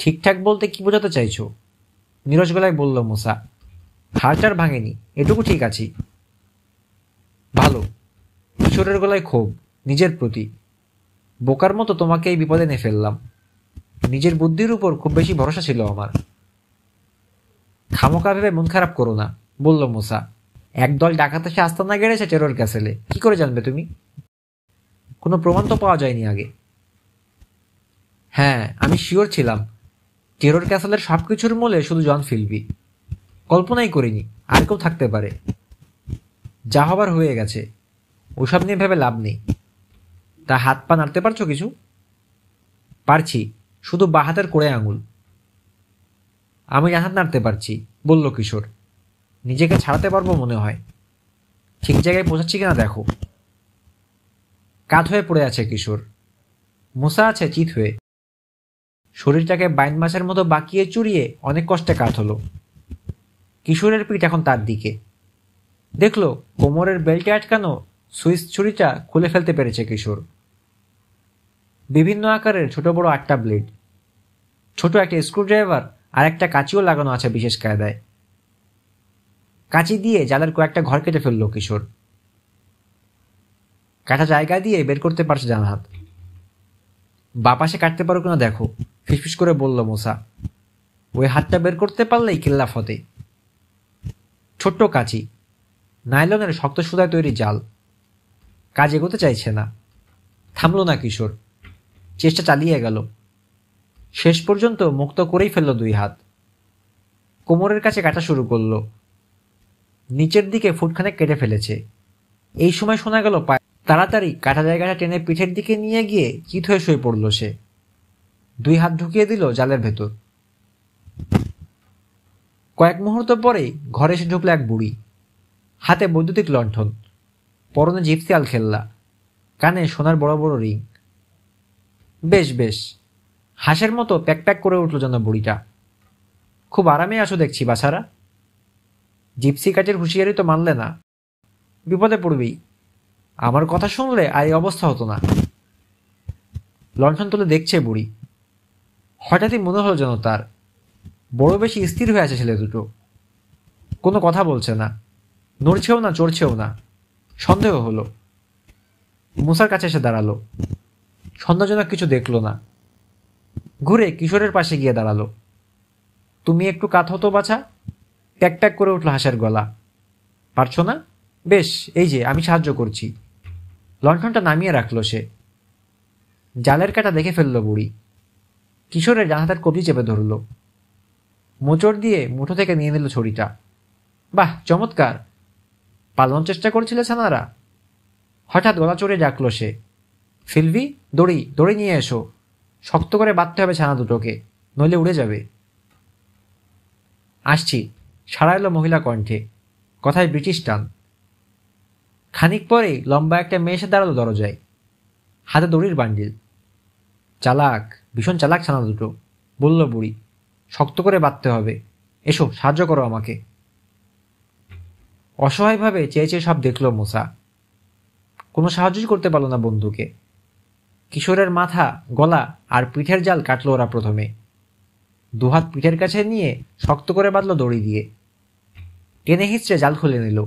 ঠিকঠাক বলতে কি বোঝাতে চাইছো নীরজ গলায় বলল মোসা হাড়টার ভাঙেনি এটুকু ঠিক আছি ভালো ঈশ্বরের গলায় ক্ষোভ নিজের প্রতি বোকার মতো তোমাকে এই বিপদে এনে ফেললাম নিজের বুদ্ধির উপর খুব বেশি ভরসা ছিল আমার খামোকা ভেবে মন খারাপ করো না বলল মোসা একদল ডাকাতে সে না গেড়েছে টেরোর ক্যাসেলে কি করে জানবে তুমি কোনো প্রমাণ তো পাওয়া যায়নি আগে হ্যাঁ আমি শিওর ছিলাম টেরর ক্যাসেলের সবকিছুর মূলে শুধু জন ফিলবি কল্পনাই করিনি আর কেউ থাকতে পারে যা হবার হয়ে গেছে ওসব নিয়ে ভেবে লাভ নেই তা হাত পা নাড়তে পারছো কিছু পারছি শুধু বাহাতের কোড়ে আঙুল আমি হাত নাড়তে পারছি বলল কিশোর নিজেকে ছাড়াতে পারবো মনে হয় ঠিক জায়গায় পৌঁছাচ্ছি কিনা দেখো কাত হয়ে পড়ে আছে কিশোর মোসা আছে চিত হয়ে শরীরটাকে বাইন মাছের মতো বাঁকিয়ে চুরিয়ে অনেক কষ্টে কাত হলো কিশোরের পিঠ এখন তার দিকে দেখলো কোমরের বেল্টে আটকানো সুইচ ছুরিটা খুলে ফেলতে পেরেছে কিশোর বিভিন্ন আকারের ছোট বড় আটটা ব্লেড ছোট একটা স্ক্রুড্রাইভার আর একটা কাঁচিও লাগানো আছে বিশেষ কায়দায় কাঁচি দিয়ে জালের কয়েকটা ঘর কেটে ফেললো কিশোর কাটা জায়গা দিয়ে বের করতে পারছে ডান হাত বাপাশে কাটতে পারো কিনা দেখো ফিসফিস করে বলল মোসা ওই হাতটা বের করতে পারলেই কেল্লা ফতে ছোট্ট কাঁচি নাইলনের শক্ত সুদায় তৈরি জাল কাজ এগোতে চাইছে না থামল না কিশোর চেষ্টা চালিয়ে গেল শেষ পর্যন্ত মুক্ত করেই ফেলল দুই হাত কোমরের কাছে কাটা শুরু করল নিচের দিকে ফুটখানে কেটে ফেলেছে এই সময় শোনা গেল তাড়াতাড়ি কাটা জায়গাটা টেনে পিঠের দিকে নিয়ে গিয়ে চিত হয়ে শুয়ে পড়ল সে দুই হাত ঢুকিয়ে দিল জালের ভেতর কয়েক মুহূর্ত পরে ঘরে এসে ঢুকলো এক বুড়ি হাতে বৈদ্যুতিক লণ্ঠন পরনে জিপসিয়াল খেললা কানে সোনার বড় বড় রিং বেশ বেশ হাঁসের মতো প্যাক প্যাক করে উঠল যেন বুড়িটা খুব আরামে আসো দেখছি বাছারা জিপসি কাজের হুঁশিয়ারি তো মানলে না বিপদে পড়বেই আমার কথা শুনলে আর এই অবস্থা হতো না লণ্ঠন তুলে দেখছে বুড়ি হঠাৎই মনে হলো যেন তার বড় বেশি স্থির হয়ে আছে ছেলে দুটো কোনো কথা বলছে না নড়ছেও না চড়ছেও না সন্দেহ হলো মুসার কাছে এসে দাঁড়ালো সন্দেহজনক কিছু দেখলো না ঘুরে কিশোরের পাশে গিয়ে দাঁড়ালো তুমি একটু কাত হতো বাছা ট্যাক ট্যাক করে উঠল হাসার গলা পারছো না বেশ এই যে আমি সাহায্য করছি লণ্ঠনটা নামিয়ে রাখলো সে জালের কাটা দেখে ফেললো বুড়ি কিশোরের ডান হাতের কবজি চেপে ধরল মোচড় দিয়ে মুঠো থেকে নিয়ে নিল ছড়িটা বাহ চমৎকার পালন চেষ্টা করেছিল ছানারা হঠাৎ গলা চড়ে ডাকলো সে ফিলবি দড়ি দড়ি নিয়ে এসো শক্ত করে বাঁধতে হবে ছানা দুটোকে নইলে উড়ে যাবে আসছি সারা এলো মহিলা কণ্ঠে কথায় ব্রিটিশ টান খানিক পরেই লম্বা একটা মেয়ে এসে দাঁড়ালো দরজায় হাতে দড়ির বান্ডিল চালাক ভীষণ চালাক ছানা দুটো বলল বুড়ি শক্ত করে বাঁধতে হবে এসো সাহায্য করো আমাকে অসহায়ভাবে চেয়ে চেয়ে সব দেখল মোসা কোনো সাহায্যই করতে পারল না বন্ধুকে কিশোরের মাথা গলা আর পিঠের জাল কাটল ওরা প্রথমে দুহাত পিঠের কাছে নিয়ে শক্ত করে বাঁধল দড়ি দিয়ে টেনে হিঁচড়ে জাল খুলে নিল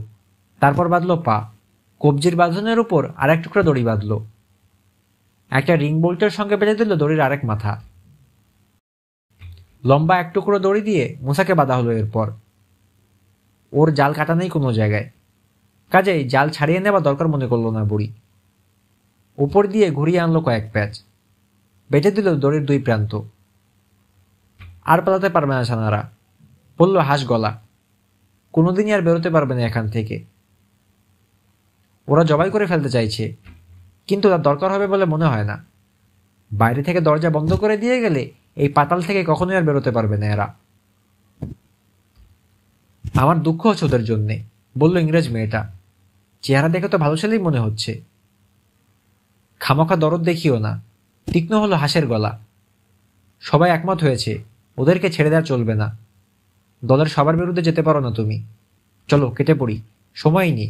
তারপর বাঁধল পা কবজির বাঁধনের উপর আর এক টুকরা দড়ি বাঁধল একটা রিং বোল্টের সঙ্গে বেঁধে দিল দড়ির আরেক মাথা লম্বা এক টুকরো দড়ি দিয়ে মুসাকে বাঁধা হলো এরপর ওর জাল কাটা নেই কোনো জায়গায় কাজেই জাল ছাড়িয়ে নেওয়া দরকার মনে করলো না বুড়ি উপর দিয়ে ঘুরিয়ে আনলো কয়েক প্যাচ বেঁধে দিল দড়ির দুই প্রান্ত আর পালাতে পারবে না সানারা বলল হাঁস গলা কোনোদিনই আর বেরোতে পারবে না এখান থেকে ওরা জবাই করে ফেলতে চাইছে কিন্তু তার দরকার হবে বলে মনে হয় না বাইরে থেকে দরজা বন্ধ করে দিয়ে গেলে এই পাতাল থেকে কখনোই আর বেরোতে পারবে না এরা আমার দুঃখ হচ্ছে ওদের জন্যে বলল ইংরেজ মেয়েটা চেহারা দেখে তো ভালো ছেলেই মনে হচ্ছে খামাখা দরদ দেখিও না তীক্ষ্ণ হলো হাসের গলা সবাই একমত হয়েছে ওদেরকে ছেড়ে দেওয়া চলবে না দলের সবার বিরুদ্ধে যেতে পারো না তুমি চলো কেটে পড়ি সময় নেই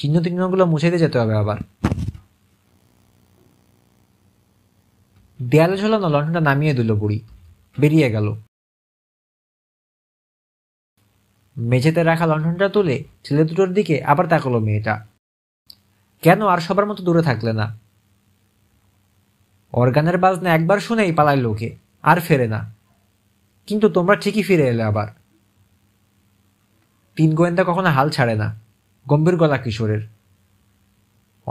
চিহ্ন তীর্ণগুলো মুছে দিয়ে যেতে হবে আবার দেয়ালে ঝোলানো লণ্ঠনটা নামিয়ে দিল বুড়ি বেরিয়ে গেল মেঝেতে রাখা লণ্ঠনটা তুলে ছেলে দুটোর দিকে আবার তাকালো মেয়েটা কেন আর সবার মতো দূরে থাকলে না অর্গানের বাজনা একবার শুনেই পালায় লোকে আর ফেরে না কিন্তু তোমরা ঠিকই ফিরে এলে আবার তিন গোয়েন্দা কখনো হাল ছাড়ে না গম্ভীর গলা কিশোরের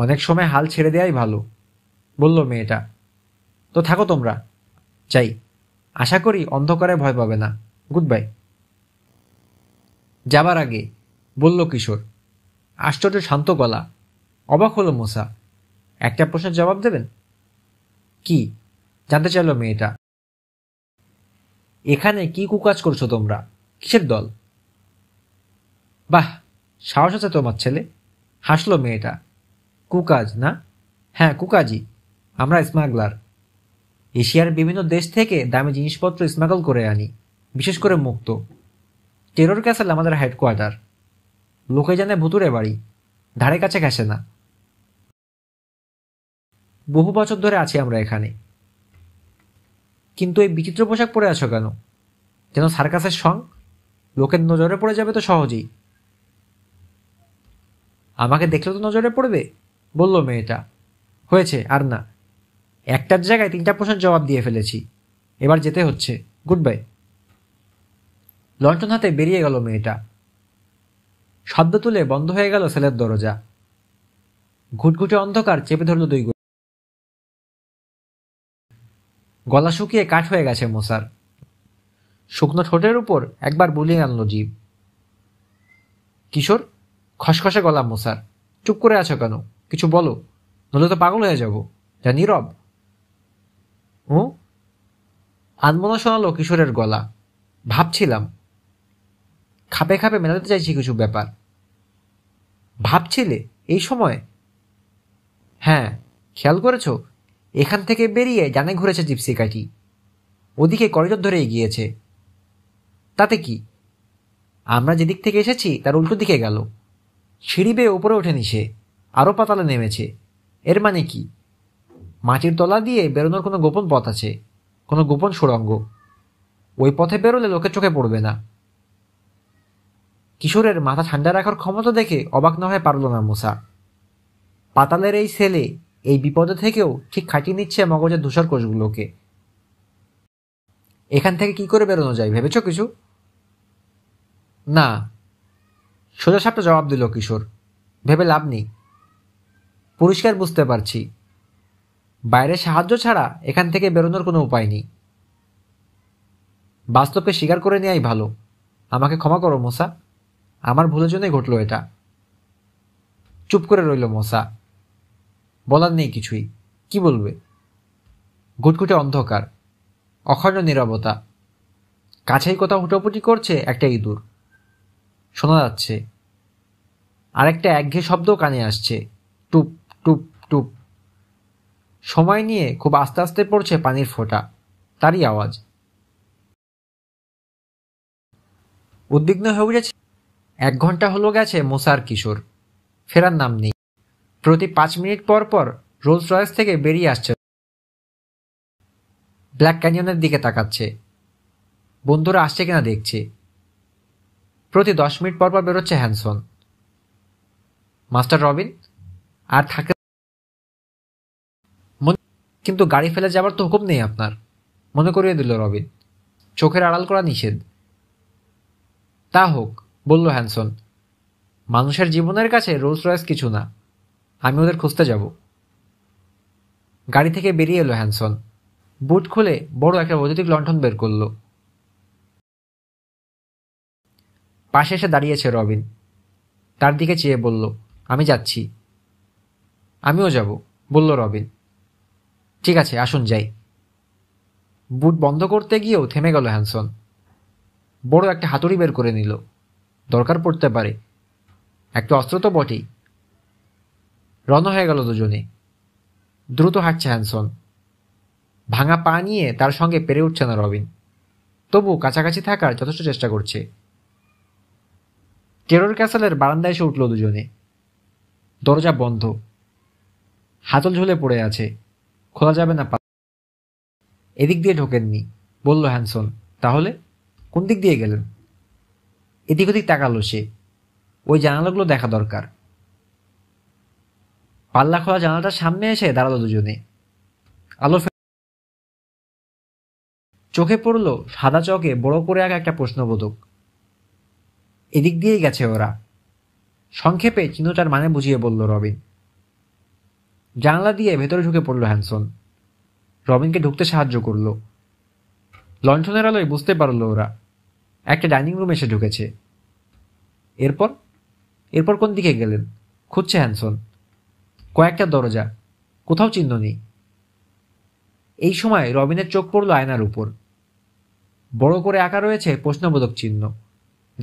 অনেক সময় হাল ছেড়ে দেয়াই ভালো বলল মেয়েটা তো থাকো তোমরা যাই আশা করি অন্ধকারে ভয় পাবে না গুড বাই যাবার আগে বলল কিশোর আশ্চর্য শান্ত গলা অবাক হলো মোসা একটা প্রশ্নের জবাব দেবেন কি জানতে চাইল মেয়েটা এখানে কি কুকাজ করছো তোমরা কিসের দল বাহ সাহস আছে তোমার ছেলে হাসলো মেয়েটা কুকাজ না হ্যাঁ কুকাজি আমরা স্মাগলার এশিয়ার বিভিন্ন দেশ থেকে দামি জিনিসপত্র স্মাগল করে আনি বিশেষ করে মুক্ত টেরর ক্যাসেল আমাদের হেডকোয়ার্টার লোকে জানে ভুতুরে বাড়ি ধারে কাছে ঘেসে না বহু বছর ধরে আছি আমরা এখানে কিন্তু এই বিচিত্র পোশাক পরে আছো কেন যেন সার্কাসের সং লোকের নজরে পড়ে যাবে তো সহজেই আমাকে দেখলে তো নজরে পড়বে বলল মেয়েটা হয়েছে আর না একটার জায়গায় তিনটা প্রশ্নের জবাব দিয়ে ফেলেছি এবার যেতে হচ্ছে গুড বাই লন্ঠন হাতে বেরিয়ে গেল মেয়েটা শব্দ তুলে বন্ধ হয়ে গেল সেলের দরজা ঘুটঘুটে অন্ধকার চেপে ধরল দুই গলা শুকিয়ে কাঠ হয়ে গেছে মশার শুকনো ঠোঁটের উপর একবার বুলিয়ে আনল জীব কিশোর খসখসে গলা মশার চুপ করে আছো কেন কিছু বলো নলে তো পাগল হয়ে যাব যা নীরব হুঁ আনমনা শোনালো কিশোরের গলা ভাবছিলাম খাপে খাপে মেলাতে চাইছি কিছু ব্যাপার ভাবছিলে এই সময় হ্যাঁ খেয়াল করেছ এখান থেকে বেরিয়ে জানে ঘুরেছে জিপসিকাটি ওদিকে করিডর ধরে এগিয়েছে তাতে কি আমরা যেদিক থেকে এসেছি তার উল্টো দিকে গেল সিঁড়ি বেয়ে উপরে ওঠেনি সে আরও পাতালে নেমেছে এর মানে কি মাটির তলা দিয়ে বেরোনোর কোনো গোপন পথ আছে কোনো গোপন সুরঙ্গ ওই পথে বেরোলে লোকের চোখে পড়বে না কিশোরের মাথা ঠান্ডা রাখার ক্ষমতা দেখে অবাক না হয়ে পারল না মোসা পাতালের এই ছেলে এই বিপদে থেকেও ঠিক খাটিয়ে নিচ্ছে মগজের ধূসর কোষগুলোকে এখান থেকে কি করে বেরোনো যায় ভেবেছ কিছু না সোজাসাপটা জবাব দিল কিশোর ভেবে লাভ নেই পরিষ্কার বুঝতে পারছি বাইরে সাহায্য ছাড়া এখান থেকে বেরোনোর কোনো উপায় নেই বাস্তবকে স্বীকার করে নেয়াই ভালো আমাকে ক্ষমা করো মশা আমার ভুলের জন্যই ঘটল এটা চুপ করে রইল মশা বলার নেই কিছুই কি বলবে ঘুটঘুটে অন্ধকার অখণ্ড নিরবতা কাছেই কোথাও হুটোপুটি করছে একটা ইঁদুর শোনা যাচ্ছে আরেকটা একঘে শব্দ কানে আসছে টুপ টুপ টুপ সময় নিয়ে খুব আস্তে আস্তে পড়ছে পানির ফোঁটা, তারই আওয়াজ। উদ্বিগ্ন হয়ে উঠেছে এক ঘন্টা হলো গেছে মোসার কিশোর ফেরার নাম নেই প্রতি পাঁচ মিনিট পর পর রোলস রয়েস থেকে বেরিয়ে আসছে ব্ল্যাক ক্যানিয়নের দিকে তাকাচ্ছে বন্ধুরা আসছে কিনা দেখছে প্রতি দশ মিনিট পর পর বেরোচ্ছে হ্যানসন মাস্টার রবিন আর থাকে কিন্তু গাড়ি ফেলে যাবার তো হুকুম নেই আপনার মনে করিয়ে দিল রবি চোখের আড়াল করা নিষেধ তা হোক বলল হ্যানসন মানুষের জীবনের কাছে রোলস রয়েস কিছু না আমি ওদের খুঁজতে যাব গাড়ি থেকে বেরিয়ে এলো হ্যানসন বুট খুলে বড় একটা বৈদ্যুতিক লণ্ঠন বের করল পাশে এসে দাঁড়িয়েছে রবিন তার দিকে চেয়ে বলল আমি যাচ্ছি আমিও যাব বলল রবিন ঠিক আছে আসুন যাই বুট বন্ধ করতে গিয়েও থেমে গেল হ্যানসন বড় একটা হাতুড়ি বের করে নিল দরকার পড়তে পারে একটা অস্ত্র তো বটেই রণ হয়ে গেল দুজনে দ্রুত হাঁটছে হ্যানসন ভাঙা পা নিয়ে তার সঙ্গে পেরে উঠছে না রবিন তবু কাছাকাছি থাকার যথেষ্ট চেষ্টা করছে টেরোর ক্যাসেলের বারান্দায় এসে উঠল দুজনে দরজা বন্ধ হাতল ঝুলে পড়ে আছে খোলা যাবে না এদিক দিয়ে ঢোকেননি বলল হ্যানসন তাহলে কোন দিক দিয়ে গেলেন এদিক ওদিক তাকালো সে ওই জানালাগুলো দেখা দরকার পাল্লা খোলা জানালাটার সামনে এসে দাঁড়ালো দুজনে আলো চোখে পড়ল সাদা চকে বড় করে আগে একটা প্রশ্নবোধক এদিক দিয়েই গেছে ওরা সংক্ষেপে চিহ্নটার মানে বুঝিয়ে বলল রবিন জানলা দিয়ে ভেতরে ঢুকে পড়ল হ্যানসন রবিনকে ঢুকতে সাহায্য করল লঞ্ছনের আলোয় বুঝতে পারল ওরা একটা ডাইনিং রুমে এসে ঢুকেছে এরপর এরপর কোন দিকে গেলেন খুঁজছে হ্যানসন কয়েকটা দরজা কোথাও চিহ্ন নেই এই সময় রবিনের চোখ পড়ল আয়নার উপর বড় করে আঁকা রয়েছে প্রশ্নবোধক চিহ্ন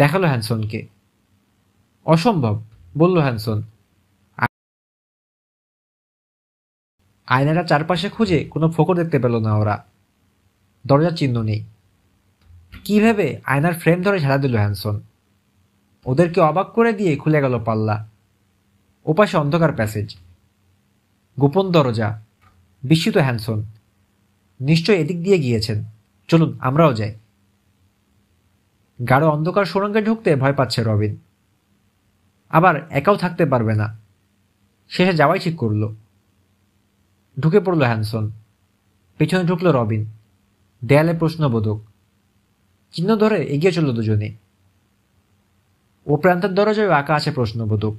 দেখালো হ্যানসনকে অসম্ভব বলল হ্যানসন আয়নাটা চারপাশে খুঁজে কোনো ফোকর দেখতে পেল না ওরা দরজার চিহ্ন নেই কীভাবে আয়নার ফ্রেম ধরে ঝাড়া দিল হ্যানসন ওদেরকে অবাক করে দিয়ে খুলে গেল পাল্লা ওপাশে অন্ধকার প্যাসেজ গোপন দরজা বিস্মিত হ্যানসন নিশ্চয় এদিক দিয়ে গিয়েছেন চলুন আমরাও যাই গাঢ় অন্ধকার সুরঙ্গে ঢুকতে ভয় পাচ্ছে রবিন আবার একাও থাকতে পারবে না শেষে যাওয়াই ঠিক করলো ঢুকে পড়ল হ্যানসন পেছনে ঢুকল রবিন দেয়ালে প্রশ্নবোধক চিহ্ন ধরে এগিয়ে চলল দুজনে ও প্রান্তের দরজায় আঁকা আছে প্রশ্নবোধক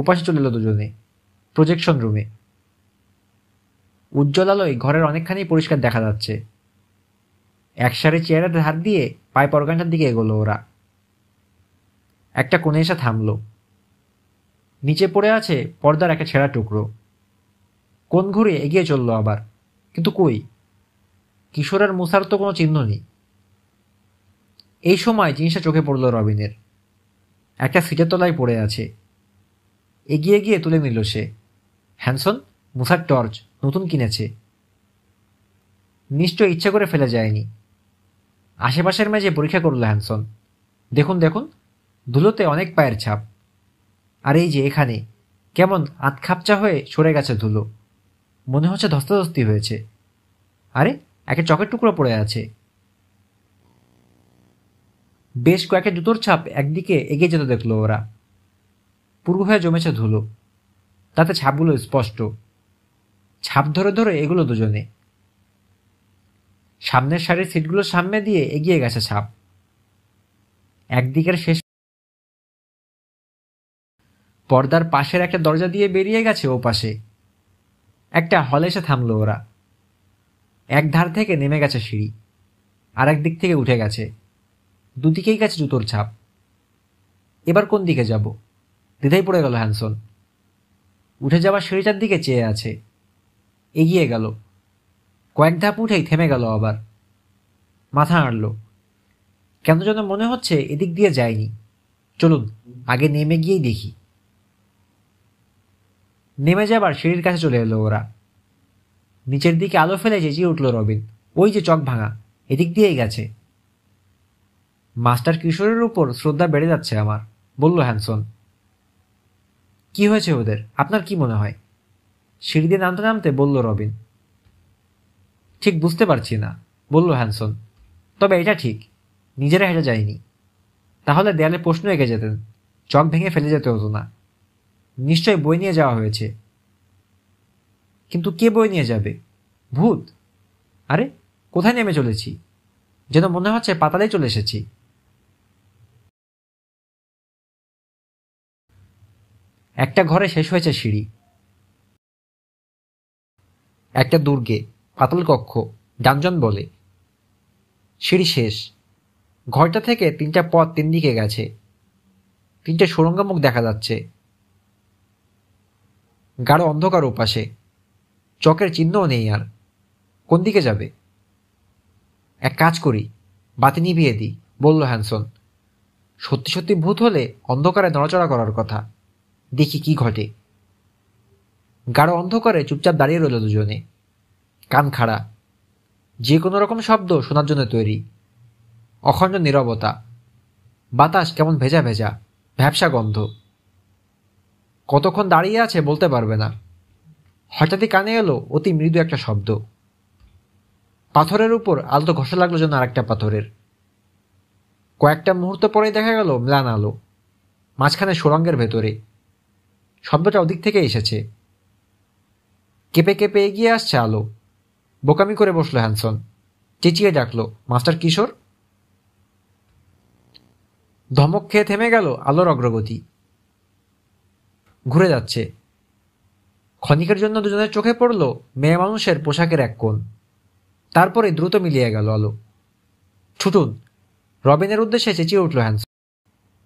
ওপাশে চলে এলো দুজনে প্রজেকশন রুমে উজ্জ্বল আলোয় ঘরের অনেকখানি পরিষ্কার দেখা যাচ্ছে একসারে চেয়ারের ধার দিয়ে পাইপ অর্গানটার দিকে এগোল ওরা একটা কোণে এসে থামল নিচে পড়ে আছে পর্দার একটা ছেঁড়া টুকরো কোন ঘুরে এগিয়ে চলল আবার কিন্তু কই কিশোরের মুসার তো কোনো চিহ্ন নেই এই সময় জিনিসটা চোখে পড়ল রবিনের একটা সিটের তলায় পড়ে আছে এগিয়ে গিয়ে তুলে নিল সে হ্যানসন মুসার টর্চ নতুন কিনেছে নিশ্চয় ইচ্ছে করে ফেলে যায়নি আশেপাশের মেঝে পরীক্ষা করল হ্যানসন দেখুন দেখুন ধুলোতে অনেক পায়ের ছাপ আর এই যে এখানে কেমন আতখাপচা হয়ে সরে গেছে ধুলো মনে হচ্ছে ধস্তাধস্তি হয়েছে আরে একে চকের টুকরো পড়ে আছে বেশ কয়েকটা জুতোর ছাপ একদিকে এগিয়ে যেতে দেখলো ওরা পূর্ব হয়ে জমেছে ধুলো তাতে ছাপগুলো স্পষ্ট ছাপ ধরে ধরে এগুলো দুজনে সামনের সারির সিটগুলো সামনে দিয়ে এগিয়ে গেছে ছাপ একদিকের শেষ পর্দার পাশের একটা দরজা দিয়ে বেরিয়ে গেছে ও পাশে একটা হলে এসে থামল ওরা এক ধার থেকে নেমে গেছে সিঁড়ি আর এক দিক থেকে উঠে গেছে দুদিকেই গেছে জুতোর ছাপ এবার কোন দিকে যাব দ্বিধাই পড়ে গেল হ্যানসন উঠে যাওয়া সিঁড়িটার দিকে চেয়ে আছে এগিয়ে গেল কয়েক ধাপ উঠেই থেমে গেল আবার মাথা আড়ল কেন যেন মনে হচ্ছে এদিক দিয়ে যায়নি চলুন আগে নেমে গিয়েই দেখি নেমে যাবার সিঁড়ির কাছে চলে এলো ওরা নিচের দিকে আলো ফেলে চেঁচিয়ে উঠল রবিন ওই যে চক ভাঙা এদিক দিয়েই গেছে মাস্টার কিশোরের উপর শ্রদ্ধা বেড়ে যাচ্ছে আমার বলল হ্যানসন কি হয়েছে ওদের আপনার কি মনে হয় সিঁড়ি দিয়ে নামতে নামতে বলল রবিন ঠিক বুঝতে পারছি না বলল হ্যানসন তবে এটা ঠিক নিজেরা হেঁটে যায়নি তাহলে দেয়ালে প্রশ্ন এঁকে যেতেন চক ভেঙে ফেলে যেতে হতো না নিশ্চয় বই নিয়ে যাওয়া হয়েছে কিন্তু কে বই নিয়ে যাবে ভূত আরে কোথায় নেমে চলেছি যেন মনে হচ্ছে পাতালে চলে এসেছি একটা ঘরে শেষ হয়েছে সিঁড়ি একটা দুর্গে পাতাল কক্ষ ডানজন বলে সিঁড়ি শেষ ঘরটা থেকে তিনটা পথ তিন দিকে গেছে তিনটে সুরঙ্গামুখ দেখা যাচ্ছে গাঢ় অন্ধকার ওপাশে চকের চিহ্নও নেই আর কোন দিকে যাবে এক কাজ করি বাতি নিভিয়ে দিই বলল হ্যানসন সত্যি সত্যি ভূত হলে অন্ধকারে নড়াচড়া করার কথা দেখি কি ঘটে গাঢ় অন্ধকারে চুপচাপ দাঁড়িয়ে রইল দুজনে কান খাড়া যে কোনো রকম শব্দ শোনার জন্য তৈরি অখণ্ড নিরবতা বাতাস কেমন ভেজা ভেজা ভ্যাবসা গন্ধ কতক্ষণ দাঁড়িয়ে আছে বলতে পারবে না হঠাৎই কানে এলো অতি মৃদু একটা শব্দ পাথরের উপর আলতো ঘষা লাগলো যেন আরেকটা পাথরের কয়েকটা মুহূর্ত পরেই দেখা গেল ম্লান আলো মাঝখানে সুরঙ্গের ভেতরে শব্দটা ওদিক থেকে এসেছে কেঁপে কেঁপে এগিয়ে আসছে আলো বোকামি করে বসলো হ্যানসন চেঁচিয়ে ডাকলো মাস্টার কিশোর ধমক খেয়ে থেমে গেল আলোর অগ্রগতি ঘুরে যাচ্ছে ক্ষণিকের জন্য দুজনের চোখে পড়ল মেয়ে মানুষের পোশাকের এক কোণ তারপরে দ্রুত মিলিয়ে গেল আলো ছুটুন রবিনের উদ্দেশ্যে চেঁচিয়ে উঠল হ্যান্স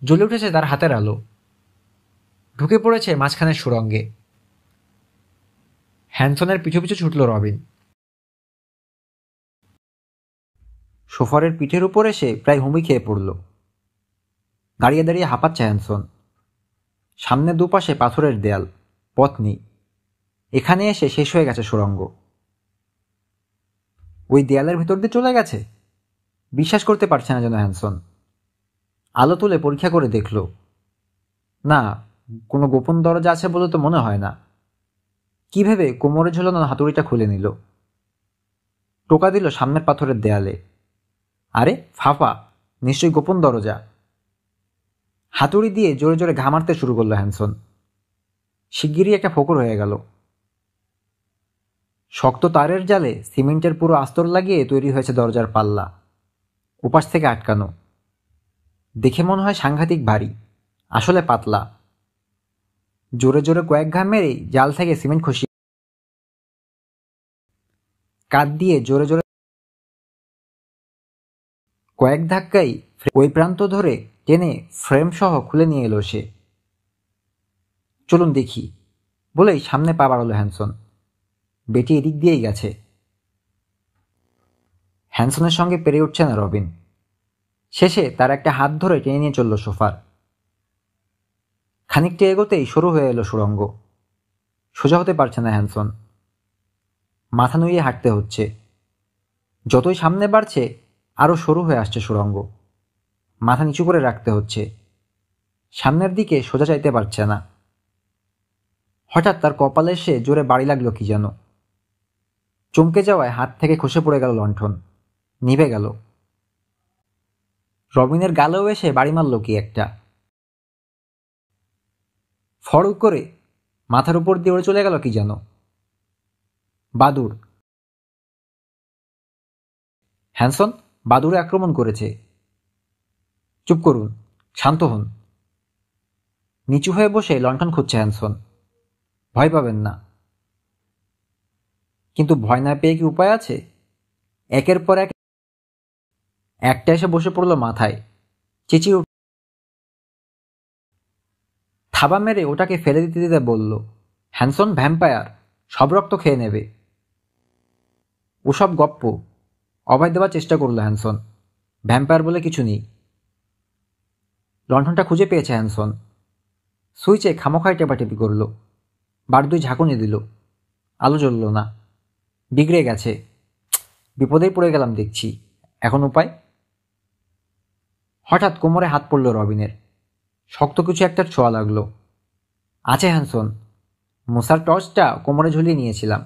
জ্বলে উঠেছে তার হাতের আলো ঢুকে পড়েছে মাঝখানের সুরঙ্গে হ্যানসনের পিছু পিছু ছুটল রবিন সোফারের পিঠের উপর এসে প্রায় হুমি খেয়ে পড়ল দাঁড়িয়ে দাঁড়িয়ে হাঁপাচ্ছে হ্যানসন সামনে দুপাশে পাথরের দেয়াল পথ নেই এখানে এসে শেষ হয়ে গেছে সুরঙ্গ ওই দেয়ালের ভেতর দিয়ে চলে গেছে বিশ্বাস করতে পারছে না যেন হ্যানসন আলো তুলে পরীক্ষা করে দেখল না কোনো গোপন দরজা আছে বলে তো মনে হয় না কি ভেবে কোমরে ঝুলানো হাতুড়িটা খুলে নিল টোকা দিল সামনের পাথরের দেয়ালে আরে ফাফা নিশ্চয়ই গোপন দরজা হাতুড়ি দিয়ে জোরে জোরে ঘামারতে শুরু করলো হ্যানসন শিগগিরই একটা ফোকর হয়ে গেল শক্ত তারের জালে সিমেন্টের পুরো আস্তর লাগিয়ে তৈরি হয়েছে দরজার পাল্লা উপাস থেকে আটকানো দেখে মনে হয় সাংঘাতিক ভারী আসলে পাতলা জোরে জোরে কয়েক ঘাম মেরেই জাল থেকে সিমেন্ট খসিয়ে কাঁধ দিয়ে জোরে জোরে কয়েক ধাক্কাই ওই প্রান্ত ধরে টেনে ফ্রেম সহ খুলে নিয়ে এলো সে চলুন দেখি বলেই সামনে পা বাড়ালো হ্যানসন বেটি এদিক দিয়েই গেছে হ্যানসনের সঙ্গে পেরে উঠছে না রবিন শেষে তার একটা হাত ধরে টেনে নিয়ে চলল সোফার খানিকটা এগোতেই শুরু হয়ে এলো সুরঙ্গ সোজা হতে পারছে না হ্যানসন মাথা নুয়ে হাঁটতে হচ্ছে যতই সামনে বাড়ছে আরও সরু হয়ে আসছে সুরঙ্গ মাথা নিচু করে রাখতে হচ্ছে সামনের দিকে সোজা চাইতে পারছে না হঠাৎ তার কপালে এসে জোরে বাড়ি লাগলো কি যেন চমকে যাওয়ায় হাত থেকে খসে পড়ে গেল লণ্ঠন নিভে গেল রবিনের গালেও এসে বাড়ি মারল কি একটা ফড়ু করে মাথার উপর দিয়ে ওড়ে চলে গেল কি যেন হ্যানসন বাদুড়ে আক্রমণ করেছে চুপ করুন শান্ত হন নিচু হয়ে বসে লণ্ঠন খুঁজছে হ্যানসন ভয় পাবেন না কিন্তু ভয় না পেয়ে কি উপায় আছে একের পর এক একটা এসে বসে পড়ল মাথায় চেঁচিয়ে থাবা মেরে ওটাকে ফেলে দিতে দিতে বলল হ্যানসন ভ্যাম্পায়ার সব রক্ত খেয়ে নেবে ওসব গপ্প অবায় দেওয়ার চেষ্টা করল হ্যানসন ভ্যাম্পায়ার বলে কিছু নেই লণ্ঠনটা খুঁজে পেয়েছে হ্যানসন সুইচে খামোখায় টেপাটেপি করল বার দুই ঝাঁকুনি দিল আলো জ্বলল না বিগড়ে গেছে বিপদেই পড়ে গেলাম দেখছি এখন উপায় হঠাৎ কোমরে হাত পড়ল রবিনের শক্ত কিছু একটা ছোঁয়া লাগলো আছে হ্যানসন মশার টর্চটা কোমরে ঝুলিয়ে নিয়েছিলাম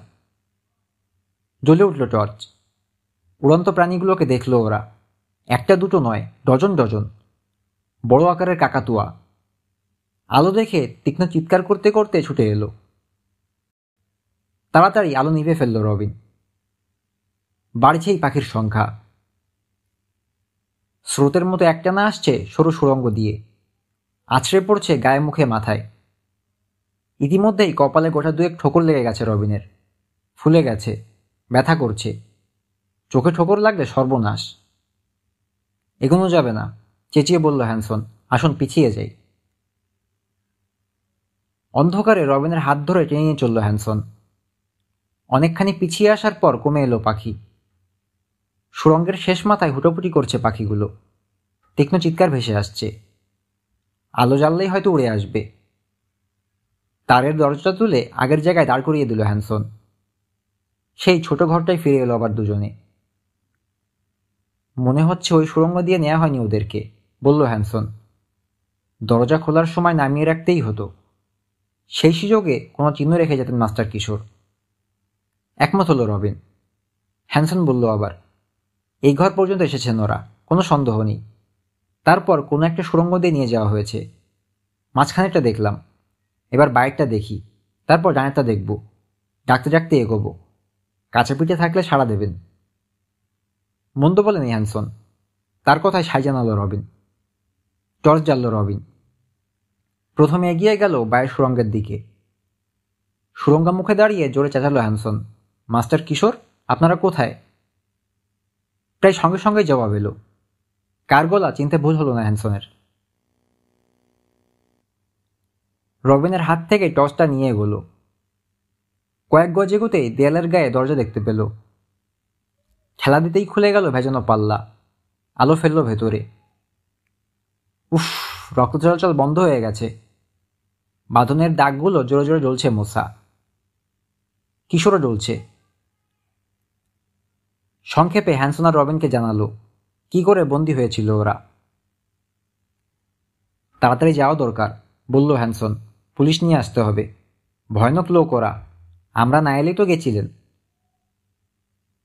জ্বলে উঠল টর্চ উড়ন্ত প্রাণীগুলোকে দেখল ওরা একটা দুটো নয় ডজন ডজন বড় আকারের কাকাতুয়া আলো দেখে তীক্ষ্ণ চিৎকার করতে করতে ছুটে এলো তাড়াতাড়ি আলো নিভে ফেলল রবিন বাড়ছেই পাখির সংখ্যা স্রোতের মতো একটা না আসছে সরু সুরঙ্গ দিয়ে আছড়ে পড়ছে গায়ে মুখে মাথায় ইতিমধ্যেই কপালে গোটা দুয়েক ঠোকর লেগে গেছে রবিনের ফুলে গেছে ব্যথা করছে চোখে ঠোকর লাগলে সর্বনাশ এগোনো যাবে না চেঁচিয়ে বলল হ্যানসন আসুন পিছিয়ে যাই অন্ধকারে রবিনের হাত ধরে টেনে নিয়ে চলল হ্যানসন অনেকখানি পিছিয়ে আসার পর কমে এলো পাখি সুরঙ্গের শেষ মাথায় হুটোপুটি করছে পাখিগুলো তীক্ষ্ণ চিৎকার ভেসে আসছে আলো জ্বাললেই হয়তো উড়ে আসবে তারের দরজা তুলে আগের জায়গায় দাঁড় করিয়ে দিল হ্যানসন সেই ছোট ঘরটায় ফিরে এলো আবার দুজনে মনে হচ্ছে ওই সুড়ঙ্গ দিয়ে নেওয়া হয়নি ওদেরকে বলল হ্যানসন দরজা খোলার সময় নামিয়ে রাখতেই হতো সেই সুযোগে কোনো চিহ্ন রেখে যেতেন মাস্টার কিশোর একমত হলো রবিন হ্যানসন বলল আবার এই ঘর পর্যন্ত এসেছেন ওরা কোনো সন্দেহ নেই তারপর কোনো একটা সুড়ঙ্গ দিয়ে নিয়ে যাওয়া হয়েছে মাঝখানেটা দেখলাম এবার বাইরটা দেখি তারপর ডানেরটা দেখব ডাকতে ডাকতে এগোবো কাছে পিঠে থাকলে সাড়া দেবেন মন্দ বলেনি হ্যানসন তার কথায় সাই জানালো রবিন টর্চ জ্বালল রবিন প্রথমে এগিয়ে গেল বায়ের সুরঙ্গের দিকে সুরঙ্গা মুখে দাঁড়িয়ে জোরে চেঁচালো হ্যানসন মাস্টার কিশোর আপনারা কোথায় প্রায় সঙ্গে সঙ্গে জবাব এলো কার গলা চিনতে ভুল হলো না হ্যানসনের রবিনের হাত থেকে টর্চটা নিয়ে এগোলো কয়েক গজ দেয়ালের গায়ে দরজা দেখতে পেলো ঠেলা দিতেই খুলে গেল ভেজানো পাল্লা আলো ফেলল ভেতরে উফ রক্ত চলাচল বন্ধ হয়ে গেছে বাঁধনের দাগগুলো জোরে জোরে জ্বলছে মোসা কিশোরও জ্বলছে সংক্ষেপে হ্যানসোনা রবিনকে জানালো কি করে বন্দি হয়েছিল ওরা তাড়াতাড়ি যাওয়া দরকার বলল হ্যানসন পুলিশ নিয়ে আসতে হবে ভয়ানক লোক ওরা আমরা না এলেই তো গেছিলেন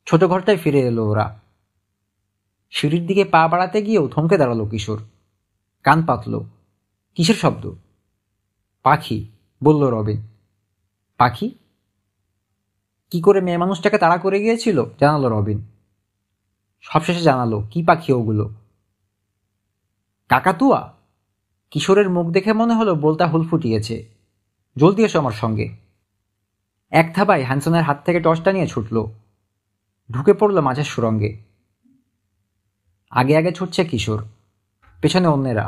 ছোট ঘরটায় ফিরে এলো ওরা সিঁড়ির দিকে পা বাড়াতে গিয়েও থমকে দাঁড়ালো কিশোর কান পাতল কিসের শব্দ পাখি বলল রবিন পাখি কি করে মেয়ে মানুষটাকে তাড়া করে গিয়েছিল জানালো রবিন সবশেষে জানালো কি পাখি ওগুলো কাকাতুয়া কিশোরের মুখ দেখে মনে হলো বলতা হুল ফুটিয়েছে জলদি এসো আমার সঙ্গে এক থাবায় হ্যানসনের হাত থেকে টর্চটা নিয়ে ছুটলো ঢুকে পড়ল মাছের সুরঙ্গে আগে আগে ছুটছে কিশোর পেছনে অন্যেরা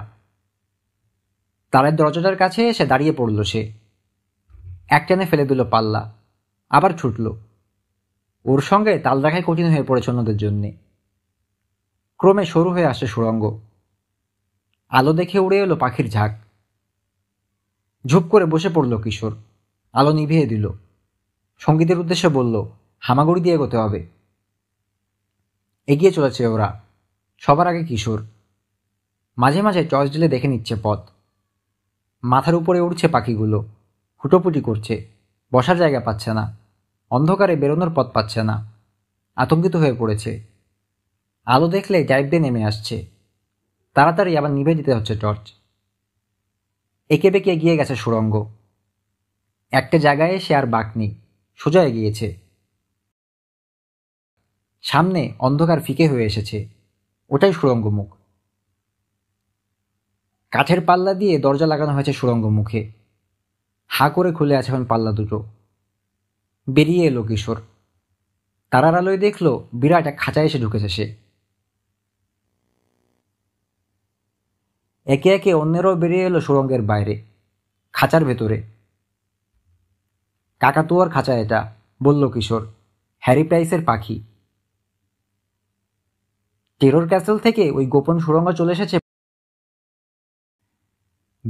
তারের দরজাটার কাছে এসে দাঁড়িয়ে পড়ল সে এক টেনে ফেলে দিল পাল্লা আবার ছুটল ওর সঙ্গে তাল রাখাই কঠিন হয়ে পড়েছে অন্যদের জন্যে ক্রমে সরু হয়ে আসে সুরঙ্গ আলো দেখে উড়ে এলো পাখির ঝাঁক ঝুপ করে বসে পড়ল কিশোর আলো নিভিয়ে দিল সঙ্গীতের উদ্দেশ্যে বলল হামাগুড়ি দিয়ে এগোতে হবে এগিয়ে চলেছে ওরা সবার আগে কিশোর মাঝে মাঝে টর্চ ঢেলে দেখে নিচ্ছে পথ মাথার উপরে উঠছে পাখিগুলো হুটোপুটি করছে বসার জায়গা পাচ্ছে না অন্ধকারে বেরোনোর পথ পাচ্ছে না আতঙ্কিত হয়ে পড়েছে আলো দেখলে ড্রাইভ দিয়ে নেমে আসছে তাড়াতাড়ি আবার নিভে দিতে হচ্ছে টর্চ একে বেঁকে এগিয়ে গেছে সুরঙ্গ একটা জায়গায় এসে আর বাক নেই সোজা এগিয়েছে সামনে অন্ধকার ফিকে হয়ে এসেছে ওটাই সুরঙ্গ মুখ কাঠের পাল্লা দিয়ে দরজা লাগানো হয়েছে সুরঙ্গ মুখে হা করে খুলে আছে এখন পাল্লা দুটো বেরিয়ে এলো কিশোর তারার আলোয় দেখল বিরাট এক খাঁচায় এসে ঢুকেছে সে একে একে অন্যেরও বেরিয়ে এলো সুরঙ্গের বাইরে খাঁচার ভেতরে কাকাতুয়ার খাঁচা এটা বলল কিশোর হ্যারি প্রাইসের পাখি টেরর ক্যাসেল থেকে ওই গোপন সুরঙ্গ চলে এসেছে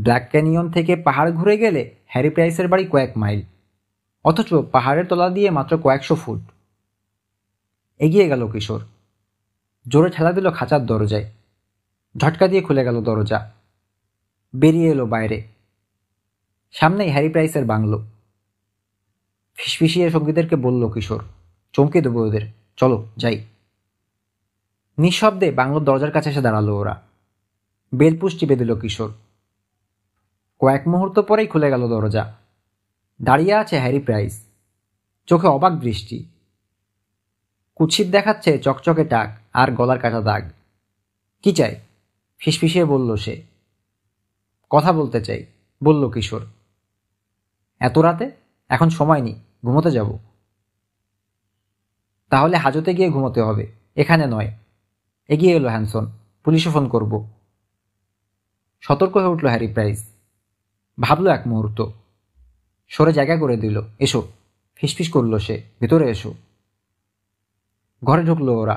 ব্ল্যাক ক্যানিয়ন থেকে পাহাড় ঘুরে গেলে হ্যারি প্রাইসের বাড়ি কয়েক মাইল অথচ পাহাড়ের তলা দিয়ে মাত্র কয়েকশো ফুট এগিয়ে গেল কিশোর জোরে ঠেলা দিল খাঁচার দরজায় ঝটকা দিয়ে খুলে গেল দরজা বেরিয়ে এলো বাইরে সামনেই হ্যারি প্রাইসের বাংলো ফিসফিসিয়ে সঙ্গীদেরকে বলল কিশোর চমকে দেবো ওদের চলো যাই নিঃশব্দে বাংলোর দরজার কাছে এসে দাঁড়ালো ওরা বেলপুষ টিপে দিল কিশোর কয়েক মুহূর্ত পরেই খুলে গেল দরজা দাঁড়িয়ে আছে হ্যারি প্রাইস চোখে অবাক দৃষ্টি কুচ্ছিত দেখাচ্ছে চকচকে টাক আর গলার কাটা দাগ কি চাই ফিসফিসিয়ে বলল সে কথা বলতে চাই বলল কিশোর এত রাতে এখন সময় নেই ঘুমোতে যাব তাহলে হাজতে গিয়ে ঘুমোতে হবে এখানে নয় এগিয়ে এলো হ্যানসন পুলিশে ফোন করব সতর্ক হয়ে উঠল হ্যারি প্রাইস ভাবল এক মুহূর্ত সরে জায়গা করে দিল এসো ফিসফিস করলো সে ভিতরে এসো ঘরে ঢুকলো ওরা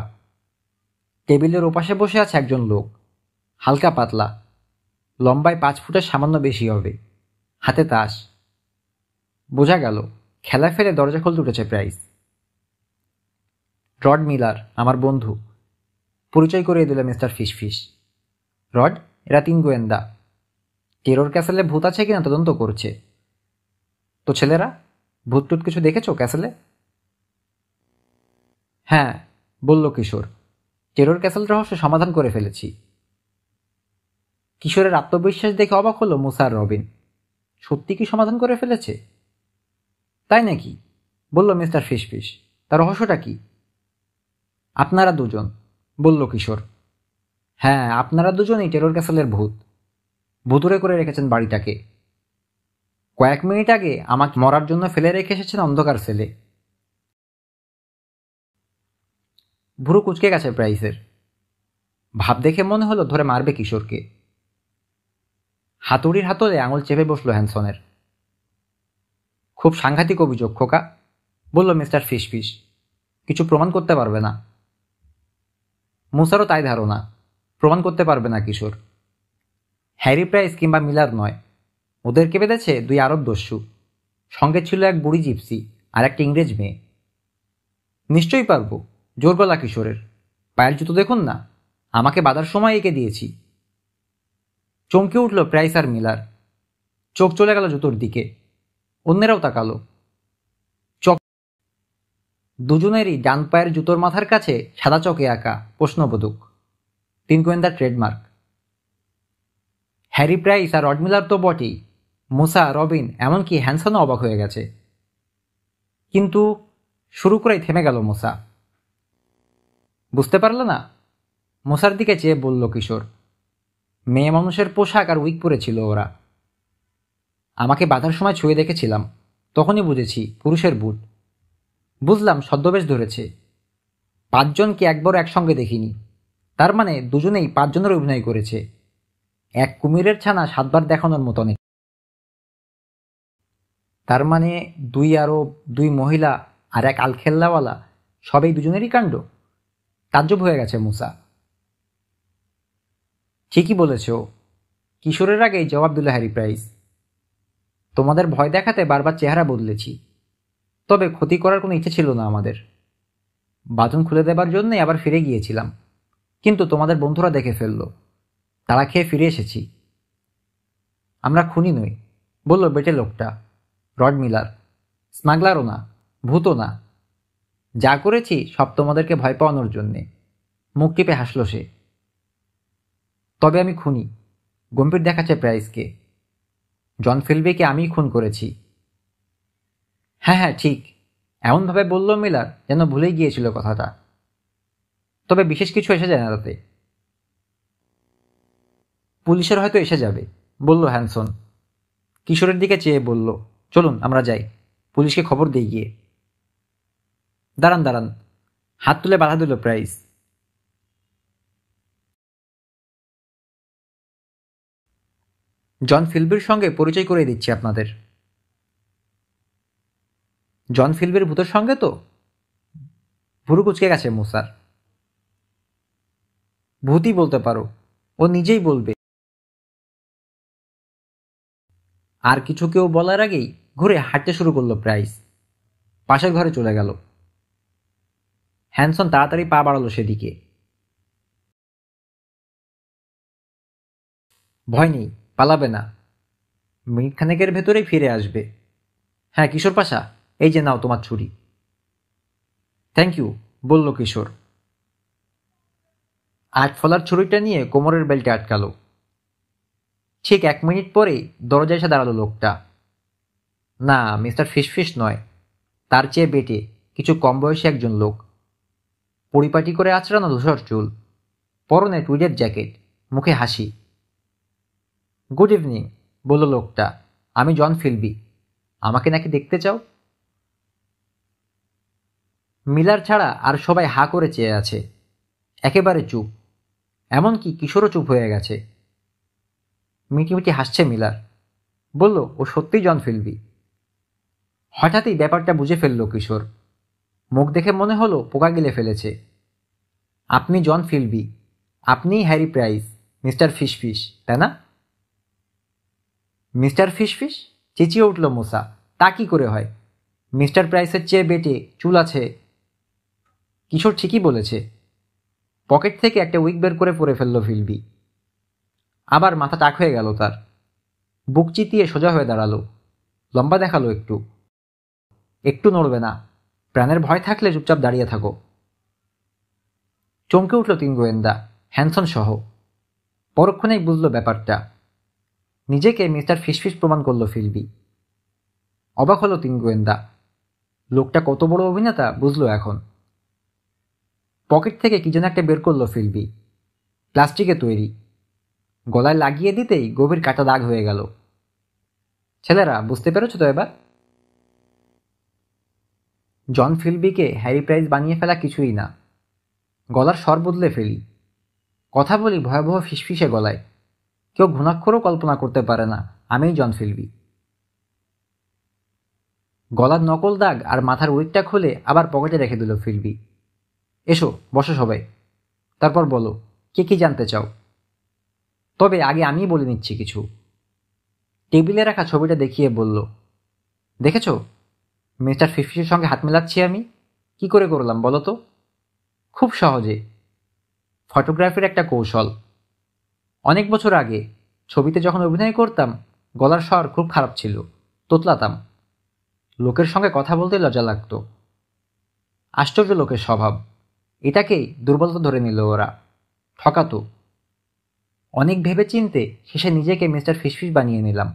টেবিলের ওপাশে বসে আছে একজন লোক হালকা পাতলা লম্বায় পাঁচ ফুটের সামান্য বেশি হবে হাতে তাস বোঝা গেল খেলা ফেলে দরজা খোল উঠেছে প্রাইস রড মিলার আমার বন্ধু পরিচয় করিয়ে দিল মিস্টার ফিসফিস রড এরা তিন গোয়েন্দা টেরোর ক্যাসেলে ভূত আছে কিনা তদন্ত করছে তো ছেলেরা ভূত টুত কিছু দেখেছো ক্যাসেলে হ্যাঁ বলল কিশোর টেরোর ক্যাসেল রহস্য সমাধান করে ফেলেছি কিশোরের আত্মবিশ্বাস দেখে অবাক হলো মুসার রবিন সত্যি কি সমাধান করে ফেলেছে তাই নাকি বলল মিস্টার ফিসফিস তার রহস্যটা কি আপনারা দুজন বলল কিশোর হ্যাঁ আপনারা দুজনেই টেরোর ক্যাসেলের ভূত ভুতুরে করে রেখেছেন বাড়িটাকে কয়েক মিনিট আগে আমাকে মরার জন্য ফেলে রেখে এসেছেন অন্ধকার সেলে ভুরু কুচকে গেছে প্রাইসের ভাব দেখে মনে হলো ধরে মারবে কিশোরকে হাতুড়ির হাতলে আঙুল চেপে বসলো হ্যানসনের খুব সাংঘাতিক অভিযোগ খোকা বলল মিস্টার ফিস ফিস কিছু প্রমাণ করতে পারবে না মুসারও তাই ধারণা প্রমাণ করতে পারবে না কিশোর হ্যারি প্রাইস কিংবা মিলার নয় ওদেরকে বেঁধেছে দুই আরব দস্যু সঙ্গে ছিল এক বুড়ি জিপসি আর একটা ইংরেজ মেয়ে নিশ্চয়ই পারবো জোর গলা কিশোরের পায়ের জুতো দেখুন না আমাকে বাধার সময় এঁকে দিয়েছি চমকে উঠল প্রাইস আর মিলার চোখ চলে গেল জুতোর দিকে অন্যেরাও তাকালো দুজনেরই ডান পায়ের জুতোর মাথার কাছে সাদা চকে আঁকা প্রশ্নবোধক তিন গোয়েন্দার ট্রেডমার্ক হ্যারি প্রাইস আর রডমিলার তো বটি মুসা রবিন এমনকি হ্যানসনও অবাক হয়ে গেছে কিন্তু শুরু করেই থেমে গেল মুসা বুঝতে পারল না মোসার দিকে চেয়ে বলল কিশোর মেয়ে মানুষের পোশাক আর উইক পরেছিল ওরা আমাকে বাঁধার সময় ছুঁয়ে দেখেছিলাম তখনই বুঝেছি পুরুষের বুট বুঝলাম সদ্যবেশ ধরেছে পাঁচজনকে একবার একসঙ্গে দেখিনি তার মানে দুজনেই পাঁচজনের অভিনয় করেছে এক কুমিরের ছানা সাতবার দেখানোর মতো নেই তার মানে দুই আরব দুই মহিলা আর এক আলখেল্লাওয়ালা সবই দুজনেরই কাণ্ড তাজ্জব হয়ে গেছে মুসা ঠিকই বলেছ কিশোরের আগেই জবাব দিল হ্যারি প্রাইস তোমাদের ভয় দেখাতে বারবার চেহারা বদলেছি তবে ক্ষতি করার কোনো ইচ্ছে ছিল না আমাদের বাথরুম খুলে দেবার জন্যে আবার ফিরে গিয়েছিলাম কিন্তু তোমাদের বন্ধুরা দেখে ফেলল তারা খেয়ে ফিরে এসেছি আমরা খুনি নই বলল বেটে লোকটা রড মিলার স্মাগলারও না ভূতও না যা করেছি সব তোমাদেরকে ভয় পাওয়ানোর জন্যে মুখ কেঁপে হাসল সে তবে আমি খুনি গম্ভীর দেখাচ্ছে প্রাইসকে জন ফিলবেকে আমি খুন করেছি হ্যাঁ হ্যাঁ ঠিক এমনভাবে বলল মিলার যেন ভুলেই গিয়েছিল কথাটা তবে বিশেষ কিছু এসে যায় না তাতে পুলিশের হয়তো এসে যাবে বলল হ্যানসন কিশোরের দিকে চেয়ে বলল চলুন আমরা যাই পুলিশকে খবর দিয়ে গিয়ে দাঁড়ান দাঁড়ান হাত তুলে বাধা দিল প্রাইস জন ফিলবির সঙ্গে পরিচয় করে দিচ্ছি আপনাদের জন ফিল্বের ভূতের সঙ্গে তো ভুরু কুচকে গেছে মুসার ভূতই বলতে পারো ও নিজেই বলবে আর কিছু কেউ বলার আগেই ঘুরে হাঁটতে শুরু করলো প্রাইস পাশের ঘরে চলে গেল হ্যানসন তাড়াতাড়ি পা বাড়ালো সেদিকে ভয় নেই পালাবে না খানেকের ভেতরেই ফিরে আসবে হ্যাঁ কিশোর পাশা এই যে নাও তোমার ছুরি থ্যাংক ইউ বলল কিশোর আট ফলার ছুরিটা নিয়ে কোমরের বেল্টে আটকালো ঠিক এক মিনিট পরেই দরজায় এসে দাঁড়ালো লোকটা না মিস্টার ফিসফিস নয় তার চেয়ে বেটে কিছু কম বয়সী একজন লোক পরিপাটি করে আচড়ানো ধূসর চুল পরনে টুইডের জ্যাকেট মুখে হাসি গুড ইভিনিং বলল লোকটা আমি জন ফিলবি আমাকে নাকি দেখতে চাও মিলার ছাড়া আর সবাই হা করে চেয়ে আছে একেবারে চুপ এমনকি কিশোরও চুপ হয়ে গেছে মিটিমিটি হাসছে মিলার বলল ও সত্যিই জন ফিলবি হঠাৎই ব্যাপারটা বুঝে ফেলল কিশোর মুখ দেখে মনে হলো পোকা গিলে ফেলেছে আপনি জন ফিলবি আপনি হ্যারি প্রাইস মিস্টার ফিশফিশ তাই না মিস্টার ফিশফিশ চেঁচিয়ে উঠল মোসা তা কি করে হয় মিস্টার প্রাইসের চেয়ে বেটে চুল আছে কিশোর ঠিকই বলেছে পকেট থেকে একটা উইক বের করে পরে ফেলল ফিলবি আবার মাথা টাক হয়ে গেল তার বুক চিতিয়ে সোজা হয়ে দাঁড়ালো লম্বা দেখালো একটু একটু নড়বে না প্রাণের ভয় থাকলে চুপচাপ দাঁড়িয়ে থাকো চমকে উঠল তিন গোয়েন্দা হ্যানসন সহ পরক্ষণেই বুঝল ব্যাপারটা নিজেকে মিস্টার ফিসফিস প্রমাণ করলো ফিলবি অবাক হলো তিন গোয়েন্দা লোকটা কত বড় অভিনেতা বুঝলো এখন পকেট থেকে কি যেন একটা বের করলো ফিলবি প্লাস্টিকে তৈরি গলায় লাগিয়ে দিতেই গভীর কাটা দাগ হয়ে গেল ছেলেরা বুঝতে পেরেছ তো এবার জন ফিলবিকে হ্যারি প্রাইজ বানিয়ে ফেলা কিছুই না গলার স্বর বদলে ফেলি কথা বলি ভয়াবহ ফিসফিসে গলায় কেউ ঘুণাক্ষরও কল্পনা করতে পারে না আমি জন ফিলবি গলার নকল দাগ আর মাথার উইকটা খুলে আবার পকেটে রেখে দিল ফিলবি এসো বসো সবাই তারপর বলো কে কি জানতে চাও তবে আগে আমি বলে নিচ্ছি কিছু টেবিলে রাখা ছবিটা দেখিয়ে বলল দেখেছ মিস্টার ফিফটির সঙ্গে হাত মেলাচ্ছি আমি কি করে করলাম বলো তো খুব সহজে ফটোগ্রাফির একটা কৌশল অনেক বছর আগে ছবিতে যখন অভিনয় করতাম গলার স্বর খুব খারাপ ছিল তোতলাতাম লোকের সঙ্গে কথা বলতে লজ্জা লাগতো আশ্চর্য লোকের স্বভাব এটাকেই দুর্বলতা ধরে নিল ওরা ঠকাতো অনেক ভেবে চিনতে শেষে নিজেকে মিস্টার ফিসফিস বানিয়ে নিলাম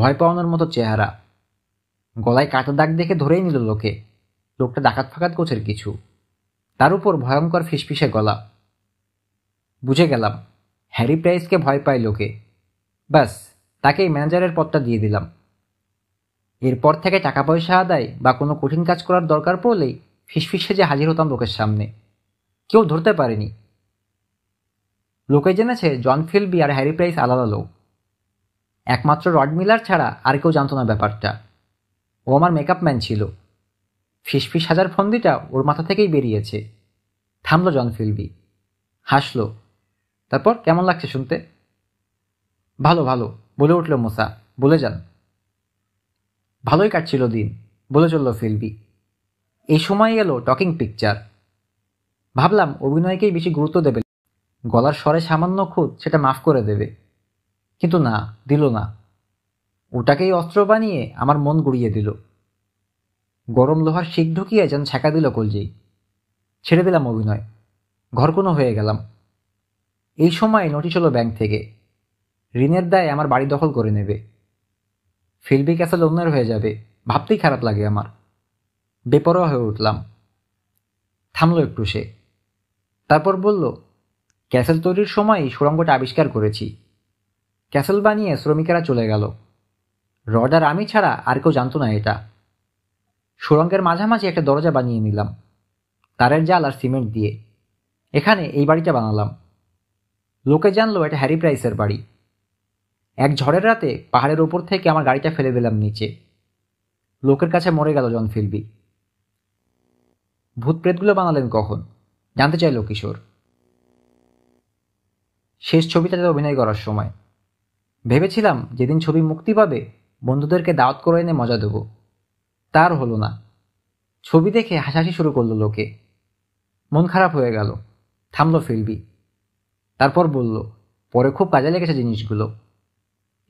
ভয় পাওয়ানোর মতো চেহারা গলায় কাটা দাগ দেখে ধরেই নিল লোকে লোকটা ডাকাত ফাকাত কোচের কিছু তার উপর ভয়ঙ্কর ফিসফিসে গলা বুঝে গেলাম হ্যারি প্রাইসকে ভয় পায় লোকে ব্যাস তাকেই ম্যানেজারের পদটা দিয়ে দিলাম এরপর থেকে টাকা পয়সা আদায় বা কোনো কঠিন কাজ করার দরকার পড়লেই ফিসফিসে যে হাজির হতাম লোকের সামনে কেউ ধরতে পারেনি লোকে জেনেছে জন ফিলবি আর হ্যারি প্রাইস আলাদা লোক একমাত্র রড মিলার ছাড়া আর কেউ জানতো না ব্যাপারটা ও আমার মেকআপ ম্যান ছিল ফিসফিস হাজার ফন্দিটা ওর মাথা থেকেই বেরিয়েছে থামলো জন ফিলবি হাসলো তারপর কেমন লাগছে শুনতে ভালো ভালো বলে উঠল মোসা বলে যান ভালোই কাটছিল দিন বলে চলল ফিলবি এই সময় এলো টকিং পিকচার ভাবলাম অভিনয়কেই বেশি গুরুত্ব দেবে গলার স্বরে সামান্য খুঁত সেটা মাফ করে দেবে কিন্তু না দিল না ওটাকেই অস্ত্র বানিয়ে আমার মন গুড়িয়ে দিল গরম লোহার শিখ ঢুকিয়ে যেন ছ্যাঁকা দিল কলজেই ছেড়ে দিলাম অভিনয় ঘরকোনো হয়ে গেলাম এই সময় নোটিশ হলো ব্যাংক থেকে ঋণের দায় আমার বাড়ি দখল করে নেবে ফিল্বি ক্যাসেল অন্যের হয়ে যাবে ভাবতেই খারাপ লাগে আমার বেপরোয়া হয়ে উঠলাম থামল একটু সে তারপর বলল ক্যাসেল তৈরির সময় সুড়ঙ্গটা আবিষ্কার করেছি ক্যাসেল বানিয়ে শ্রমিকেরা চলে গেল রডার আমি ছাড়া আর কেউ জানতো না এটা সুড়ঙ্গের মাঝামাঝি একটা দরজা বানিয়ে নিলাম তারের জাল আর সিমেন্ট দিয়ে এখানে এই বাড়িটা বানালাম লোকে জানলো এটা হ্যারি প্রাইসের বাড়ি এক ঝড়ের রাতে পাহাড়ের ওপর থেকে আমার গাড়িটা ফেলে দিলাম নিচে লোকের কাছে মরে গেল জন ফিলবি ভূত প্রেতগুলো বানালেন কখন জানতে চাইল কিশোর শেষ ছবিটাতে অভিনয় করার সময় ভেবেছিলাম যেদিন ছবি মুক্তি পাবে বন্ধুদেরকে দাওয়াত করে এনে মজা দেবো তার হলো না ছবি দেখে হাসাহাসি শুরু করলো লোকে মন খারাপ হয়ে গেল থামলো ফিরবি তারপর বলল পরে খুব কাজে লেগেছে জিনিসগুলো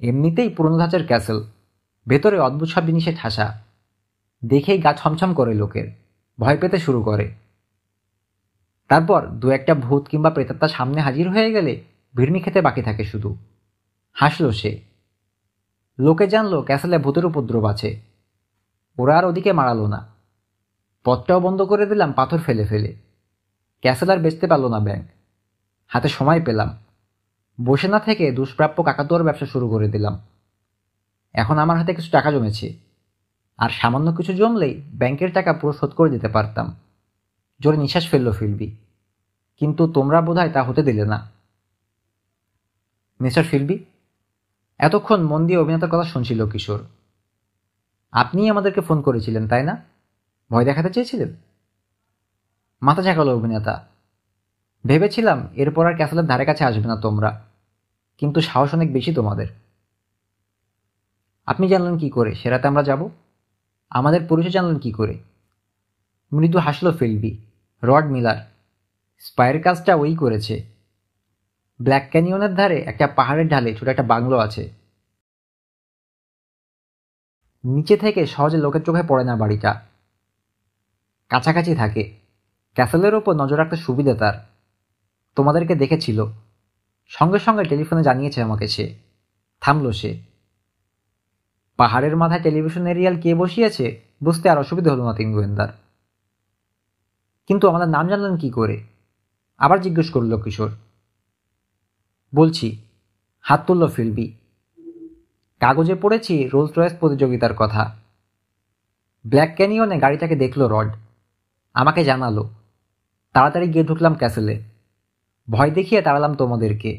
এমনিতেই পুরনো ধাঁচের ক্যাসেল ভেতরে অদ্ভুত সব জিনিসে ঠাসা দেখেই গা ছমছম করে লোকের ভয় পেতে শুরু করে তারপর দু একটা ভূত কিংবা প্রেতাত্মা সামনে হাজির হয়ে গেলে ভিড়নি খেতে বাকি থাকে শুধু হাসল সে লোকে জানলো ক্যাসেলে ভূতের উপদ্রব আছে ওরা আর ওদিকে মারালো না পথটাও বন্ধ করে দিলাম পাথর ফেলে ফেলে ক্যাসেল আর বেচতে পারলো না ব্যাংক হাতে সময় পেলাম বসে না থেকে দুষ্প্রাপ্য কাকাতুয়ার ব্যবসা শুরু করে দিলাম এখন আমার হাতে কিছু টাকা জমেছে আর সামান্য কিছু জমলেই ব্যাংকের টাকা পুরো শোধ করে দিতে পারতাম জোরে নিঃশ্বাস ফেলল ফিলবি কিন্তু তোমরা বোধহয় তা হতে দিলে না মিস্টার ফিলবি এতক্ষণ মন দিয়ে অভিনেতার কথা শুনছিল কিশোর আপনি আমাদেরকে ফোন করেছিলেন তাই না ভয় দেখাতে চেয়েছিলেন মাথা ঝাঁকালো অভিনেতা ভেবেছিলাম এরপর আর ক্যাসেলের ধারে কাছে আসবে না তোমরা কিন্তু সাহস অনেক বেশি তোমাদের আপনি জানলেন কি করে সেরাতে আমরা যাবো আমাদের পরিচয় জানলেন কি করে মৃদু হাসলো ফেলবি রড মিলার স্পায়ের কাজটা ওই করেছে ব্ল্যাক ক্যানিয়নের ধারে একটা পাহাড়ের ঢালে ছোট একটা বাংলো আছে নিচে থেকে সহজে লোকের চোখে পড়ে না বাড়িটা কাছাকাছি থাকে ক্যাসেলের ওপর নজর রাখতে সুবিধা তার তোমাদেরকে দেখেছিল সঙ্গে সঙ্গে টেলিফোনে জানিয়েছে আমাকে সে থামলো সে পাহাড়ের মাথায় টেলিভিশন এরিয়াল কে বসিয়েছে বুঝতে আর অসুবিধা হলো না তিন গোয়েন্দার কিন্তু আমাদের নাম জানলেন কি করে আবার জিজ্ঞেস করল কিশোর বলছি হাত তুলল ফিলবি কাগজে পড়েছি রোলস রয়েস প্রতিযোগিতার কথা ব্ল্যাক ক্যানিয়নে গাড়িটাকে দেখলো রড আমাকে জানালো তাড়াতাড়ি গিয়ে ঢুকলাম ক্যাসেলে ভয় দেখিয়ে তাড়ালাম তোমাদেরকে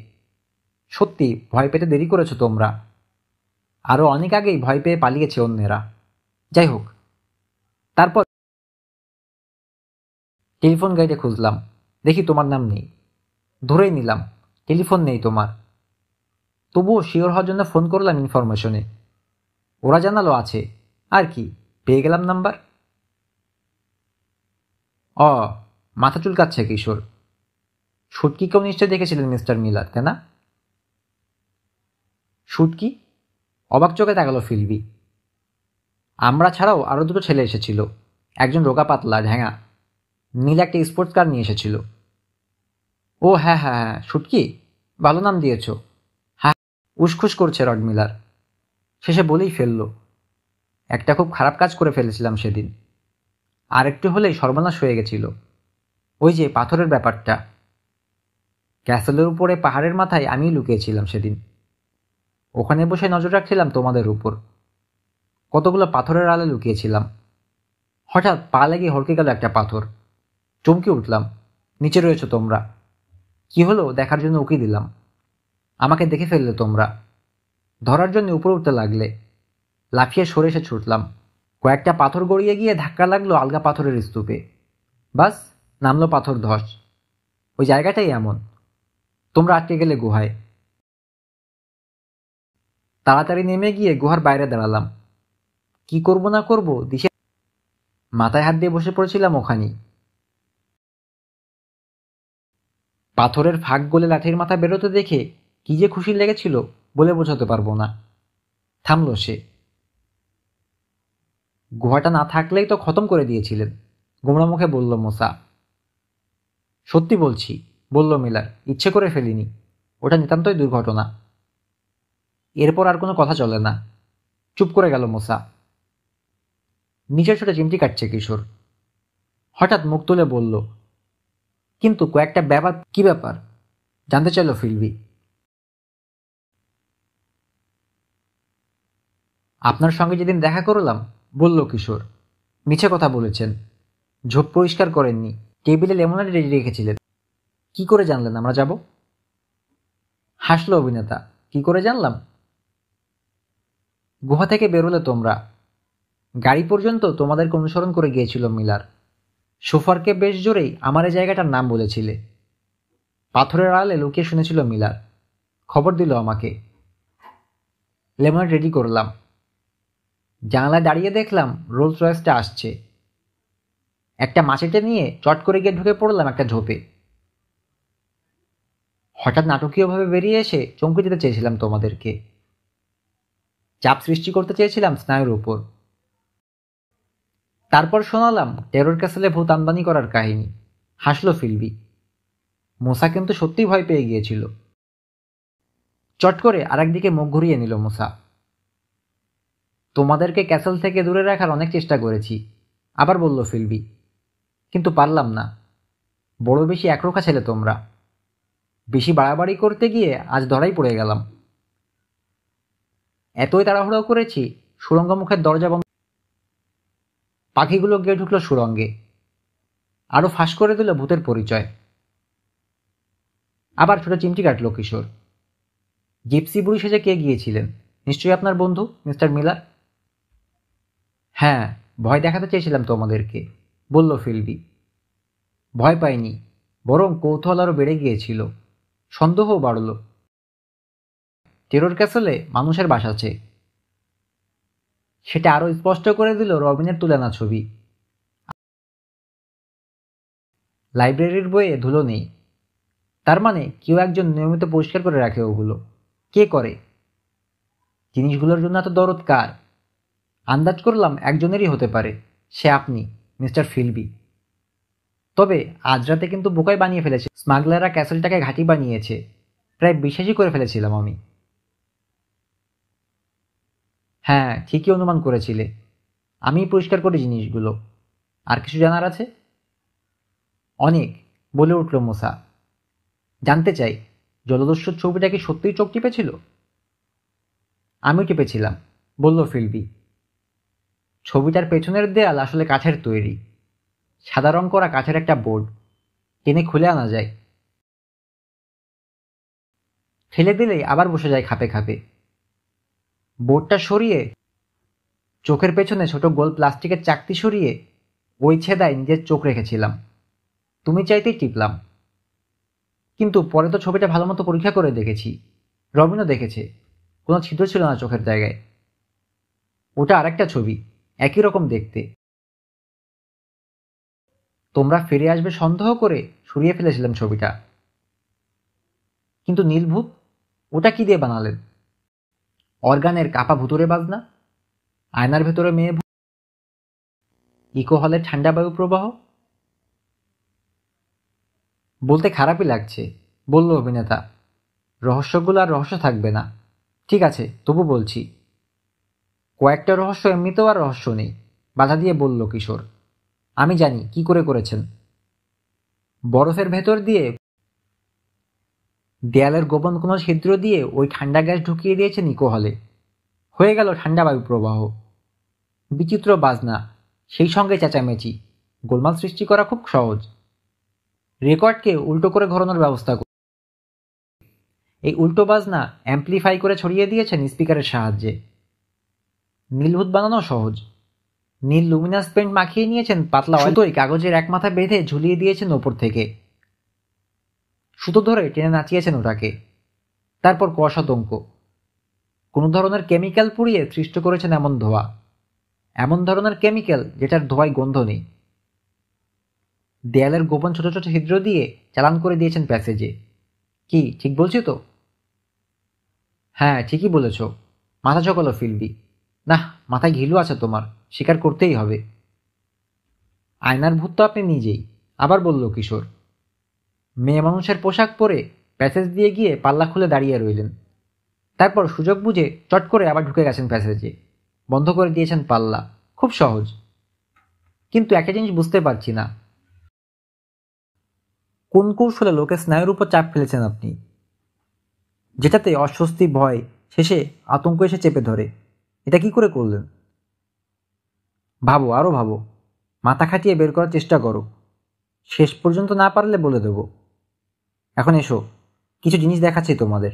সত্যি ভয় পেতে দেরি করেছো তোমরা আরও অনেক আগেই ভয় পেয়ে পালিয়েছে অন্যেরা যাই হোক তারপর টেলিফোন গাইডে খুঁজলাম দেখি তোমার নাম নেই ধরেই নিলাম টেলিফোন নেই তোমার তবুও শিওর হওয়ার জন্য ফোন করলাম ইনফরমেশনে ওরা জানালো আছে আর কি পেয়ে গেলাম নাম্বার অ মাথা চুলকাচ্ছে কিশোর সুটকিকেও নিশ্চয় দেখেছিলেন মিস্টার মিলার তাই না সুটকি অবাক চোখে তাকালো ফিলবি আমরা ছাড়াও আরও দুটো ছেলে এসেছিল একজন রোগা পাতলা ঢ্যাঙা নীল একটা স্পোর্টস কার নিয়ে এসেছিল ও হ্যাঁ হ্যাঁ হ্যাঁ শুটকি ভালো নাম দিয়েছ হ্যাঁ উসখুস করছে রডমিলার শেষে বলেই ফেলল একটা খুব খারাপ কাজ করে ফেলেছিলাম সেদিন আর একটু হলেই সর্বনাশ হয়ে গেছিল ওই যে পাথরের ব্যাপারটা ক্যাসেলের উপরে পাহাড়ের মাথায় আমি লুকিয়েছিলাম সেদিন ওখানে বসে নজর রাখছিলাম তোমাদের উপর কতগুলো পাথরের আলে লুকিয়েছিলাম হঠাৎ পা লেগে হড়কে গেল একটা পাথর চমকে উঠলাম নিচে রয়েছো তোমরা কি হলো দেখার জন্য উকি দিলাম আমাকে দেখে ফেললে তোমরা ধরার জন্য উপরে উঠতে লাগলে লাফিয়ে সরে এসে ছুটলাম কয়েকটা পাথর গড়িয়ে গিয়ে ধাক্কা লাগলো আলগা পাথরের স্তূপে বাস নামলো পাথর ধস ওই জায়গাটাই এমন তোমরা আটকে গেলে গুহায় তাড়াতাড়ি নেমে গিয়ে গুহার বাইরে দাঁড়ালাম কি করব না করব দিশে মাথায় হাত দিয়ে বসে পড়েছিলাম ওখানে পাথরের ফাঁক গলে লাঠির মাথা বেরোতে দেখে কি যে খুশি লেগেছিল বলে বোঝাতে পারবো না থামল সে গুহাটা না থাকলেই তো খতম করে দিয়েছিলেন গোমরা মুখে বলল মোসা সত্যি বলছি বলল মিলার ইচ্ছে করে ফেলিনি ওটা নিতান্তই দুর্ঘটনা এরপর আর কোনো কথা চলে না চুপ করে গেল মোসা নিচের ছোট চিমটি কাটছে কিশোর হঠাৎ মুখ তুলে বলল কিন্তু কয়েকটা ব্যাপার কি ব্যাপার জানতে চাইল ফিলবি আপনার সঙ্গে যেদিন দেখা করলাম বলল কিশোর মিছে কথা বলেছেন ঝোপ পরিষ্কার করেননি টেবিলে রেডি রেখেছিলেন কি করে জানলেন আমরা যাব হাসলো অভিনেতা কি করে জানলাম গুহা থেকে বেরোলে তোমরা গাড়ি পর্যন্ত তোমাদেরকে অনুসরণ করে গিয়েছিল মিলার সোফারকে বেশ জোরেই আমার এই জায়গাটার নাম বলেছিলে পাথরের আড়ালে লুকিয়ে শুনেছিল মিলার খবর দিল আমাকে লেমন রেডি করলাম জানালায় দাঁড়িয়ে দেখলাম রোলস রয়েসটা আসছে একটা মাছেটে নিয়ে চট করে গিয়ে ঢুকে পড়লাম একটা ঝোপে হঠাৎ নাটকীয়ভাবে বেরিয়ে এসে চমকে দিতে চেয়েছিলাম তোমাদেরকে চাপ সৃষ্টি করতে চেয়েছিলাম স্নায়ুর উপর তারপর শোনালাম টেরোর ক্যাসেলে ভূত আমদানি করার কাহিনী হাসলো ফিলবি মোসা কিন্তু সত্যি ভয় পেয়ে গিয়েছিল চট করে আর একদিকে মুখ ঘুরিয়ে নিল মোসা তোমাদেরকে ক্যাসেল থেকে দূরে রাখার অনেক চেষ্টা করেছি আবার বলল ফিলবি কিন্তু পারলাম না বড় বেশি একরোখা ছেলে তোমরা বেশি বাড়াবাড়ি করতে গিয়ে আজ ধরাই পড়ে গেলাম এতই তাড়াহুড়ো করেছি সুরঙ্গ মুখের দরজা বন্ধ পাখিগুলো গিয়ে ঢুকলো সুরঙ্গে আরও ফাঁস করে দিল ভূতের পরিচয় আবার ছোট চিমটি কাটল কিশোর জিপসি বুড়ি সেজে কে গিয়েছিলেন নিশ্চয়ই আপনার বন্ধু মিস্টার মিলার হ্যাঁ ভয় দেখাতে চেয়েছিলাম তোমাদেরকে বলল ফিলবি ভয় পাইনি বরং কৌতূহল আরও বেড়ে গিয়েছিল সন্দেহও বাড়ল টেরোর ক্যাসেলে মানুষের বাস আছে সেটা আরও স্পষ্ট করে দিল রবিনের তুলানা ছবি লাইব্রেরির বইয়ে ধুলো নেই তার মানে কেউ একজন নিয়মিত পরিষ্কার করে রাখে ওগুলো কে করে জিনিসগুলোর জন্য এত দরদ কার আন্দাজ করলাম একজনেরই হতে পারে সে আপনি মিস্টার ফিলবি তবে আজ রাতে কিন্তু বোকায় বানিয়ে ফেলেছে স্মাগলাররা ক্যাসেলটাকে ঘাঁটি বানিয়েছে প্রায় বিশ্বাসই করে ফেলেছিলাম আমি হ্যাঁ ঠিকই অনুমান করেছিলে আমি পরিষ্কার করি জিনিসগুলো আর কিছু জানার আছে অনেক বলে উঠল মোসা জানতে চাই জলদস্যুর ছবিটা কি সত্যিই চোখ টিপেছিল আমিও টিপেছিলাম বলল ফিলবি ছবিটার পেছনের দেয়াল আসলে কাঠের তৈরি সাদা রং করা কাঠের একটা বোর্ড টেনে খুলে আনা যায় ঠেলে দিলেই আবার বসে যায় খাপে খাপে বোর্ডটা সরিয়ে চোখের পেছনে ছোট গোল প্লাস্টিকের চাকতি সরিয়ে ওই ছেদায় নিজের চোখ রেখেছিলাম তুমি চাইতেই টিপলাম কিন্তু পরে তো ছবিটা ভালো মতো পরীক্ষা করে দেখেছি রবিনও দেখেছে কোনো ছিদ্র ছিল না চোখের জায়গায় ওটা আরেকটা ছবি একই রকম দেখতে তোমরা ফিরে আসবে সন্দেহ করে সরিয়ে ফেলেছিলাম ছবিটা কিন্তু নীলভূত ওটা কি দিয়ে বানালেন অর্গানের কাপা ভুতুরে বাজনা আয়নার ভেতরে মেয়ে ইকো হলে ঠান্ডা বায়ু প্রবাহ বলতে খারাপই লাগছে বলল অভিনেতা রহস্যগুলো আর রহস্য থাকবে না ঠিক আছে তবু বলছি কয়েকটা রহস্য এমনিতেও আর রহস্য নেই বাধা দিয়ে বলল কিশোর আমি জানি কি করে করেছেন বরফের ভেতর দিয়ে দেয়ালের গোপন কোনো ছিদ্র দিয়ে ওই ঠান্ডা গ্যাস ঢুকিয়ে দিয়েছে নিকো হলে হয়ে গেল ঠান্ডা বায়ু প্রবাহ বিচিত্র বাজনা সেই সঙ্গে চেঁচামেচি গোলমাল সৃষ্টি করা খুব সহজ রেকর্ডকে উল্টো করে ঘোরানোর ব্যবস্থা করে এই উল্টো বাজনা অ্যাম্পলিফাই করে ছড়িয়ে দিয়েছেন স্পিকারের সাহায্যে নীলভূত বানানো সহজ নীল লুমিনাস পেন্ট মাখিয়ে নিয়েছেন পাতলা অতই কাগজের এক মাথা বেঁধে ঝুলিয়ে দিয়েছেন ওপর থেকে সুতো ধরে টেনে নাচিয়েছেন ওটাকে তারপর কুয়াশাতঙ্ক কোনো ধরনের কেমিক্যাল পুড়িয়ে সৃষ্ট করেছেন এমন ধোয়া এমন ধরনের কেমিক্যাল যেটার ধোয়ায় গন্ধ নেই দেয়ালের গোপন ছোট ছোট ছিদ্র দিয়ে চালান করে দিয়েছেন প্যাসেজে কি ঠিক বলছি তো হ্যাঁ ঠিকই বলেছ মাথা ঝকালো ফিলবি না মাথায় ঘিলু আছে তোমার স্বীকার করতেই হবে আয়নার ভূত তো আপনি নিজেই আবার বলল কিশোর মেয়ে মানুষের পোশাক পরে প্যাসেজ দিয়ে গিয়ে পাল্লা খুলে দাঁড়িয়ে রইলেন তারপর সুযোগ বুঝে চট করে আবার ঢুকে গেছেন প্যাসেজে বন্ধ করে দিয়েছেন পাল্লা খুব সহজ কিন্তু একটা জিনিস বুঝতে পারছি না কোন কৌশলে লোকের স্নায়ুর উপর চাপ ফেলেছেন আপনি যেটাতে অস্বস্তি ভয় শেষে আতঙ্ক এসে চেপে ধরে এটা কি করে করলেন ভাবো আরও ভাবো মাথা খাটিয়ে বের করার চেষ্টা করো শেষ পর্যন্ত না পারলে বলে দেবো এখন এসো কিছু জিনিস দেখাচ্ছি তোমাদের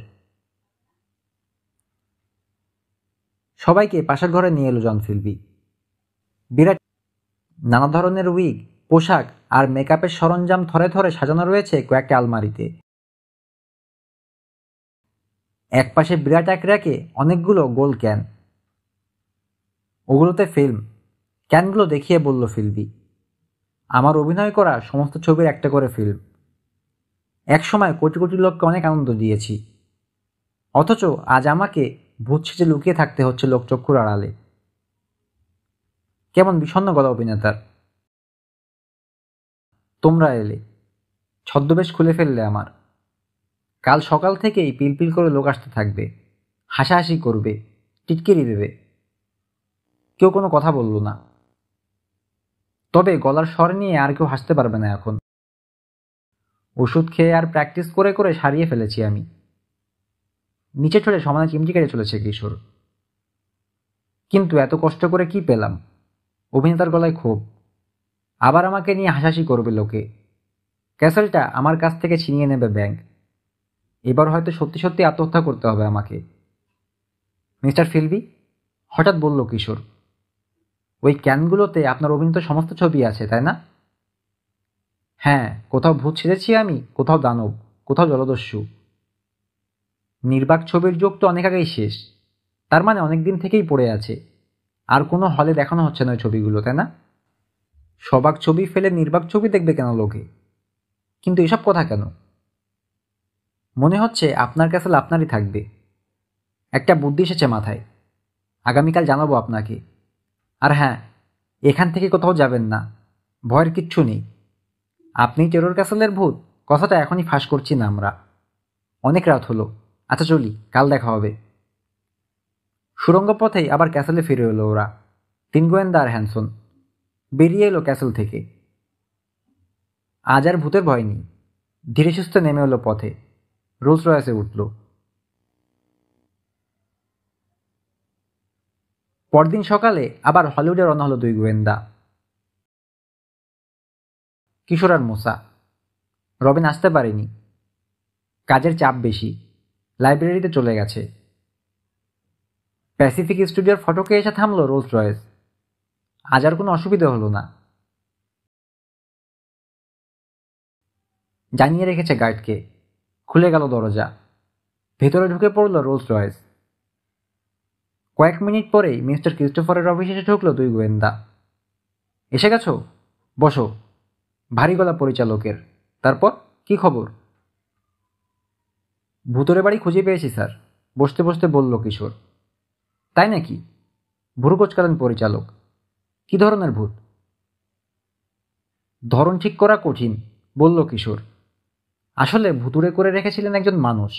সবাইকে পাশের ঘরে নিয়ে এলো জন ফিলবি বিরাট নানা ধরনের উইগ পোশাক আর মেকআপের সরঞ্জাম থরে থরে সাজানো রয়েছে কয়েকটা আলমারিতে একপাশে বিরাট এক র্যাকে অনেকগুলো গোল ক্যান ওগুলোতে ফিল্ম ক্যানগুলো দেখিয়ে বলল ফিলবি আমার অভিনয় করা সমস্ত ছবির একটা করে ফিল্ম একসময় কোটি কোটি লোককে অনেক আনন্দ দিয়েছি অথচ আজ আমাকে ভূত সেজে লুকিয়ে থাকতে হচ্ছে লোকচক্ষুর আড়ালে কেমন বিষণ্ন গলা অভিনেতার তোমরা এলে ছদ্মবেশ খুলে ফেললে আমার কাল সকাল থেকেই পিলপিল করে লোক আসতে থাকবে হাসাহাসি করবে টিটকেরি দেবে কেউ কোনো কথা বলল না তবে গলার স্বর নিয়ে আর কেউ হাসতে পারবে না এখন ওষুধ খেয়ে আর প্র্যাকটিস করে করে সারিয়ে ফেলেছি আমি নিচে চলে সমানে চিমটি কেটে চলেছে কিশোর কিন্তু এত কষ্ট করে কি পেলাম অভিনেতার গলায় ক্ষোভ আবার আমাকে নিয়ে হাসাহাসি করবে লোকে ক্যাসেলটা আমার কাছ থেকে ছিনিয়ে নেবে ব্যাংক এবার হয়তো সত্যি সত্যি আত্মহত্যা করতে হবে আমাকে মিস্টার ফিলবি হঠাৎ বলল কিশোর ওই ক্যানগুলোতে আপনার অভিনীত সমস্ত ছবি আছে তাই না হ্যাঁ কোথাও ভূত ছেড়েছি আমি কোথাও দানব কোথাও জলদস্যু নির্বাক ছবির যোগ তো অনেক আগেই শেষ তার মানে অনেক দিন থেকেই পড়ে আছে আর কোনো হলে দেখানো হচ্ছে না ওই ছবিগুলো তাই না সবাক ছবি ফেলে নির্বাক ছবি দেখবে কেন লোকে কিন্তু এসব কথা কেন মনে হচ্ছে আপনার ক্যাসেল আপনারই থাকবে একটা বুদ্ধি এসেছে মাথায় আগামীকাল জানাবো আপনাকে আর হ্যাঁ এখান থেকে কোথাও যাবেন না ভয়ের কিচ্ছু নেই আপনি টেরোর ক্যাসেলের ভূত কথাটা এখনই ফাঁস করছি না আমরা অনেক রাত হলো আচ্ছা চলি কাল দেখা হবে সুরঙ্গ পথেই আবার ক্যাসেলে ফিরে এলো ওরা তিন গোয়েন্দা আর হ্যানসন বেরিয়ে এলো ক্যাসেল থেকে আজ আর ভূতের ভয় নেই ধীরে সুস্থে নেমে এলো পথে রোজ রয়েসে উঠল পরদিন সকালে আবার হলিউডে রওনা হলো দুই গোয়েন্দা কিশোর আর মোসা রবিন আসতে পারেনি কাজের চাপ বেশি লাইব্রেরিতে চলে গেছে প্যাসিফিক স্টুডিওর ফটোকে এসে থামলো রোলস রয়েস আজ আর কোনো অসুবিধে হলো না জানিয়ে রেখেছে গার্ডকে খুলে গেল দরজা ভেতরে ঢুকে পড়ল রোলস রয়েস কয়েক মিনিট পরেই মিস্টার ক্রিস্টোফারের অফিসে ঢুকলো দুই গোয়েন্দা এসে গেছো বসো ভারী গলা পরিচালকের তারপর কি খবর ভূতরে বাড়ি খুঁজে পেয়েছি স্যার বসতে বসতে বলল কিশোর তাই নাকি ভুরু কোচকালেন পরিচালক কি ধরনের ভূত ধরন ঠিক করা কঠিন বলল কিশোর আসলে ভুতুরে করে রেখেছিলেন একজন মানুষ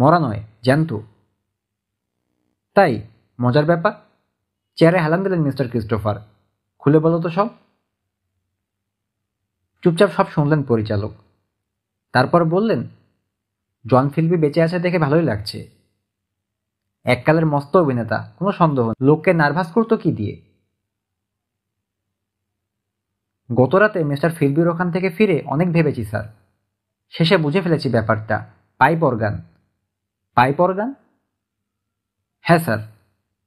মরা নয় জ্যান্ত তাই মজার ব্যাপার চেয়ারে হেলান দিলেন মিস্টার ক্রিস্টোফার খুলে বলো তো সব চুপচাপ সব শুনলেন পরিচালক তারপর বললেন জন ফিল্পি বেঁচে আছে দেখে ভালোই লাগছে এককালের মস্ত অভিনেতা কোনো সন্দেহ লোককে নার্ভাস করতো কি দিয়ে গতরাতে মিস্টার ফিলবির ওখান থেকে ফিরে অনেক ভেবেছি স্যার শেষে বুঝে ফেলেছি ব্যাপারটা পাইপ অর্গান পাইপ অর্গান হ্যাঁ স্যার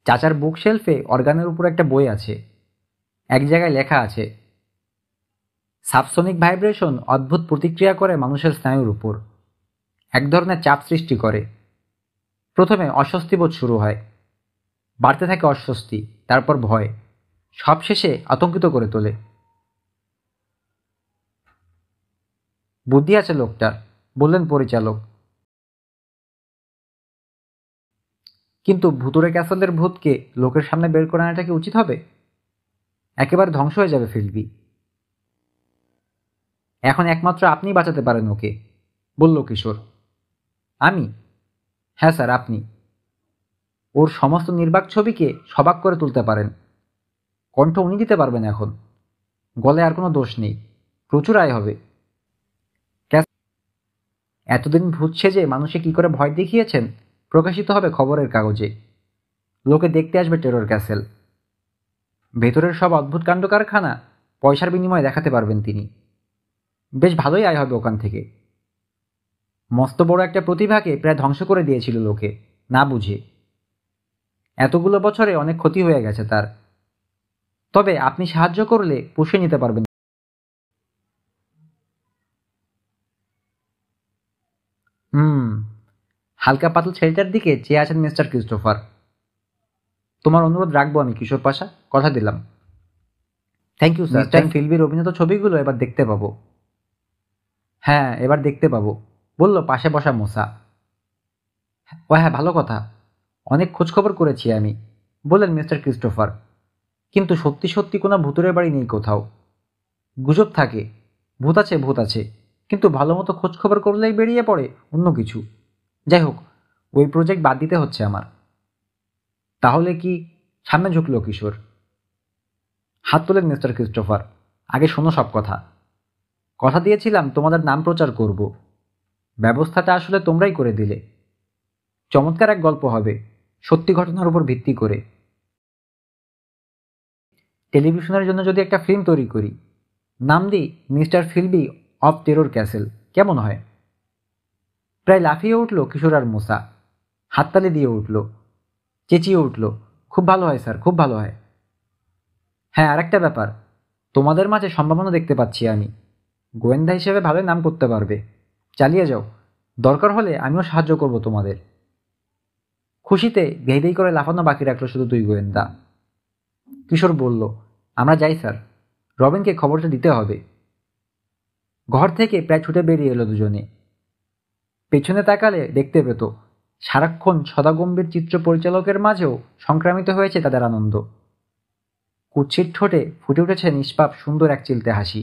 চাচার বুক শেলফে অর্গানের উপর একটা বই আছে এক জায়গায় লেখা আছে সাবসনিক ভাইব্রেশন অদ্ভুত প্রতিক্রিয়া করে মানুষের স্নায়ুর উপর এক ধরনের চাপ সৃষ্টি করে প্রথমে অস্বস্তিবোধ শুরু হয় বাড়তে থাকে অস্বস্তি তারপর ভয় সবশেষে আতঙ্কিত করে তোলে বুদ্ধি আছে লোকটার বললেন পরিচালক কিন্তু ভুতুরে ক্যাসলের ভূতকে লোকের সামনে বের করে আনাটা কি উচিত হবে একেবারে ধ্বংস হয়ে যাবে ফিল্ডবি এখন একমাত্র আপনি বাঁচাতে পারেন ওকে বলল কিশোর আমি হ্যাঁ স্যার আপনি ওর সমস্ত নির্বাক ছবিকে সবাক করে তুলতে পারেন কণ্ঠ উনি দিতে পারবেন এখন গলে আর কোনো দোষ নেই প্রচুর আয় হবে এতদিন ভূত সেজে মানুষে কি করে ভয় দেখিয়েছেন প্রকাশিত হবে খবরের কাগজে লোকে দেখতে আসবে টেরর ক্যাসেল ভেতরের সব অদ্ভুত কাণ্ড কারখানা পয়সার বিনিময়ে দেখাতে পারবেন তিনি বেশ ভালোই আয় হবে ওখান থেকে মস্ত বড় একটা প্রতিভাকে প্রায় ধ্বংস করে দিয়েছিল লোকে না বুঝে এতগুলো বছরে অনেক ক্ষতি হয়ে গেছে তার তবে আপনি সাহায্য করলে পুষে নিতে পারবেন হুম হালকা পাতল ছেলেটার দিকে চেয়ে আছেন মিস্টার ক্রিস্টোফার তোমার অনুরোধ রাখবো আমি কিশোর পাশা কথা দিলাম থ্যাংক ইউ স্যার ফিলবি অভিনেতা ছবিগুলো এবার দেখতে পাবো হ্যাঁ এবার দেখতে পাবো বলল পাশে বসা মোসা ও হ্যাঁ ভালো কথা অনেক খোঁজখবর করেছি আমি বললেন মিস্টার ক্রিস্টোফার কিন্তু সত্যি সত্যি কোনো ভূতুরের বাড়ি নেই কোথাও গুজব থাকে ভূত আছে ভূত আছে কিন্তু ভালো মতো খোঁজখবর করলেই বেরিয়ে পড়ে অন্য কিছু যাই হোক ওই প্রজেক্ট বাদ দিতে হচ্ছে আমার তাহলে কি সামনে ঝুঁকল কিশোর হাত তোলেন মিস্টার ক্রিস্টোফার আগে শোনো সব কথা কথা দিয়েছিলাম তোমাদের নাম প্রচার করব ব্যবস্থাটা আসলে তোমরাই করে দিলে চমৎকার এক গল্প হবে সত্যি ঘটনার উপর ভিত্তি করে টেলিভিশনের জন্য যদি একটা ফিল্ম তৈরি করি নাম দিই mister Philby of terror castle কেমন হয় প্রায় লাফিয়ে উঠল কিশোর আর মোসা হাততালি দিয়ে উঠল চেঁচিয়ে উঠল খুব ভালো হয় স্যার খুব ভালো হয় হ্যাঁ আর একটা ব্যাপার তোমাদের মাঝে সম্ভাবনা দেখতে পাচ্ছি আমি গোয়েন্দা হিসেবে ভালো নাম করতে পারবে চালিয়ে যাও দরকার হলে আমিও সাহায্য করব তোমাদের খুশিতে ধেই করে লাফানো বাকি রাখলো শুধু দুই গোয়েন্দা কিশোর বলল আমরা যাই স্যার রবিনকে খবরটা দিতে হবে ঘর থেকে প্রায় ছুটে বেরিয়ে এলো দুজনে পেছনে তাকালে দেখতে পেত সারাক্ষণ সদাগম্ভীর চিত্র পরিচালকের মাঝেও সংক্রামিত হয়েছে তাদের আনন্দ কুচ্ছির ঠোঁটে ফুটে উঠেছে নিষ্পাপ সুন্দর এক চিলতে হাসি